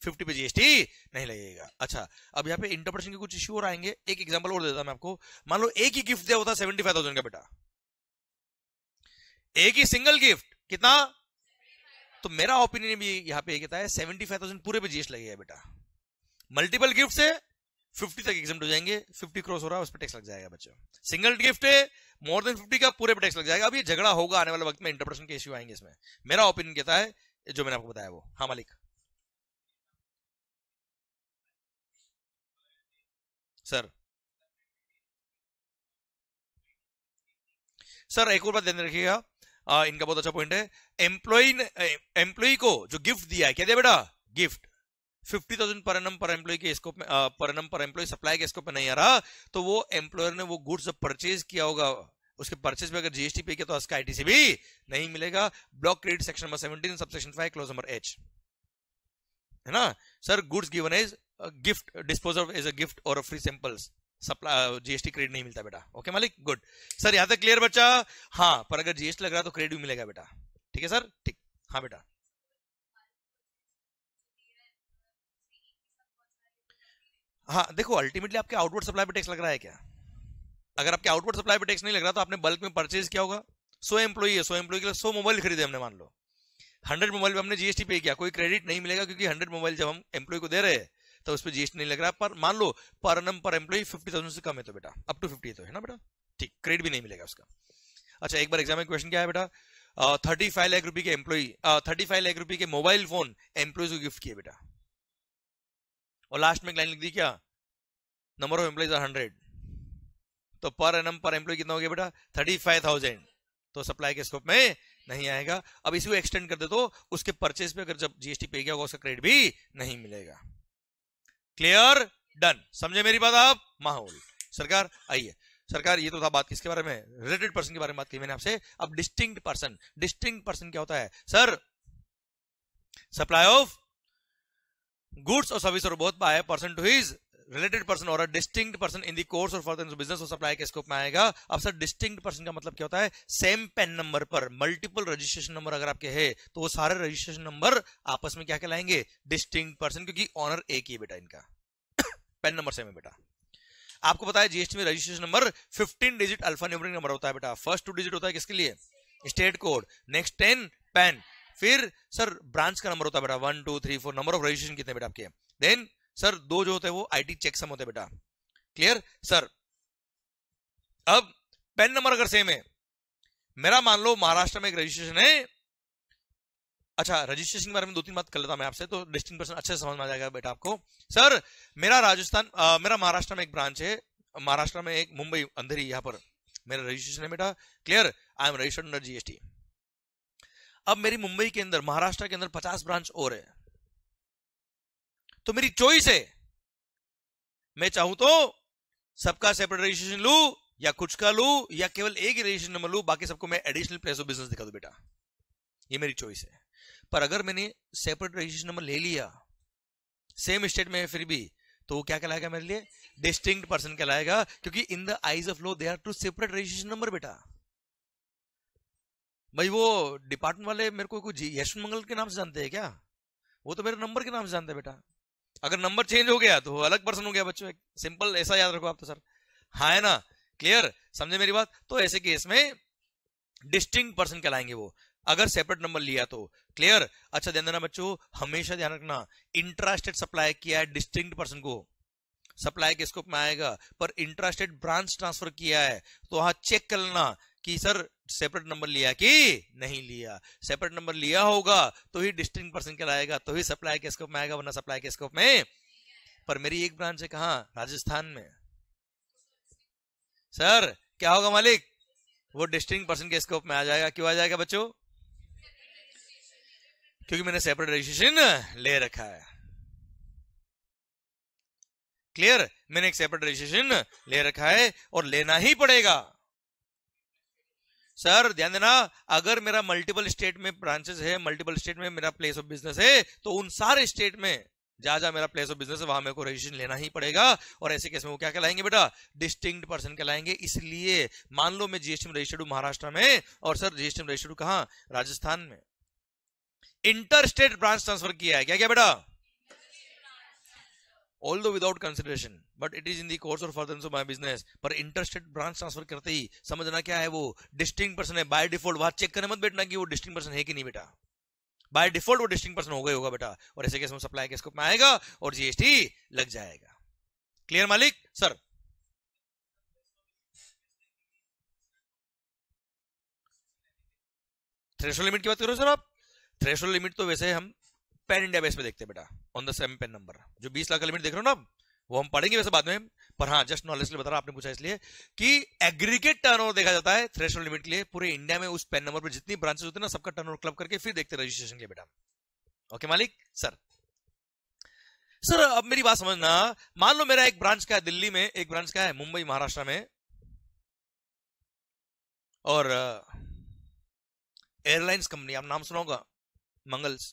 फिफ्टी पे जीएसटी नहीं लगेगा अच्छा अब यहाँ पे इंटरप्रेशन के कुछ इश्यू और आएंगे एक एग्जाम्पल और देता मैं आपको मान लो एक ही गिफ्ट दिया होता सेवेंटी फाइव थाउजेंड का बेटा एक ही सिंगल गिफ्ट कितना तो मेरा ओपिनियन भी यहाँ पे कहता है सेवेंटी फाइव थाउजेंड पूरे पे जीएसटी लगेगा बेटा मल्टीपल गिफ्ट से फिफ्टी तक एग्जाम हो जाएंगे फिफ्टी क्रॉस हो रहा है उस पर टैक्स लग जाएगा बच्चों सिंगल गिफ्ट है मोर देन फिफ्टी का पूरे पे टैक्स लग जाएगा अब ये झगड़ा होगा आने वाले वक्त में इंटरप्रेशन के इश्यू आएंगे इसमें मेरा ओपिनियन कहता है जो मैंने आपको बताया वो हाँ मालिक सर सर एक और बात ध्यान रखिएगा इनका बहुत अच्छा पॉइंट है एम्प्लॉय एम्प्लॉय को जो गिफ्ट दिया है क्या दिया बेटा gift fifty thousand per annum per employee के स्कोप में per annum per employee supply के स्कोप में नहीं आ रहा तो वो एम्प्लॉयर ने वो गुड्स जब परचेज किया होगा उसके परचेज में अगर जीएसटी पे किया तो उसका आईटीसी भी नहीं मिलेगा block credit section number seventeen sub section five clause number H है ना sir goods given is gift disposal dispose of as a gift और free samples supply GST credit नहीं मिलता बेटा ओके मालिक गुड सर यहां तक क्लियर बच्चा हाँ पर अगर जीएसटी लग रहा तो क्रेडिट मिलेगा बेटा ठीक है सर ठीक हाँ बेटा हाँ देखो अल्टीमेटली आपके आउटवर्ड सप्लाई पे टैक्स लग रहा है क्या अगर आपके आउटवर्ड सप्लाई पे टैक्स नहीं लग रहा तो आपने बल्क में परचेज किया होगा सो एम्प्लॉई है सो एम्प्लॉई के लिए सो मोबाइल खरीदे हमने मान लो हंड्रेड मोबाइल पे हमने जीएसटी पे किया कोई क्रेडिट नहीं मिलेगा क्योंकि हंड्रेड मोबाइल जब हम एम्प्लॉय को दे रहे हैं तो उस पर जीएसटी नहीं लग रहा पर मान लो पर annum per employ fifty thousand से कम है तो बेटा अप टू फिफ्टी तो है ना बेटा ठीक क्रेडिट भी नहीं मिलेगा उसका अच्छा एक बार एग्जाम में क्वेश्चन क्या है बेटा थर्टी फाइव लाख रुपए के एम्प्लॉई थर्टी फाइव लाख रुपए के मोबाइल फोन एम्प्लॉयज को गिफ्ट किए बेटा और लास्ट में एक लाइन लिख दी क्या नंबर ऑफ एम्प्लॉयज हंड्रेड तो पर एनम पर एम्प्लॉय कितना हो गया बेटा थर्टी फाइव थाउजेंड तो सप्लाई के स्कोप में नहीं आएगा अब इसी को एक्सटेंड कर दे तो उसके परचेज पे अगर जब जीएसटी पे गया होगा उसका क्रेडिट भी नहीं मिलेगा क्लियर डन समझे मेरी बात आप माहौल सरकार आइए सरकार ये तो था बात किसके बारे में रिलेटेड पर्सन के बारे में बात की मैंने आपसे अब डिस्टिंक्ट पर्सन डिस्टिंक्ट पर्सन क्या होता है सर सप्लाई ऑफ गुड्स और सर्विस और both by person to his related person और distinct person in the course और फॉर बिजनेस और सप्लाई के स्कोप में आएगा अब सर डिस्टिंग पर्सन का मतलब क्या होता है सेम पेन नंबर पर मल्टीपल रजिस्ट्रेशन नंबर अगर आपके है तो वो सारे रजिस्ट्रेशन नंबर आपस में क्या कहलाएंगे डिस्टिंग पर्सन क्योंकि ऑनर एक ही बेटा इनका पेन नंबर सेम है बेटा आपको पता है जीएसटी में registration number fifteen digit alphanumeric number होता है बेटा फर्स्ट टू डिजिट होता है किसके लिए state code next ten PAN फिर सर ब्रांच का नंबर होता है बेटा one two three four number of registration कितने बेटा आपके देन सर दो जो होते हैं वो आईटी चेकसम होते हैं बेटा क्लियर सर अब पेन नंबर अगर सेम है मेरा मान लो महाराष्ट्र में एक रजिस्ट्रेशन है अच्छा रजिस्ट्रेशन के बारे में दो तीन बात कर लेता मैं आपसे तो डिस्टिंग पर्सन अच्छे से समझ में आ जाएगा बेटा आपको सर मेरा राजस्थान मेरा महाराष्ट्र में एक ब्रांच है महाराष्ट्र में एक मुंबई अंधेरी यहाँ पर मेरा रजिस्ट्रेशन है बेटा clear I am registered under GST अब मेरी मुंबई के अंदर महाराष्ट्र के अंदर पचास ब्रांच और है तो मेरी चॉइस है मैं चाहूं तो सबका सेपरेट रजिस्ट्रेशन लू या कुछ का लू या केवल एक ही रजिस्ट्रेशन नंबर लू बाकी सबको मैं एडिशनल प्लेस ऑफ बिजनेस दिखा दू बेटा ये मेरी चॉइस है पर अगर मैंने सेपरेट रजिस्ट्रेशन नंबर ले लिया सेम स्टेट में फिर भी तो वो क्या कहलाएगा मेरे लिए डिस्टिंग पर्सन कहलाएगा क्योंकि in the eyes of law they are two separate registration number बेटा भाई वो डिपार्टमेंट वाले मेरे को यशवंत मंगल के नाम से जानते हैं क्या वो तो मेरे नंबर के नाम से जानते हैं बेटा अगर नंबर चेंज हो गया तो अलग पर्सन हो गया बच्चों सिंपल ऐसा याद रखो आप तो सर हाँ है ना क्लियर समझे मेरी बात तो ऐसे केस में डिस्टिंग पर्सन कहलाएंगे वो अगर सेपरेट नंबर लिया तो क्लियर अच्छा ध्यान देना बच्चों हमेशा ध्यान रखना इंटरेस्टेड सप्लाई किया है डिस्टिंग पर्सन को सप्लाई के स्कोप में आएगा पर इंटरेस्टेड ब्रांच ट्रांसफर किया है तो वहां चेक कर लेना कि सर सेपरेट नंबर लिया कि नहीं लिया सेपरेट नंबर लिया होगा तो ही डिस्टिंग पर्सन कहलाएगा तो ही सप्लाई के स्कोप में आएगा वरना सप्लाई के स्कोप में पर मेरी एक ब्रांच है कहा राजस्थान में सर क्या होगा मालिक वो डिस्टिंग पर्सन के स्कोप में आ जाएगा क्यों आ जाएगा बच्चों क्योंकि मैंने सेपरेट रजिस्ट्रेशन ले रखा है क्लियर मैंने एक सेपरेट रजिस्ट्रेशन ले रखा है और लेना ही पड़ेगा सर ध्यान देना अगर मेरा मल्टीपल स्टेट में ब्रांचेस है मल्टीपल स्टेट में मेरा प्लेस ऑफ बिजनेस है तो उन सारे स्टेट में जहां जहां मेरा प्लेस ऑफ बिजनेस है वहां मेरे को रजिस्ट्रेशन लेना ही पड़ेगा और ऐसे केस में वो क्या कहलाएंगे बेटा डिस्टिंक्ट पर्सन कहलाएंगे इसलिए मान लो मैं जीएसटी में रजिस्टर्ड हूं महाराष्ट्र में और सर जीएसटी में रजिस्टर्ड कहा राजस्थान में इंटर स्टेट ब्रांच ट्रांसफर किया है क्या क्या बेटा although without consideration but it is in the course or furtherance of my business पर इंटरेस्टेड ब्रांच ट्रांसफर करते ही समझना क्या है वो डिस्टिंग पर्सन है बाय डिफॉल्ट वहां चेक करने मत बैठना कि वो डिस्टिंग पर्सन है कि नहीं बेटा बाय डिफॉल्ट वो डिस्टिंग पर्सन हो गए होगा बेटा और ऐसे केस सप्लाई के स्कोप में आएगा और जीएसटी लग जाएगा क्लियर मालिक सर थ्रेशोल्ड लिमिट की बात करो सर आप थ्रेशोल्ड लिमिट तो वैसे हम पैन इंडिया बेस पे देखते हैं बेटा on the same PAN number जो बीस लाख का लिमिट देख रहे हो ना वो हम पढ़ेंगे वैसे बाद में पर हाँ जस्ट नॉलेज बता रहा आपने पूछा इसलिए कि एग्रीगेट टर्न देखा जाता है थ्रेश लिमिट के लिए पूरे इंडिया में उस पेन नंबर पर जितनी ब्रांचेस होती है ना सबका टर्न क्लब करके फिर देखते रजिस्ट्रेशन के लिए बेटा ओके मालिक सर सर अब मेरी बात समझना मान लो मेरा एक ब्रांच का है दिल्ली में एक ब्रांच का है मुंबई महाराष्ट्र में और एयरलाइंस uh, कंपनी आप नाम सुनाऊंगा मंगल्स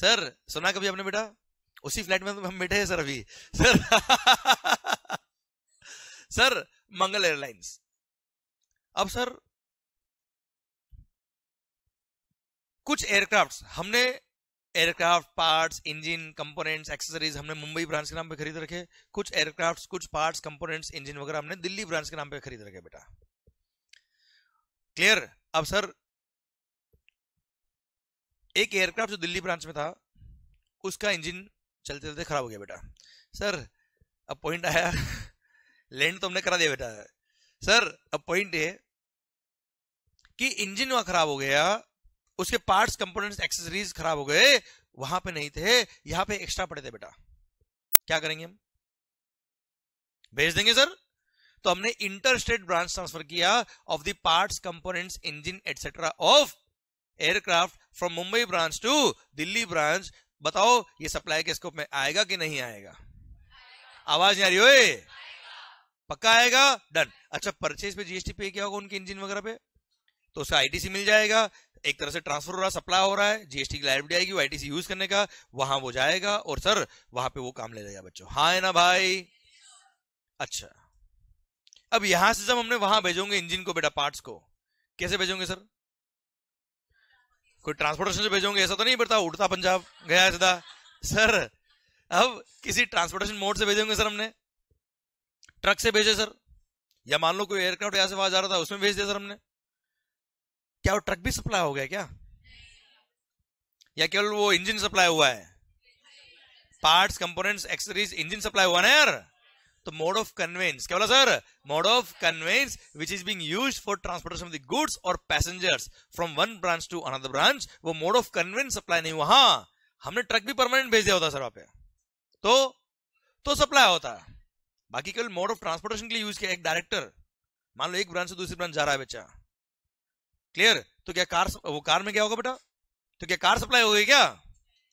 सर सुना कभी आपने बेटा उसी फ्लैट में तो हम बैठे हैं सर अभी सर [LAUGHS] सर मंगल एयरलाइंस अब सर कुछ एयरक्राफ्ट हमने aircraft parts engine components accessories हमने मुंबई ब्रांच के नाम पे खरीद रखे कुछ एयरक्राफ्ट कुछ पार्ट्स कंपोनेंट्स इंजन वगैरह हमने दिल्ली ब्रांच के नाम पे खरीद रखे बेटा क्लियर अब सर एक एयरक्राफ्ट जो दिल्ली ब्रांच में था उसका इंजन चलते चलते खराब हो गया बेटा सर अब पॉइंट आया लैंड [LAUGHS] तो हमने करा दिया बेटा सर अब पॉइंट है कि इंजन वहां खराब हो गया उसके पार्ट्स कंपोनेंट्स एक्सेसरीज खराब हो गए वहां पे नहीं थे यहां पे एक्स्ट्रा पड़े थे बेटा क्या करेंगे हम भेज देंगे सर तो हमने इंटर स्टेट ब्रांच ट्रांसफर किया of the parts components engine etcetera of aircraft from Mumbai branch to Delhi branch बताओ ये सप्लाई के स्कोप में आएगा कि नहीं आएगा, आएगा। आवाज नहीं आ रही हो पक्का आएगा डन अच्छा परचेज पे जीएसटी पे क्या होगा उनके इंजन वगैरह पे तो उसका आईटीसी मिल जाएगा एक तरह से ट्रांसफर हो रहा है सप्लाई हो रहा है जीएसटी की लाइब्रेरी आएगी आईटीसी यूज करने का वहां वो जाएगा और सर वहां पे वो काम ले जाएगा बच्चों हाँ है ना भाई अच्छा अब यहां से जब हमने वहां भेजोगे इंजिन को बेटा पार्ट्स को कैसे भेजोगे सर कोई ट्रांसपोर्टेशन से भेजोगे ऐसा तो नहीं बढ़ता उड़ता पंजाब गया सीधा सर अब किसी ट्रांसपोर्टेशन मोड से भेजेंगे सर हमने ट्रक से भेजे सर या मान लो कोई एयरक्राफ्ट यहां से वहां जा रहा था उसमें भेज दिया सर हमने क्या वो ट्रक भी सप्लाई हो गया क्या या केवल वो इंजन सप्लाई हुआ है parts components accessories engine supply हुआ ना यार तो मोड ऑफ कन्वेंस क्या बोला sir mode of conveyance which is being used for transportation of the goods और passengers from one branch to another branch वो मोड ऑफ कन्वेंस अप्लाई नहीं हुआ हाँ हमने ट्रक भी परमानेंट भेज दिया होता सर वहां तो तो सप्लाई होता है बाकी केवल मोड ऑफ ट्रांसपोर्टेशन के लिए यूज किया एक डायरेक्टर मान लो एक ब्रांच से दूसरी ब्रांच जा रहा है बच्चा क्लियर तो क्या कार वो कार में क्या होगा बेटा तो क्या कार सप्लाई हो गई क्या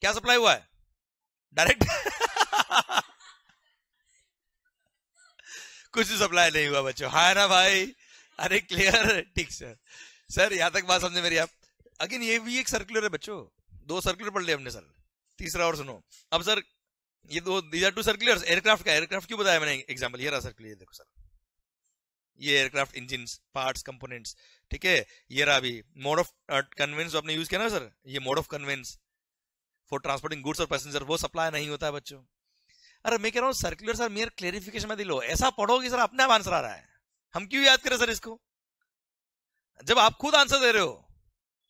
क्या सप्लाई हुआ है डायरेक्ट [LAUGHS] कुछ सप्लाई नहीं हुआ बच्चों हाँ ना भाई अरे क्लियर ठीक सर सर यहाँ तक बात समझे मेरी आप अगेन ये भी एक सर्कुलर है बच्चों दो सर्कुलर पढ़ लिया हमने सर तीसरा और सुनो अब सर ये दो these are two circular aircraft का एयरक्राफ्ट क्यों बताया मैंने एग्जाम्पल ये रहा सर्कुलर देखो सर ये एयरक्राफ्ट इंजिन पार्ट कंपोनेंट्स ठीक है ये रहा अभी मोड ऑफ कन्वेंस आपने यूज किया ना सर ये mode of conveyance for transporting goods और पैसेंजर वो सप्लाई नहीं होता है बच्चों अरे मैं कह रहा हूँ सर्कुलर सर मेयर क्लेरिफिकेशन में दिलो ऐसा पढ़ोगे सर अपने आप आंसर आ रहा है हम क्यों याद करें सर इसको जब आप खुद आंसर दे रहे हो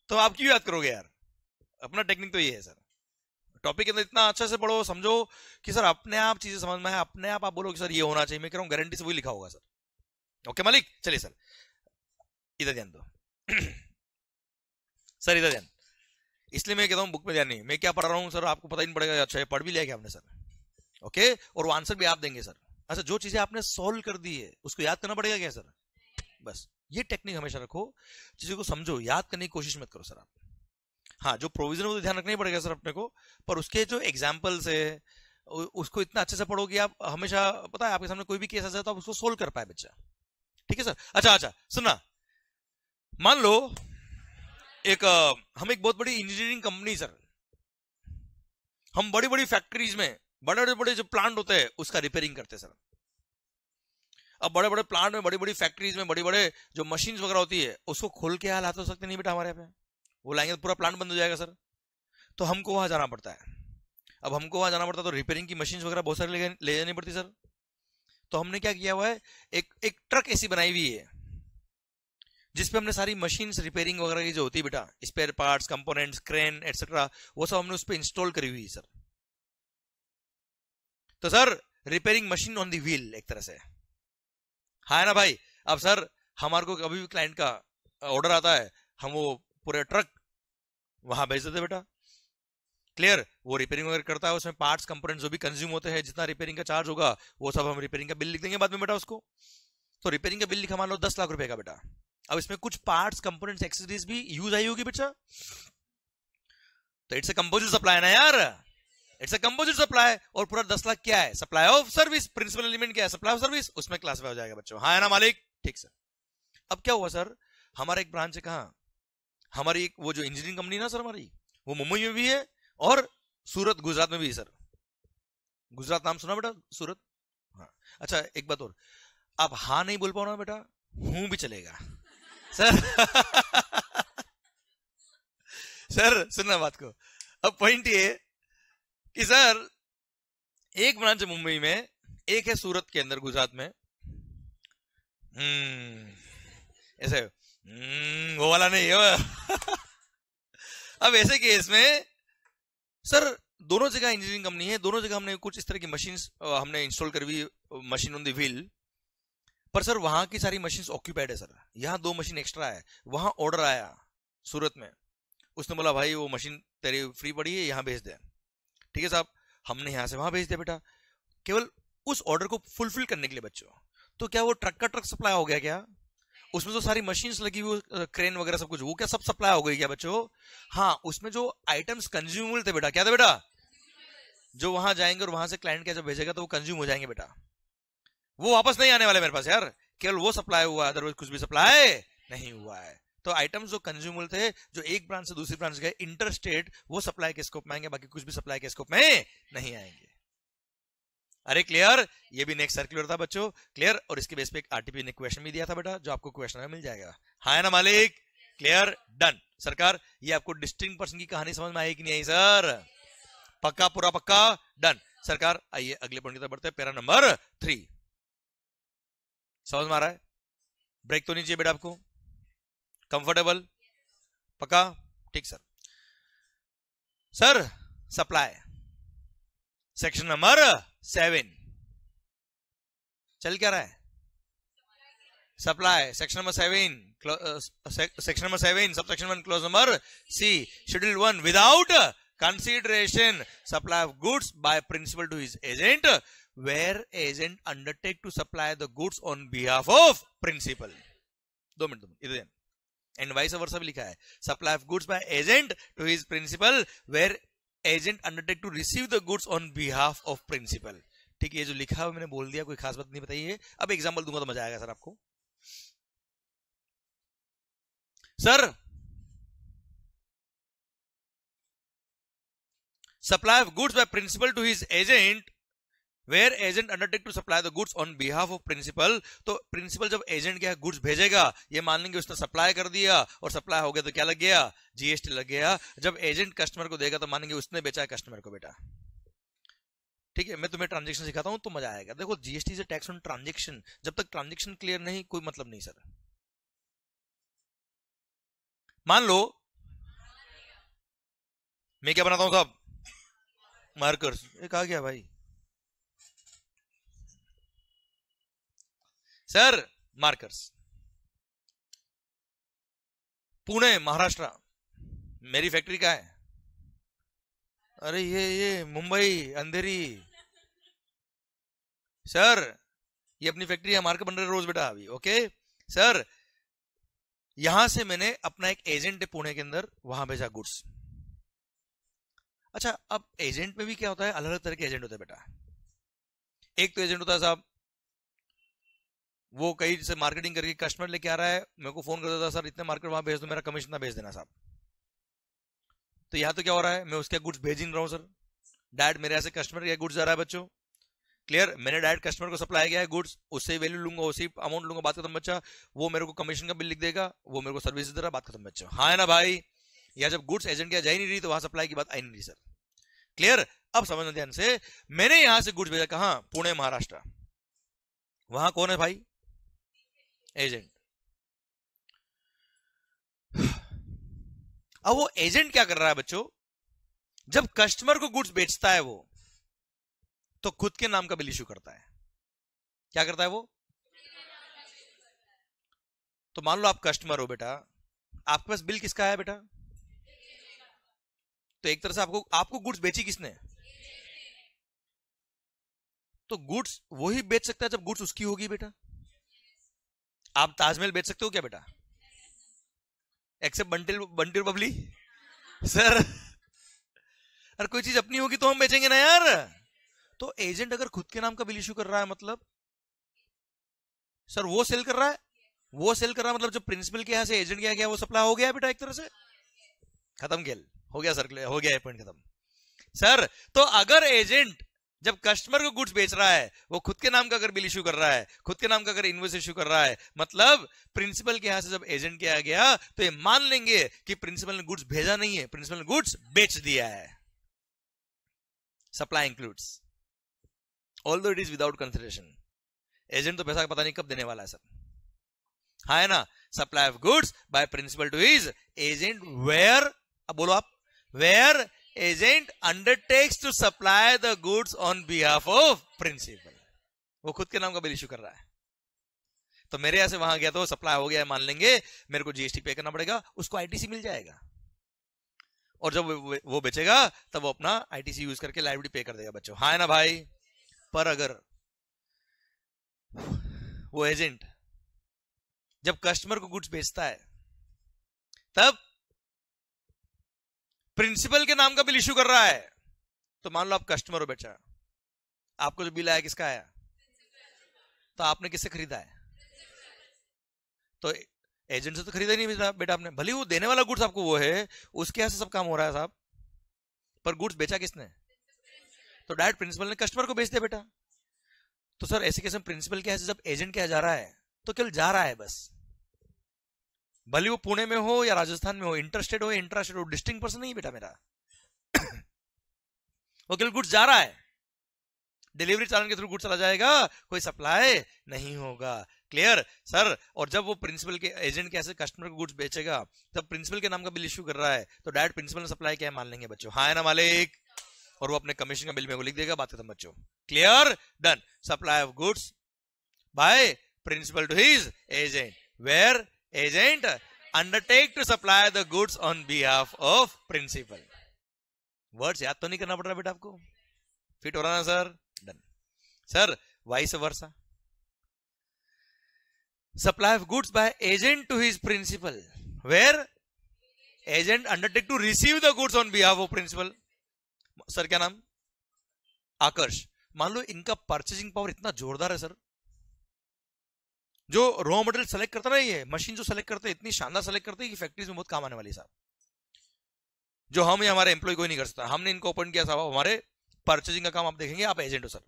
तो आप क्यों याद करोगे यार अपना टेक्निक तो ये है सर टॉपिक के अंदर इतना अच्छा से पढ़ो समझो कि सर अपने आप चीजें समझ में है अपने आप आप बोलो कि सर ये होना चाहिए मैं कह रहा हूँ गारंटी से वही लिखा होगा सर ओके मालिक चलिए सर इधर ध्यान दो सर इधर ध्यान इसलिए मैं कहता हूँ बुक में ध्यान नहीं मैं क्या पढ़ रहा हूँ सर आपको पता ही नहीं पड़ेगा अच्छा पढ़ भी लिया क्या आपने सर ओके और वो आंसर भी आप देंगे सर अच्छा जो चीजें आपने सोल्व कर दी है उसको याद करना पड़ेगा क्या सर बस ये टेक्निक हमेशा रखो चीजों को समझो याद करने की कोशिश मत करो सर आप हाँ जो प्रोविजन वो तो ध्यान रखना ही पड़ेगा सर अपने को पर उसके जो एग्जाम्पल्स है उसको इतना अच्छे से पढ़ोगे आप हमेशा पता है आपके सामने कोई भी केस आ तो आप उसको सोल्व कर पाए बच्चा ठीक है सर अच्छा अच्छा सुनना मान लो एक हम एक बहुत बड़ी इंजीनियरिंग कंपनी सर हम बड़ी बड़ी फैक्ट्रीज में बड़े बड़े जो प्लांट होते हैं उसका रिपेयरिंग करते सर अब बड़े बड़े प्लांट में बड़ी बड़ी फैक्ट्रीज में बड़ी बड़े जो मशीन वगैरह होती है उसको खोल के हाल हाथ हो सकते नहीं बेटा हमारे यहाँ पे वो लाएंगे तो पूरा प्लांट बंद हो जाएगा सर तो हमको वहां जाना पड़ता है अब हमको वहां जाना पड़ता है तो रिपेयरिंग की मशीन वगैरह बहुत सारी ले जानी पड़ती सर तो हमने क्या किया हुआ है एक एक ट्रक ऐसी बनाई हुई है जिसपे हमने सारी मशीन रिपेयरिंग वगैरह की जो होती है बेटा spare parts components crane etcetera वो सब हमने उस पर इंस्टॉल करी हुई है सर तो sir repairing machine on the wheel एक तरह से हा है ना भाई अब सर हमारे को कभी भी क्लाइंट का ऑर्डर आता है हम वो पूरे ट्रक वहां भेज देते बेटा क्लियर वो रिपेयरिंग वगैरह करता है उसमें पार्ट्स कंपोनेंट जो भी कंज्यूम होते हैं जितना रिपेयरिंग का चार्ज होगा वो सब हम रिपेयरिंग का बिल लिख देंगे बाद में बेटा उसको तो रिपेयरिंग का बिल लिखा मान लो दस लाख रुपए का बेटा अब इसमें कुछ पार्ट्स कंपोनेंट्स एक्सेसरीज भी यूज आई होगी बेटा तो इट्स अ कंपोजिट सप्लाई ना यार इट्स अ कंपोजिट सप्लाई और पूरा दस लाख क्या है supply of service principal element क्या है सप्लाई ऑफ सर्विस उसमें क्लासिफाई हो जाएगा बच्चों हाँ है ना मालिक ठीक सर अब क्या हुआ सर हमारा एक ब्रांच है कहा हमारी एक वो जो इंजीनियरिंग कंपनी ना सर हमारी वो मुंबई में भी है और सूरत गुजरात में भी है सर गुजरात नाम सुना बेटा सूरत हाँ अच्छा एक बात और आप हाँ नहीं बोल पाओ ना बेटा हूं भी चलेगा सर सर [LAUGHS] सुनना बात को अब पॉइंट ये कि सर एक ब्रांच मुंबई में एक है सूरत के अंदर गुजरात में हम्म, ऐसे हम्म, वो वाला नहीं है [LAUGHS] अब ऐसे केस में सर दोनों जगह इंजीनियरिंग कंपनी है दोनों जगह हमने कुछ इस तरह की मशीन हमने इंस्टॉल कर भी मशीन ऑन द व्हील पर सर वहां की सारी मशीन ऑक्यूपाइड है सर यहाँ दो मशीन एक्स्ट्रा है वहां ऑर्डर आया सूरत में उसने बोला भाई वो मशीन तेरी फ्री पड़ी है यहाँ भेज दे ठीक है साहब हमने यहाँ से वहाँ भेज दिया बेटा केवल उस ऑर्डर को फुलफिल करने के लिए बच्चों तो क्या वो ट्रक का ट्रक सप्लाई हो गया क्या उसमें जो सारी मशीन्स लगी हुई क्रेन वगैरह सब कुछ वो क्या सब सप्लाई हो गई क्या बच्चों हाँ उसमें जो आइटम्स कंज्यूमेबल थे बेटा क्या था बेटा जो वहां जाएंगे और वहां से क्लाइंट क्या जब भेजेगा तो वो कंज्यूम हो जाएंगे बेटा वो वापस नहीं आने वाले मेरे पास यार केवल वो सप्लाई हुआ है अदरवाइज कुछ भी सप्लाई नहीं हुआ है तो आइटम्स जो कंज्यूमल थे जो एक ब्रांच से दूसरी ब्रांच गए इंटरस्टेट वो सप्लाई के स्कोप में आएंगे बाकी कुछ भी सप्लाई के स्कोप में नहीं आएंगे अरे क्लियर ये भी नेक्स्ट सर्कुलर था बच्चों क्लियर और इसके बेस पे एक आरटीपी ने क्वेश्चन भी दिया था बेटा जो आपको क्वेश्चन में मिल जाएगा हाँ ना मालिक क्लियर डन सरकार ये आपको डिस्टिंग पर्सन की कहानी समझ में आई कि नहीं आई सर पक्का पूरा पक्का डन सरकार आइए अगले पॉइंट की तरफ बढ़ते हैं पैरा नंबर थ्री समझ में आ रहा है ब्रेक तो नहीं चाहिए बेटा आपको कंफर्टेबल पक्का ठीक sir sir supply section number seven चल क्या रहा है supply section number seven section number seven sub section one clause number C schedule one without consideration supply of goods by principal to his agent where agent undertake to supply the goods on behalf of principal दो minute दो minute इधर and vice versa भी लिखा है supply of goods by agent to his principal where agent undertake to receive the goods on behalf of principal ठीक है ये जो लिखा है मैंने बोल दिया कोई खास बात नहीं बताइए अब एग्जाम्पल दूंगा तो मजा आएगा सर आपको sir supply of goods by principal to his agent where agent undertake to supply the goods on behalf of principal तो प्रिंसिपल जब एजेंट क्या गुड्स भेजेगा ये मान लेंगे उसने सप्लाई कर दिया और सप्लाई हो गया तो क्या लग गया जीएसटी लग गया जब एजेंट कस्टमर को देगा तो मानेंगे उसने बेचा कस्टमर को बेटा ठीक है मैं तुम्हें ट्रांजेक्शन सिखाता हूं तो मजा आएगा देखो जीएसटी से टैक्स ऑन ट्रांजेक्शन जब तक ट्रांजेक्शन क्लियर नहीं कोई मतलब नहीं सर मान लो मैं क्या बनाता हूं साहब मार्कर्स ये कहा गया भाई सर मार्कर्स पुणे महाराष्ट्र मेरी फैक्ट्री का है अरे ये ये मुंबई अंधेरी सर ये अपनी फैक्ट्री है मार्कर बन रहे रोज बेटा अभी ओके सर यहां से मैंने अपना एक एजेंट है पुणे के अंदर वहां भेजा गुड्स अच्छा अब एजेंट में भी क्या होता है अलग अलग तरह के एजेंट होते हैं बेटा एक तो एजेंट होता है साहब वो कहीं से मार्केटिंग करके कस्टमर लेके आ रहा है मेरे को फोन करता था सर इतने मार्केट वहां भेज दो मेरा कमीशन ना भेज देना साहब तो यहाँ तो क्या हो रहा है मैं उसके गुड्स भेज ही रहा हूँ सर डायरेक्ट मेरे ऐसे कस्टमर के गुड्स जा रहा है बच्चों क्लियर मैंने डायरेक्ट कस्टमर को सप्लाई किया है गुड्स उससे वैल्यू लूंगा उसी अमाउंट लूंगा बात खत्म बच्चा वो मेरे को कमीशन का बिल लिख देगा वो मेरे को सर्विस दे रहा बात खत्म बच्चा हाँ है ना भाई या जब गुड्स एजेंट क्या जा ही नहीं रही तो वहां सप्लाई की बात आई नहीं रही सर क्लियर अब समझना ध्यान से मैंने यहां से गुड्स भेजा कहा पुणे महाराष्ट्र वहां कौन है भाई एजेंट [SIGHS] अब वो एजेंट क्या कर रहा है बच्चों जब कस्टमर को गुड्स बेचता है वो तो खुद के नाम का बिल इश्यू करता है क्या करता है वो तो मान लो आप कस्टमर हो बेटा आपके पास बिल किसका है बेटा तो एक तरह से आपको आपको गुड्स बेची किसने तो गुड्स वही बेच सकता है जब गुड्स उसकी होगी बेटा आप ताजमहल बेच सकते हो क्या बेटा एक्सेप्ट बंटिल बंटिल बबली सर अरे कोई चीज अपनी होगी तो हम बेचेंगे ना यार तो एजेंट अगर खुद के नाम का बिल इशू कर रहा है मतलब सर वो सेल कर रहा है वो सेल कर रहा है मतलब जो प्रिंसिपल के यहां से एजेंट क्या गया वो सप्लाई हो गया बेटा एक तरह से खत्म खेल हो गया सर हो गया पॉइंट खत्म सर तो अगर एजेंट जब कस्टमर को गुड्स बेच रहा है वो खुद के नाम का अगर बिल इश्यू कर रहा है खुद के नाम का अगर इन्वेस्ट इश्यू कर रहा है मतलब प्रिंसिपल के यहां से जब एजेंट किया गया तो ये मान लेंगे कि प्रिंसिपल ने गुड्स भेजा नहीं है प्रिंसिपल ने गुड्स बेच दिया है supply includes although it is without consideration agent तो पैसा पता नहीं कब देने वाला है सर हा है ना supply of goods by principal to his agent where अब बोलो आप where agent undertakes to supply the goods on behalf of principal वो खुद के नाम का बिल इशू कर रहा है तो मेरे यहां से वहां गया तो सप्लाई हो गया मान लेंगे मेरे को जीएसटी पे करना पड़ेगा उसको आईटीसी मिल जाएगा और जब वो बेचेगा तब वो अपना आईटीसी यूज करके लाइब्रेरी पे कर देगा बच्चों हाँ ना भाई पर अगर वो एजेंट जब कस्टमर को गुड्स बेचता है तब प्रिंसिपल के नाम का बिल इश्यू कर रहा है तो मान लो आप कस्टमर हो बेटा आपको जो बिल आया किसका आया तो आपने किससे खरीदा है तो एजेंट से तो खरीदा नहीं बेटा बेटा आपने भले वो देने वाला गुड्स आपको वो है उसके यहाँ से सब काम हो रहा है साहब पर गुड्स बेचा किसने तो डायरेक्ट प्रिंसिपल ने कस्टमर को बेच दिया बेटा तो सर ऐसे कैसे प्रिंसिपल प्रिंसिपल यहां से जब एजेंट यहां जा रहा है तो केवल जा रहा है बस भले वो पुणे में हो या राजस्थान में हो इंटरेस्टेड हो इंटरेस्टेड हो डिस्टिंग पर्सन नहीं बेटा मेरा [CLEARS THROAT] वकील गुड्स जा रहा है डिलीवरी चालन के थ्रू गुड चला जाएगा कोई सप्लाई नहीं होगा क्लियर सर और जब वो प्रिंसिपल के एजेंट कैसे कस्टमर को गुड्स बेचेगा तब प्रिंसिपल के नाम का बिल इश्यू कर रहा है तो डायरेक्ट प्रिंसिपल ने सप्लाई क्या है मान लेंगे बच्चों हाँ ना मालिक और वो अपने कमीशन का बिल मेरे को लिख देगा बात खत्म बच्चों clear done supply of goods by principal to his agent where agent undertake to supply the goods on behalf of principal words याद तो नहीं करना पड़ रहा बेटा आपको फिट हो रहा ना sir done sir vice versa supply of goods by agent to his principal where agent undertake to receive the goods on behalf of principal sir क्या नाम आकर्ष मान लो इनका परचेसिंग पावर इतना जोरदार है सर जो रॉ मटेरियल सेलेक्ट करता रही है मशीन जो सेलेक्ट करते इतनी शानदार सेलेक्ट करते हैं कि फैक्ट्रीज में बहुत काम आने वाली साहब जो हम या हमारे एम्प्लॉय कोई नहीं कर सकता हमने इनको ओपन किया साहब हमारे परचेजिंग का काम आप देखेंगे आप एजेंट हो सर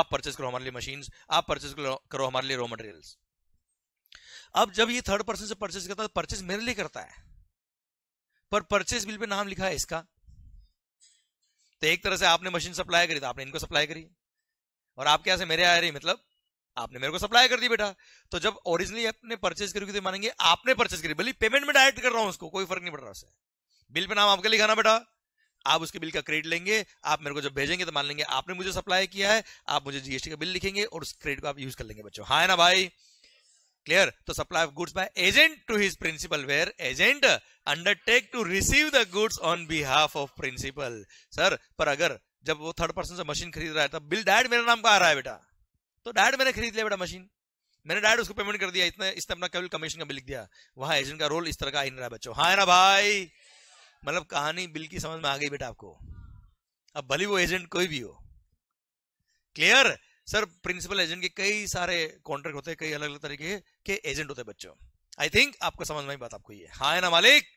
आप परचेज करो हमारे लिए मशीन आप परचेज करो हमारे लिए रॉ मटेरियल्स अब जब ये थर्ड पर्सन से परचेज करता है परचेज मेरे लिए करता है पर परचेज बिल पे नाम लिखा है इसका तो एक तरह से आपने मशीन सप्लाई करी तो आपने इनको सप्लाई करी और आप क्या से मेरे आ रही मतलब आपने मेरे को सप्लाई कर दी बेटा तो जब ओरिजिनली आपने परचेज करी तो मानेंगे आपने परचेज करी भले पेमेंट में डायरेक्ट कर रहा हूं उसको कोई फर्क नहीं पड़ रहा उससे बिल पे नाम आपका लिखाना बेटा आप उसके बिल का क्रेडिट लेंगे आप मेरे को जब भेजेंगे तो मान लेंगे आपने मुझे सप्लाई किया है आप मुझे जीएसटी का बिल लिखेंगे और उस क्रेडिट को आप यूज कर लेंगे बच्चों हाँ है ना भाई क्लियर तो supply of goods by agent to his principal where agent undertake to receive the goods on behalf of principal sir पर अगर जब वो थर्ड पर्सन से मशीन खरीद रहा है तब बिल डायरेक्ट मेरे नाम का आ रहा है बेटा तो डैड मैंने खरीद लिया बेटा मशीन मैंने डायरेक्ट उसको पेमेंट कर दिया इतना इसने अपना केवल कमीशन का बिल लिख दिया वहां एजेंट का रोल इस तरह का ही रहा बच्चों हाँ ना भाई मतलब कहानी बिल की समझ में आ गई बेटा आपको अब भली वो एजेंट कोई भी हो क्लियर सर प्रिंसिपल एजेंट के कई सारे कॉन्ट्रैक्ट होते हैं कई अलग अलग तरीके के एजेंट होते हैं बच्चों आई थिंक आपको समझ में बात आपको ये हाँ है ना मालिक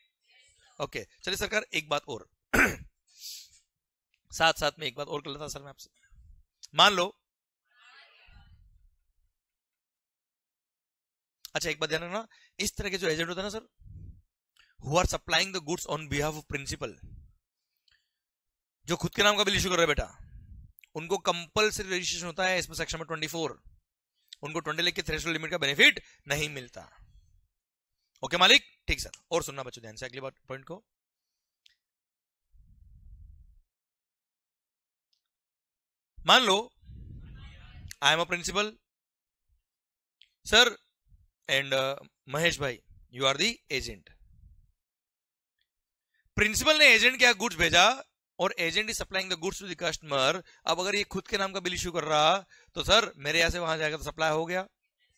ओके yes. okay, चलिए सरकार एक बात और [CLEARS THROAT] साथ साथ में एक बात और कर लेता सर मैं आपसे मान लो अच्छा एक बात ध्यान रखना इस तरह के जो एजेंट होते हैं ना sir who are supplying the goods on behalf of principal जो खुद के नाम का बिल इशू कर रहे बेटा उनको कंपल्सरी रजिस्ट्रेशन होता है इसमें सेक्शन में ट्वेंटी फोर उनको ट्वेंटी लेख के थ्रेस लिमिट का बेनिफिट नहीं मिलता ओके मालिक ठीक सर और सुनना बच्चों ध्यान से अगली बार पॉइंट को मान लो I am a principal sir and Mahesh भाई you are the agent principal ने एजेंट क्या गुड्स भेजा और agent is supplying the goods to the customer अब अगर ये खुद के नाम का बिल इश्यू कर रहा तो सर मेरे यहां से वहां जाएगा तो सप्लाई हो गया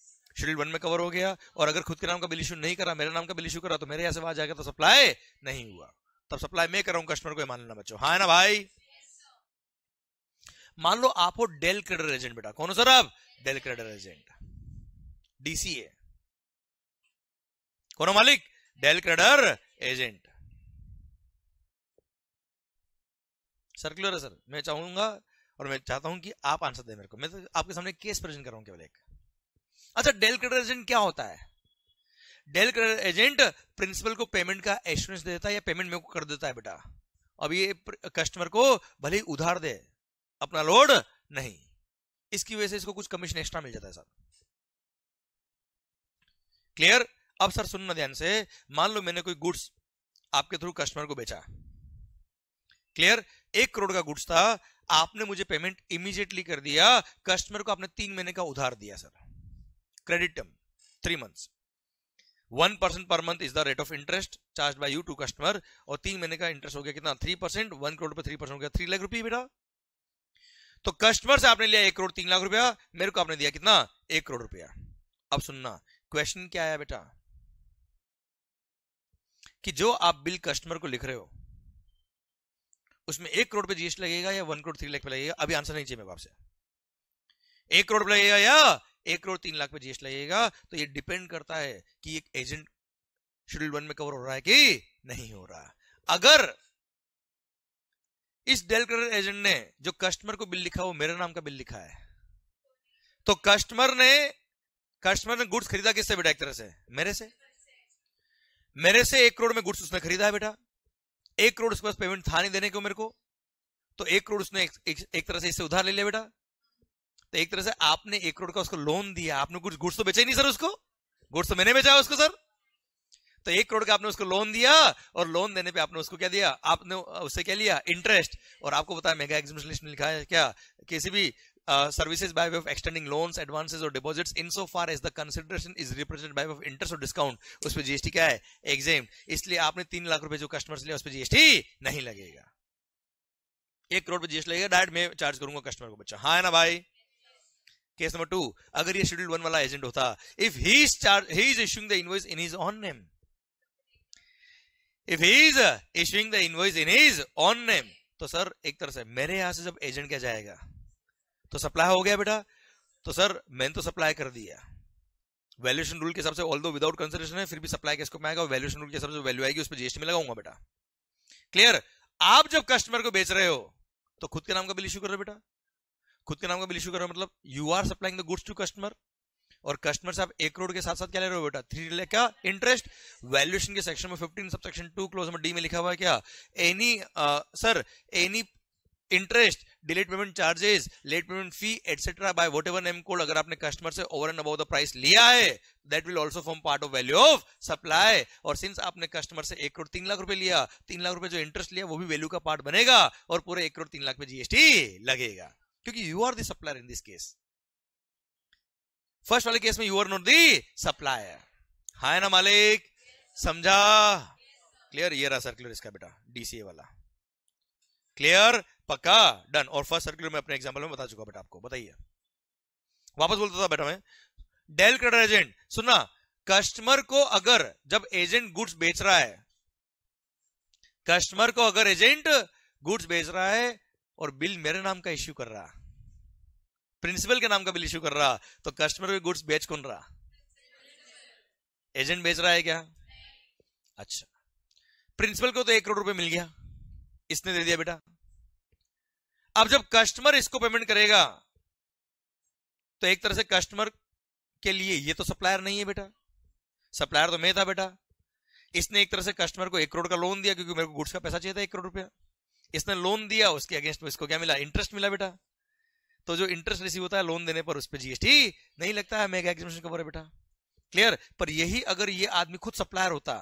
शेड्यूल वन में कवर हो गया और अगर खुद के नाम का बिल इशू नहीं करा मेरे नाम का बिल इश्यू करा तो मेरे यहाँ से वहां जाएगा तो सप्लाई नहीं हुआ तब सप्लाई मैं कर रहा हूं कस्टमर को मान लेना बच्चों हाँ ना भाई मान लो आप हो डेल क्रेडर एजेंट बेटा कौन हो सर आप डेल क्रेडर एजेंट डीसीए કોનો मालिक डेल क्रेडर एजेंट सर्कुलर है सर मैं चाहूंगा और मैं चाहता हूं कि आप आंसर दें मेरे को मैं तो आपके सामने केस प्रेजेंट कर रहा हूं केवल एक अच्छा डेल क्रेडर एजेंट क्या होता है डेल क्रेडर एजेंट प्रिंसिपल को पेमेंट का एश्योरेंस देता है या पेमेंट मेरे को कर देता है बेटा अब ये कस्टमर को भले ही उधार दे अपना लोड नहीं इसकी वजह से इसको कुछ कमीशन एक्स्ट्रा मिल जाता है सर क्लियर अब सर सुनना ध्यान से मान लो मैंने कोई गुड्स आपके थ्रू कस्टमर को बेचा क्लियर एक करोड़ का गुड्स था आपने मुझे पेमेंट इमीजिएटली कर दिया कस्टमर को आपने तीन महीने का उधार दिया sir credit term three months one percent per month is the rate of interest charge by you to customer और तीन महीने का इंटरेस्ट हो गया कितना थ्री परसेंट वन करोड़ पर थ्री परसेंट हो गया थ्री लाख रुपये बेटा तो कस्टमर से आपने लिया एक करोड़ तीन लाख रुपया मेरे को आपने दिया कितना एक करोड़ रुपया अब सुनना क्वेश्चन क्या आया बेटा कि जो आप बिल कस्टमर को लिख रहे हो उसमें एक करोड़ पे जीएसटी लगेगा या वन करोड़ थ्री लाख पे लगेगा अभी आंसर नहीं चाहिए मेरे आपसे एक करोड़ पे लगेगा या एक करोड़ तीन लाख पे जीएसटी लगेगा तो ये डिपेंड करता है कि एक एजेंट शेड्यूल वन में कवर हो रहा है कि नहीं हो रहा अगर इस डेल कलर एजेंट ने जो कस्टमर को बिल लिखा वो मेरे नाम का बिल लिखा है तो कस्टमर ने कस्टमर ने गुड्स खरीदा किससे बेटा एक तरह से मेरे से मेरे से एक करोड़ में गुड्स उसने खरीदा है बेटा एक करोड़ उसके पास पेमेंट था नहीं देने को मेरे को तो एक करोड़ उसने एक, एक, एक तरह से इससे उधार ले लिया बेटा तो एक तरह से आपने एक करोड़ का उसको लोन दिया आपने कुछ गुड्स तो बेचे ही नहीं सर उसको गुड्स तो मैंने बेचा उसको सर तो एक करोड़ का आपने उसको लोन दिया और लोन देने पे आपने उसको क्या दिया आपने उससे क्या लिया इंटरेस्ट और आपको बताया है मेगा एग्जामिनेशन लिखा है क्या किसी भी uh, services by way of extending loans advances or deposits insofar as the consideration is represented by way of interest or discount उस पे जीएसटी क्या है एग्जेम्प्ट इसलिए आपने 3 लाख रुपए जो कस्टमर से लिया उस पे जीएसटी नहीं लगेगा एक करोड़ पे जीएसटी लगेगा डायरेक्ट मैं चार्ज करूंगा कस्टमर को बच्चा हाँ है ना भाई केस नंबर टू अगर ये शेड्यूल वन वाला एजेंट होता if he is charge he is issuing the invoice in his own name if he is issuing the invoice in his own name तो सर एक तरह से मेरे यहां से जब एजेंट क्या जाएगा तो सप्लाई हो गया बेटा तो सर मैंने तो सप्लाई कर दिया वैल्यूएशन रूल के हिसाब से ऑल दो विदाउट कंसिडरेशन है फिर भी सप्लाई के स्कोप में आएगा वैल्यूएशन रूल के हिसाब से वैल्यू आएगी उस पर जीएसटी में लगाऊंगा बेटा क्लियर आप जब कस्टमर को बेच रहे हो तो खुद के नाम का बिल इश्यू कर रहे हो बेटा खुद के नाम का बिल इश्यू कर रहे हो मतलब you are supplying the goods to customer और कस्टमर से आप एक करोड़ के साथ साथ क्या ले रहे हो बेटा थ्री लैख का इंटरेस्ट वैल्यूएशन के सेक्शन में fifteen sub section two clause में डी में लिखा हुआ है क्या any sir any interest delayed payment charges late payment fee etcetera by whatever name called अगर आपने कस्टमर से over and above the price लिया है that will also form part of value of supply और since आपने customer से एक करोड़ तीन लाख रुपए लिया तीन लाख रुपए जो इंटरेस्ट लिया वो भी वैल्यू का पार्ट बनेगा और पूरे एक करोड़ तीन लाख में जीएसटी लगेगा क्योंकि you are the supplier in this case first वाले केस में you are not the supplier हाय ना मालिक समझा क्लियर ये रहा सर क्लियर इसका बेटा डीसीए वाला क्लियर पक्का डन और फर्स्ट सर्कुलर में अपने एग्जाम्पल में बता चुका बेटा आपको बताइए वापस बोलता था बेटा मैं डेल क्रेडिट एजेंट सुना कस्टमर को अगर जब एजेंट गुड्स बेच रहा है कस्टमर को अगर एजेंट गुड्स बेच रहा है और बिल मेरे नाम का इश्यू कर रहा प्रिंसिपल के नाम का बिल इश्यू कर रहा तो कस्टमर को गुड्स बेच कौन रहा एजेंट बेच रहा है क्या अच्छा प्रिंसिपल को तो एक करोड़ रुपए मिल गया इसने दे दिया बेटा अब जब कस्टमर इसको पेमेंट करेगा तो एक तरह से कस्टमर के लिए ये तो सप्लायर नहीं है बेटा सप्लायर तो मैं था बेटा इसने एक तरह से कस्टमर को एक करोड़ का लोन दिया क्योंकि मेरे को गुड्स का पैसा चाहिए था एक करोड़ रुपया इसने लोन दिया उसके अगेंस्ट में इसको क्या मिला इंटरेस्ट मिला बेटा तो जो इंटरेस्ट रिसीव होता है लोन देने पर उस पर जीएसटी नहीं लगता है मेगा एग्जामिनेशन कवर है बेटा क्लियर पर यही अगर ये आदमी खुद सप्लायर होता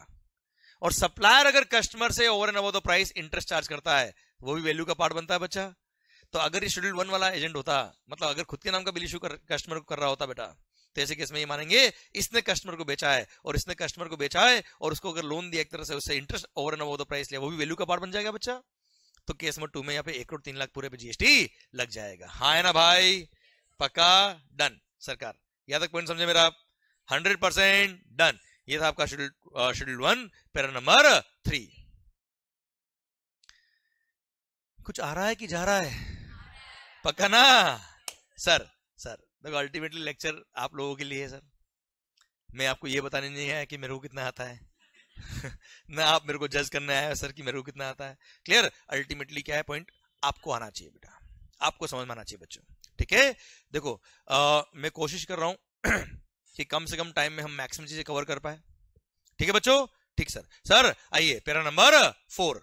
और सप्लायर अगर कस्टमर से over and above the price interest charge करता है वो भी वैल्यू का पार्ट बनता है बच्चा तो अगर ये शेड्यूल वन वाला एजेंट होता मतलब अगर खुद के नाम का बिल इशू कस्टमर को कर रहा होता बेटा तो ऐसे केस में ये मानेंगे इसने कस्टमर को बेचा है और इसने कस्टमर को बेचा है और उसको अगर लोन दिया एक तरह से उससे interest over and above the price लिया वो भी वैल्यू का पार्ट बन जाएगा बच्चा तो केस नंबर टू में यहाँ पे एक करोड़ तीन लाख पूरे पे जीएसटी लग जाएगा हाँ है ना भाई पक्का डन सरकार याद तक पॉइंट समझे मेरा आप हंड्रेड परसेंट डन ये था आपका schedule schedule one para number three कुछ आ रहा है कि जा रहा है पक्का ना सर सर देखो अल्टीमेटली लेक्चर आप लोगों के लिए है सर मैं आपको ये बताने नहीं आया कि मेरे को कितना आता है [LAUGHS] ना आप मेरे को जज करने आया सर कि मेरे को कितना आता है क्लियर अल्टीमेटली क्या है पॉइंट आपको आना चाहिए बेटा आपको समझ में आना चाहिए बच्चों ठीक है देखो आ, मैं कोशिश कर रहा हूं [CLEARS THROAT] कि कम से कम टाइम में हम मैक्सिमम चीजें कवर कर पाए ठीक है बच्चों ठीक सर सर आइए para number four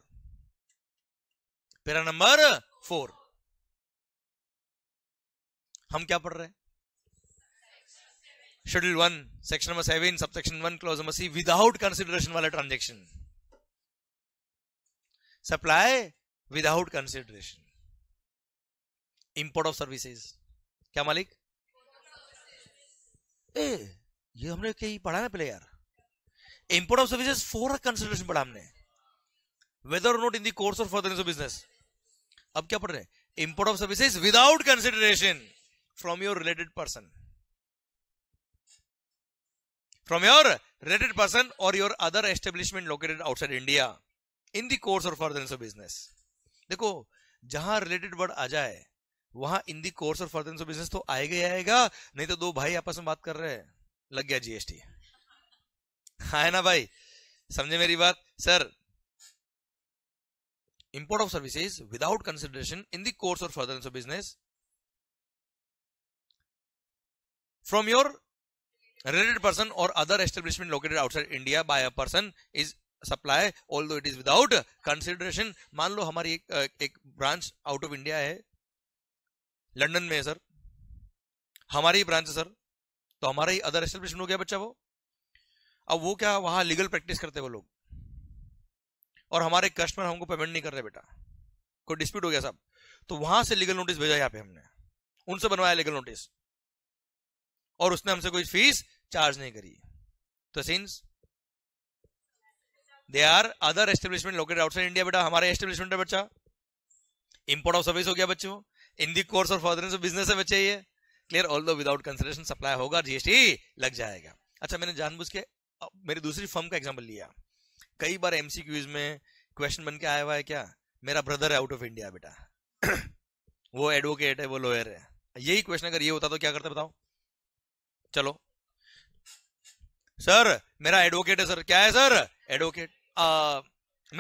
para number four हम क्या पढ़ रहे हैं schedule one section number seven sub section one clause number C without consideration वाला transaction supply without consideration import of services क्या मालिक ए ये हमने कहीं पढ़ा ना पहले यार import of services for consultation पढ़ा हमने whether not in the course of further business अब क्या पढ़ रहे import of services without consideration from your related person from your related person और your other establishment located outside India in the course of further business देखो जहां related word आ जाए वहां इन दी कोर्स और फर्दर बिजनेस तो आएगा ही आएगा नहीं तो दो भाई आपस में बात कर रहे हैं लग गया जीएसटी हाँ, है ना भाई समझे मेरी बात sir import of services without consideration in the course और further business from your related person और other establishment located outside India by a person is supply although it is without consideration मान लो हमारी एक, एक branch out of India है London में है सर हमारी ही ब्रांच है सर तो हमारा ही अदर एस्टेब्लिशमेंट हो गया बच्चा वो अब वो क्या वहां लीगल प्रैक्टिस करते वो लोग और हमारे कस्टमर हमको पेमेंट नहीं कर रहे बेटा कोई डिस्प्यूट हो गया सब तो वहां से लीगल नोटिस भेजा यहाँ पे हमने उनसे बनवाया लीगल नोटिस और उसने हमसे कोई फीस चार्ज नहीं करी तो since they are other establishment located outside India बेटा हमारे एस्टेब्लिशमेंट है बच्चा इंपोर्ट ऑफ सर्विस हो गया बच्चों इन दी कोर्स और बिजनेस तो में चाहिए clear although without consideration supply होगा जीएसटी लग जाएगा अच्छा मैंने जानबूझ के मेरी दूसरी फर्म का एग्जाम्पल लिया कई बार एमसीक्यूज में क्वेश्चन बन के आया हुआ है क्या मेरा ब्रदर है आउट ऑफ इंडिया बेटा [CLEARS THROAT] वो एडवोकेट है वो लॉयर है यही क्वेश्चन अगर ये होता तो क्या करते बताओ चलो सर मेरा एडवोकेट है सर क्या है सर एडवोकेट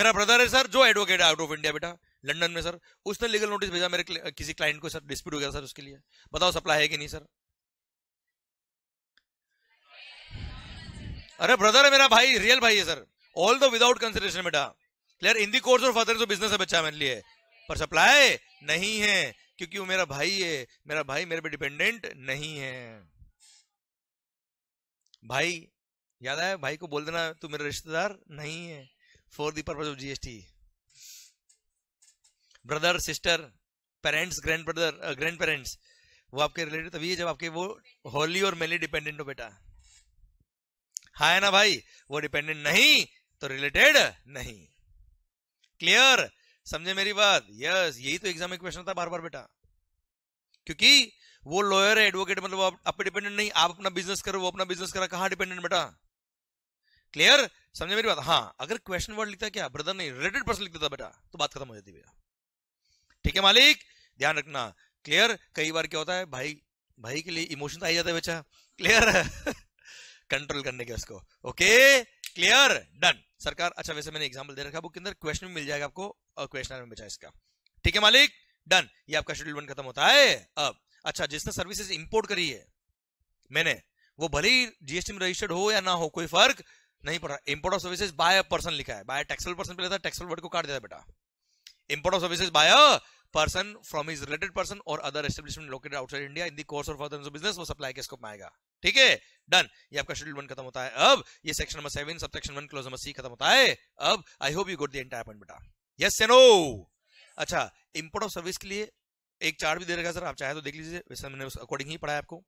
मेरा ब्रदर है सर जो एडवोकेट है आउट ऑफ इंडिया बेटा लंडन में सर उसने लीगल नोटिस भेजा मेरे किसी क्लाइंट को सर डिस्प्यूट हो गया सर उसके लिए बताओ सप्लाई है कि नहीं सर अरे ब्रदर है मेरा भाई रियल भाई है sir although without consideration बेटा क्लियर इन दी कोर्स और फादर जो बिजनेस है बच्चा मेरे लिए पर सप्लाई नहीं है क्योंकि वो मेरा भाई है मेरा भाई मेरे पे डिपेंडेंट नहीं है भाई याद है भाई को बोल देना तू मेरा रिश्तेदार नहीं है for the purpose of GST brother sister parents grand brother grandparents वो आपके रिलेटेड तभी है जब आपके वो होली और मेली डिपेंडेंट हो बेटा हा है ना भाई वो डिपेंडेंट नहीं तो रिलेटेड नहीं क्लियर समझे मेरी बात यस यही तो एग्जाम में क्वेश्चन था बार बार बेटा क्योंकि वो लॉयर है एडवोकेट मतलब आप, आप डिपेंडेंट नहीं आप अपना बिजनेस करो वो अपना बिजनेस करा कहा डिपेंडेंट बेटा क्लियर समझे मेरी बात हाँ अगर क्वेश्चन वर्ड लिखता क्या ब्रदर नहीं रिलेटेड पर्सन लिखता था बेटा तो बात खत्म हो जाती बेटा ठीक है मालिक ध्यान रखना क्लियर कई बार क्या होता है भाई भाई के लिए इमोशन तो आ जाता है बच्चा क्लियर कंट्रोल करने के उसको ओके क्लियर डन सरकार अच्छा वैसे मैंने एग्जाम्पल दे रखा बुक के अंदर क्वेश्चन में मिल जाएगा आपको और क्वेश्चन में बचा इसका ठीक है मालिक डन ये आपका शेड्यूल वन खत्म होता है अब अच्छा जिसने सर्विसेज इंपोर्ट करी है मैंने वो भले ही जीएसटी में रजिस्टर्ड हो या ना हो कोई फर्क नहीं पड़ रहा import of services by person लिखा है बाय टैक्सेबल पर्सन पे लेता टैक्सेबल वर्ड को काट देता बेटा import of services by person from is related person और other establishment located outside India in the course of other business वो सप्लाई के scope में ठीक है डन ये आपका शेड्यूल वन खत्म होता है अब ये section number seven sub section one clause number C खत्म होता है अब I hope you got the entire point बेटा यस से नो अच्छा इंपोर्ट ऑफ सर्विस के लिए एक चार्ट भी दे रखा सर आप चाहे तो देख लीजिए वैसे मैंने उस अकॉर्डिंग ही पढ़ाया आपको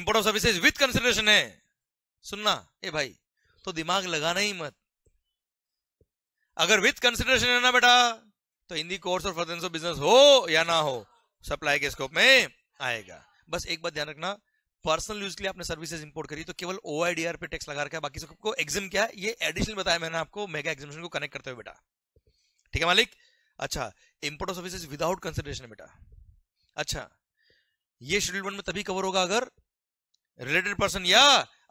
import of services with consideration है सुनना ए भाई तो दिमाग लगाना ही मत अगर विथ कंसिडरेशन है ना बेटा तो हिंदी कोर्स और फर्दर बिजनेस हो या ना हो सप्लाई के स्कोप में आएगा बस एक बात ध्यान रखना पर्सनल यूज के लिए आपने सर्विसेज इंपोर्ट करी तो केवल ओ पे टैक्स लगा रखा है बाकी सबको एग्जिम क्या है ये एडिशनल बताया मैंने आपको मेगा एग्जिमेशन को कनेक्ट करते हुए बेटा ठीक है मालिक अच्छा import of services without consideration बेटा अच्छा ये शेड्यूल वन में तभी कवर होगा अगर रिलेटेड पर्सन या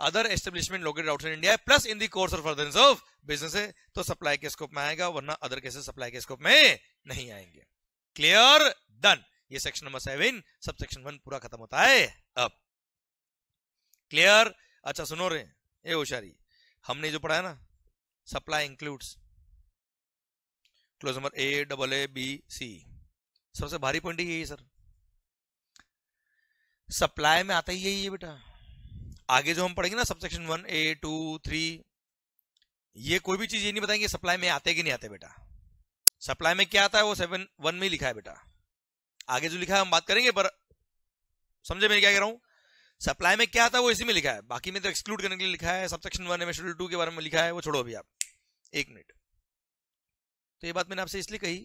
other establishment located outside India plus in the course of further of business है तो सप्लाई के स्कोप में आएगा वरना अदर केसेस सप्लाई के स्कोप में नहीं आएंगे क्लियर डन ये section number seven sub section one पूरा खत्म होता है अब क्लियर अच्छा सुनो रे ए होशारी हमने जो पढ़ा है ना supply includes clause number A double A B C सबसे भारी पॉइंट यही है सर सप्लाई में आता ही यही है बेटा आगे जो हम पढ़ेंगे ना subsection one A two three ये कोई भी चीज ये नहीं बताएंगे सप्लाई में आते कि नहीं आते बेटा सप्लाई में क्या आता है वो सेवन वन में लिखा है बेटा आगे जो लिखा है हम बात करेंगे पर समझे मैं क्या कह रहा हूं सप्लाई में क्या आता है वो इसी में लिखा है बाकी में तो एक्सक्लूड करने के लिए लिखा है सबसेक्शन वन में शेड्यूल टू के बारे में लिखा है वो छोड़ो अभी आप एक मिनट तो ये बात मैंने आपसे इसलिए कही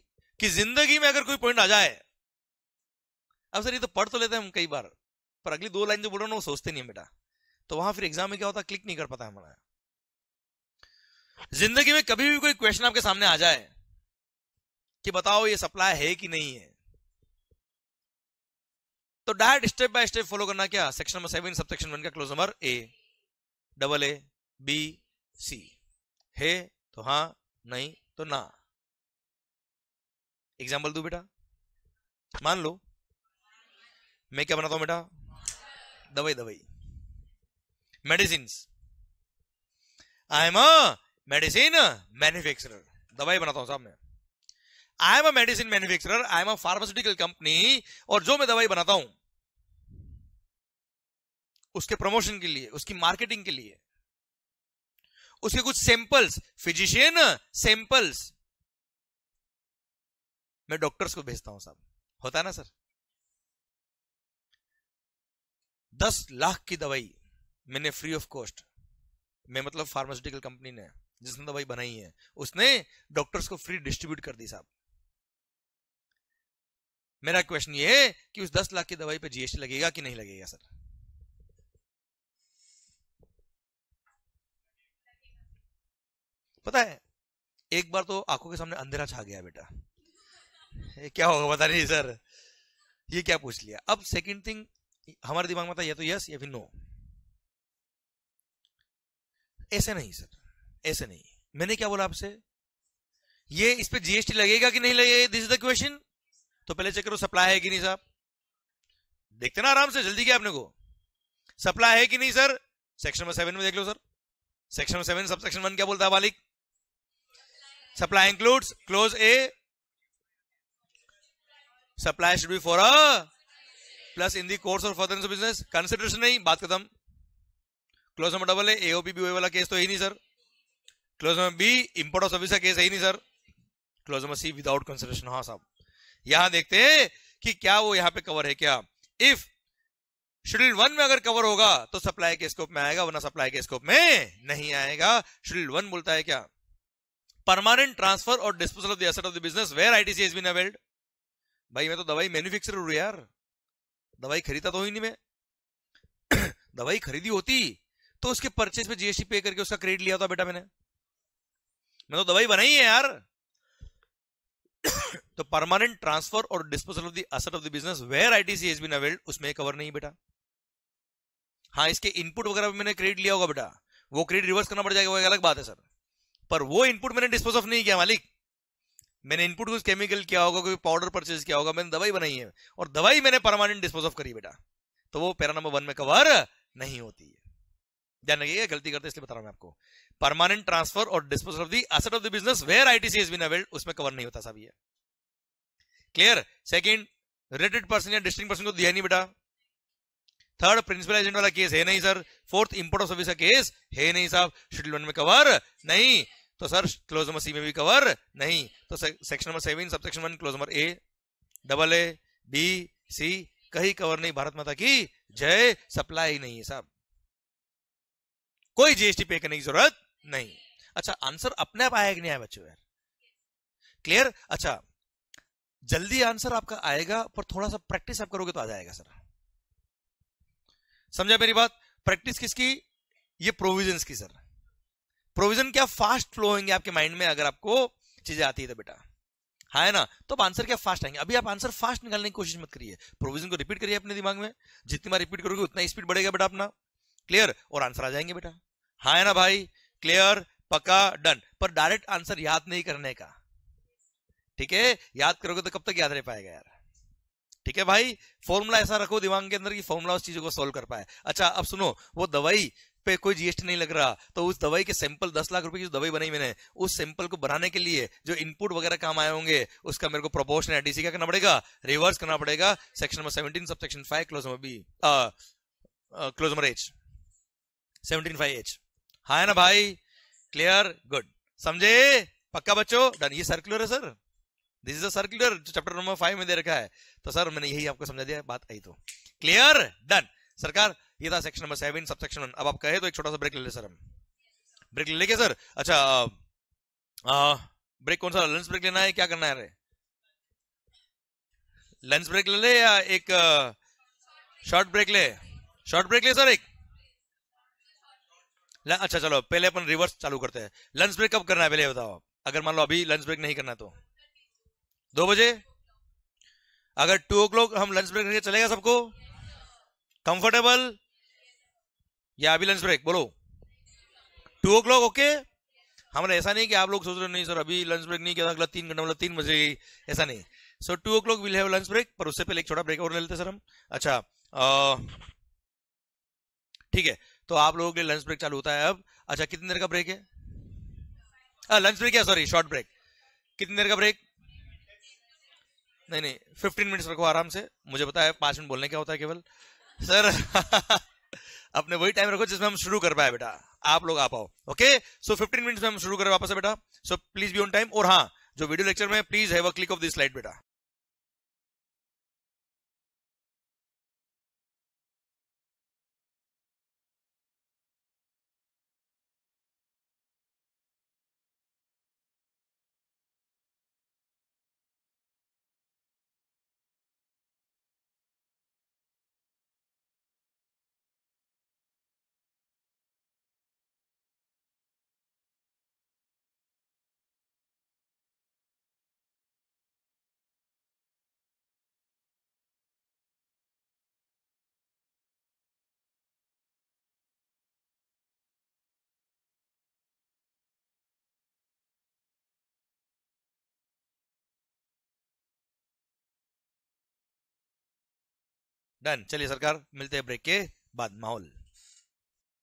कि जिंदगी में अगर कोई पॉइंट आ जाए अब सर ये तो पढ़ तो लेते हैं हम कई बार पर अगली दो लाइन जो बोल रहे हैं वो सोचते नहीं है बेटा तो वहां फिर एग्जाम में क्या होता क्लिक नहीं कर पाता हमारा जिंदगी में कभी भी कोई क्वेश्चन आपके सामने आ जाए कि बताओ ये सप्लाई है कि नहीं है तो direct step by step follow करना क्या section number seven sub section one का clause number A double A B C है तो हा नहीं तो ना एग्जाम्पल दू बेटा मान लो मैं क्या बनाता हूं बेटा दवाई दवाई medicine I am a medicine manufacturer दवाई बनाता हूं साहब मैं I am a medicine manufacturer I am a pharmaceutical company और जो मैं दवाई बनाता हूं उसके प्रमोशन के लिए उसकी मार्केटिंग के लिए उसके कुछ सैंपल्स फिजिशियन सैंपल्स मैं डॉक्टर्स को भेजता हूं साहब होता है ना सर दस लाख की दवाई मैंने फ्री ऑफ कॉस्ट मैं मतलब फार्मास्यूटिकल कंपनी ने जिसने दवाई तो बनाई है उसने डॉक्टर्स को फ्री डिस्ट्रीब्यूट कर दी साहब मेरा क्वेश्चन ये है कि उस दस लाख की दवाई पे जीएसटी लगेगा कि नहीं लगेगा सर पता है एक बार तो आंखों के सामने अंधेरा छा गया बेटा ये क्या होगा पता नहीं सर ये क्या पूछ लिया अब सेकंड थिंग हमारे दिमाग में था या तो यस या फिर नो ऐसे नहीं सर ऐसे नहीं मैंने क्या बोला आपसे ये इस पे जीएसटी लगेगा कि नहीं लगेगा दिस इज द क्वेश्चन तो पहले चेक करो सप्लाई है कि नहीं साहब देखते ना आराम से जल्दी क्या आपने को सप्लाई है कि नहीं सर सेक्शन नंबर सेवन में देख लो sir section number seven sub section one क्या बोलता है मालिक supply includes clause A supply should be for a plus in the course और फर्दर बिजनेस कंसिडरेशन नहीं बात खत्म क्लोज नंबर डबल है एओपी एओपीबी वाला केस तो यही नहीं sir clause number B import of service का केस है ही नहीं sir clause number C without consideration हाँ साहब यहां देखते हैं कि क्या वो यहां पे कवर है क्या इफ शेड्यूल वन में अगर कवर होगा तो सप्लाई के स्कोप में आएगा वरना सप्लाई के स्कोप में नहीं आएगा शेड्यूल वन बोलता है क्या परमानेंट ट्रांसफर और disposal of the of the business where ITC has been availed भाई मैं तो दवाई मैन्युफैक्चरर हूं यार दवाई खरीदा तो ही नहीं मैं [COUGHS] दवाई खरीदी होती तो उसके परचेज पे जीएसटी पे करके उसका क्रेडिट लिया था बेटा मैंने मैं तो दवाई बनाई है यार [COUGHS] तो परमानेंट ट्रांसफर और disposal of the asset of the business where ITC has been availed उसमें कवर नहीं बेटा हाँ इसके इनपुट वगैरह मैंने क्रेडिट लिया होगा बेटा वो क्रेडिट रिवर्स करना पड़ जाएगा वो अलग बात है सर पर वो इनपुट मैंने डिस्पोज ऑफ नहीं किया मालिक मैंने इनपुट कुछ केमिकल किया होगा कोई पाउडर परचेज किया होगा मैंने दवाई बनाई है और दवाई मैंने परमानेंट डिस्पोज ऑफ करी बेटा तो वो पैरा नंबर वन में कवर नहीं होती है ध्यान रखिएगा गलती करते इसलिए बता रहा हूं आपको परमानेंट ट्रांसफर और disposal of the asset of the business where ITC is been उसमें कवर नहीं होता सब ये क्लियर सेकेंड रिलेटेड पर्सन या डिस्टिंग पर्सन को दिया नहीं बेटा थर्ड प्रिंसिपल एजेंट वाला केस है नहीं sir fourth import of service का केस है नहीं साहब शेड्यूल वन में कवर नहीं तो सर क्लोज नंबर सी में भी कवर नहीं तो section number seven sub section one clause number A double A B C कहीं कवर नहीं भारत माता की जय सप्लाई नहीं है साहब कोई जीएसटी पे करने की जरूरत नहीं अच्छा आंसर अपने आप आएगा नहीं आया बच्चों यार क्लियर अच्छा जल्दी आंसर आपका आएगा पर थोड़ा सा प्रैक्टिस आप करोगे तो आ जाएगा सर समझा मेरी बात प्रैक्टिस किसकी ये प्रोविजन की सर प्रोविजन क्या फास्ट फ्लो होंगे आपके माइंड में अगर आपको चीजें आती है तो बेटा है हाँ ना तो आप आंसर क्या फास्ट आएंगे अभी आप आंसर फास्ट निकालने की कोशिश मत करिए प्रोविजन को रिपीट करिए अपने दिमाग में जितनी बार रिपीट करोगे उतना स्पीड बढ़ेगा बेटा अपना क्लियर और आंसर आ जाएंगे बेटा हाँ है ना भाई क्लियर पक्का डन पर डायरेक्ट आंसर याद नहीं करने का ठीक है याद करोगे तो कब तक याद रह पाएगा यार ठीक है भाई फॉर्मूला ऐसा रखो दिमाग के अंदर कि फॉर्मूला उस चीजों को सोल्व कर पाए अच्छा अब सुनो वो दवाई पे कोई जीएसटी नहीं लग रहा तो उस दवाई के सैंपल दस लाख रुपए की जो दवाई बनाई मैंने उस सैंपल को बनाने के लिए जो इनपुट वगैरह काम आए होंगे उसका मेरे को प्रोपोर्शन है डीसी क्या करना पड़ेगा रिवर्स करना पड़ेगा section number seventeen sub section five clause number B clause number H seventeen five H हाँ है ना भाई क्लियर गुड समझे पक्का बच्चों डन ये सर्कुलर है sir this is a circular chapter number five में दे रखा है तो सर मैंने यही आपको समझा दिया बात आई तो क्लियर डन सरकार ये था सेक्शन नंबर सेवन सब सेक्शन अब आप कहे तो एक छोटा सा ब्रेक ले ले सर हम ब्रेक ले लेके सर अच्छा आ, ब्रेक कौन सा लंच ब्रेक लेना है क्या करना है लंच ब्रेक ले ले या एक शॉर्ट ब्रेक ले शॉर्ट ब्रेक ले सर एक अच्छा चलो पहले अपन रिवर्स चालू करते हैं लंच ब्रेक कब करना है पहले बताओ अगर मान लो अभी लंच ब्रेक नहीं करना तो दो बजे अगर टू ओ हम लंच ब्रेक करेंगे चलेगा सबको कंफर्टेबल या अभी लंच ब्रेक बोलो टू ओ क्लॉक ओके हमने ऐसा नहीं कि आप लोग सोच रहे नहीं सर अभी लंच ब्रेक नहीं किया अगला तीन घंटा मतलब तीन बजे ऐसा नहीं so two o'clock will have lunch break पर उससे पहले एक छोटा ब्रेक और ले लेते सर हम अच्छा ठीक है तो आप लोगों के लिए लंच ब्रेक चालू होता है अब अच्छा कितनी देर का ब्रेक है लंच हाँ, ब्रेक है सॉरी शॉर्ट ब्रेक कितनी देर का ब्रेक नहीं नहीं फिफ्टीन मिनट्स रखो आराम से मुझे बताया पांच मिनट बोलने क्या होता है केवल सर [LAUGHS] अपने वही टाइम रखो जिसमें हम शुरू कर पाए बेटा आप लोग आ पाओ ओके सो फिफ्टीन मिनट्स में हम शुरू करें वापस बेटा so please be on time और हाँ जो वीडियो लेक्चर में please have a click of this slide बेटा डन चलिए सरकार मिलते हैं ब्रेक के बाद माहौल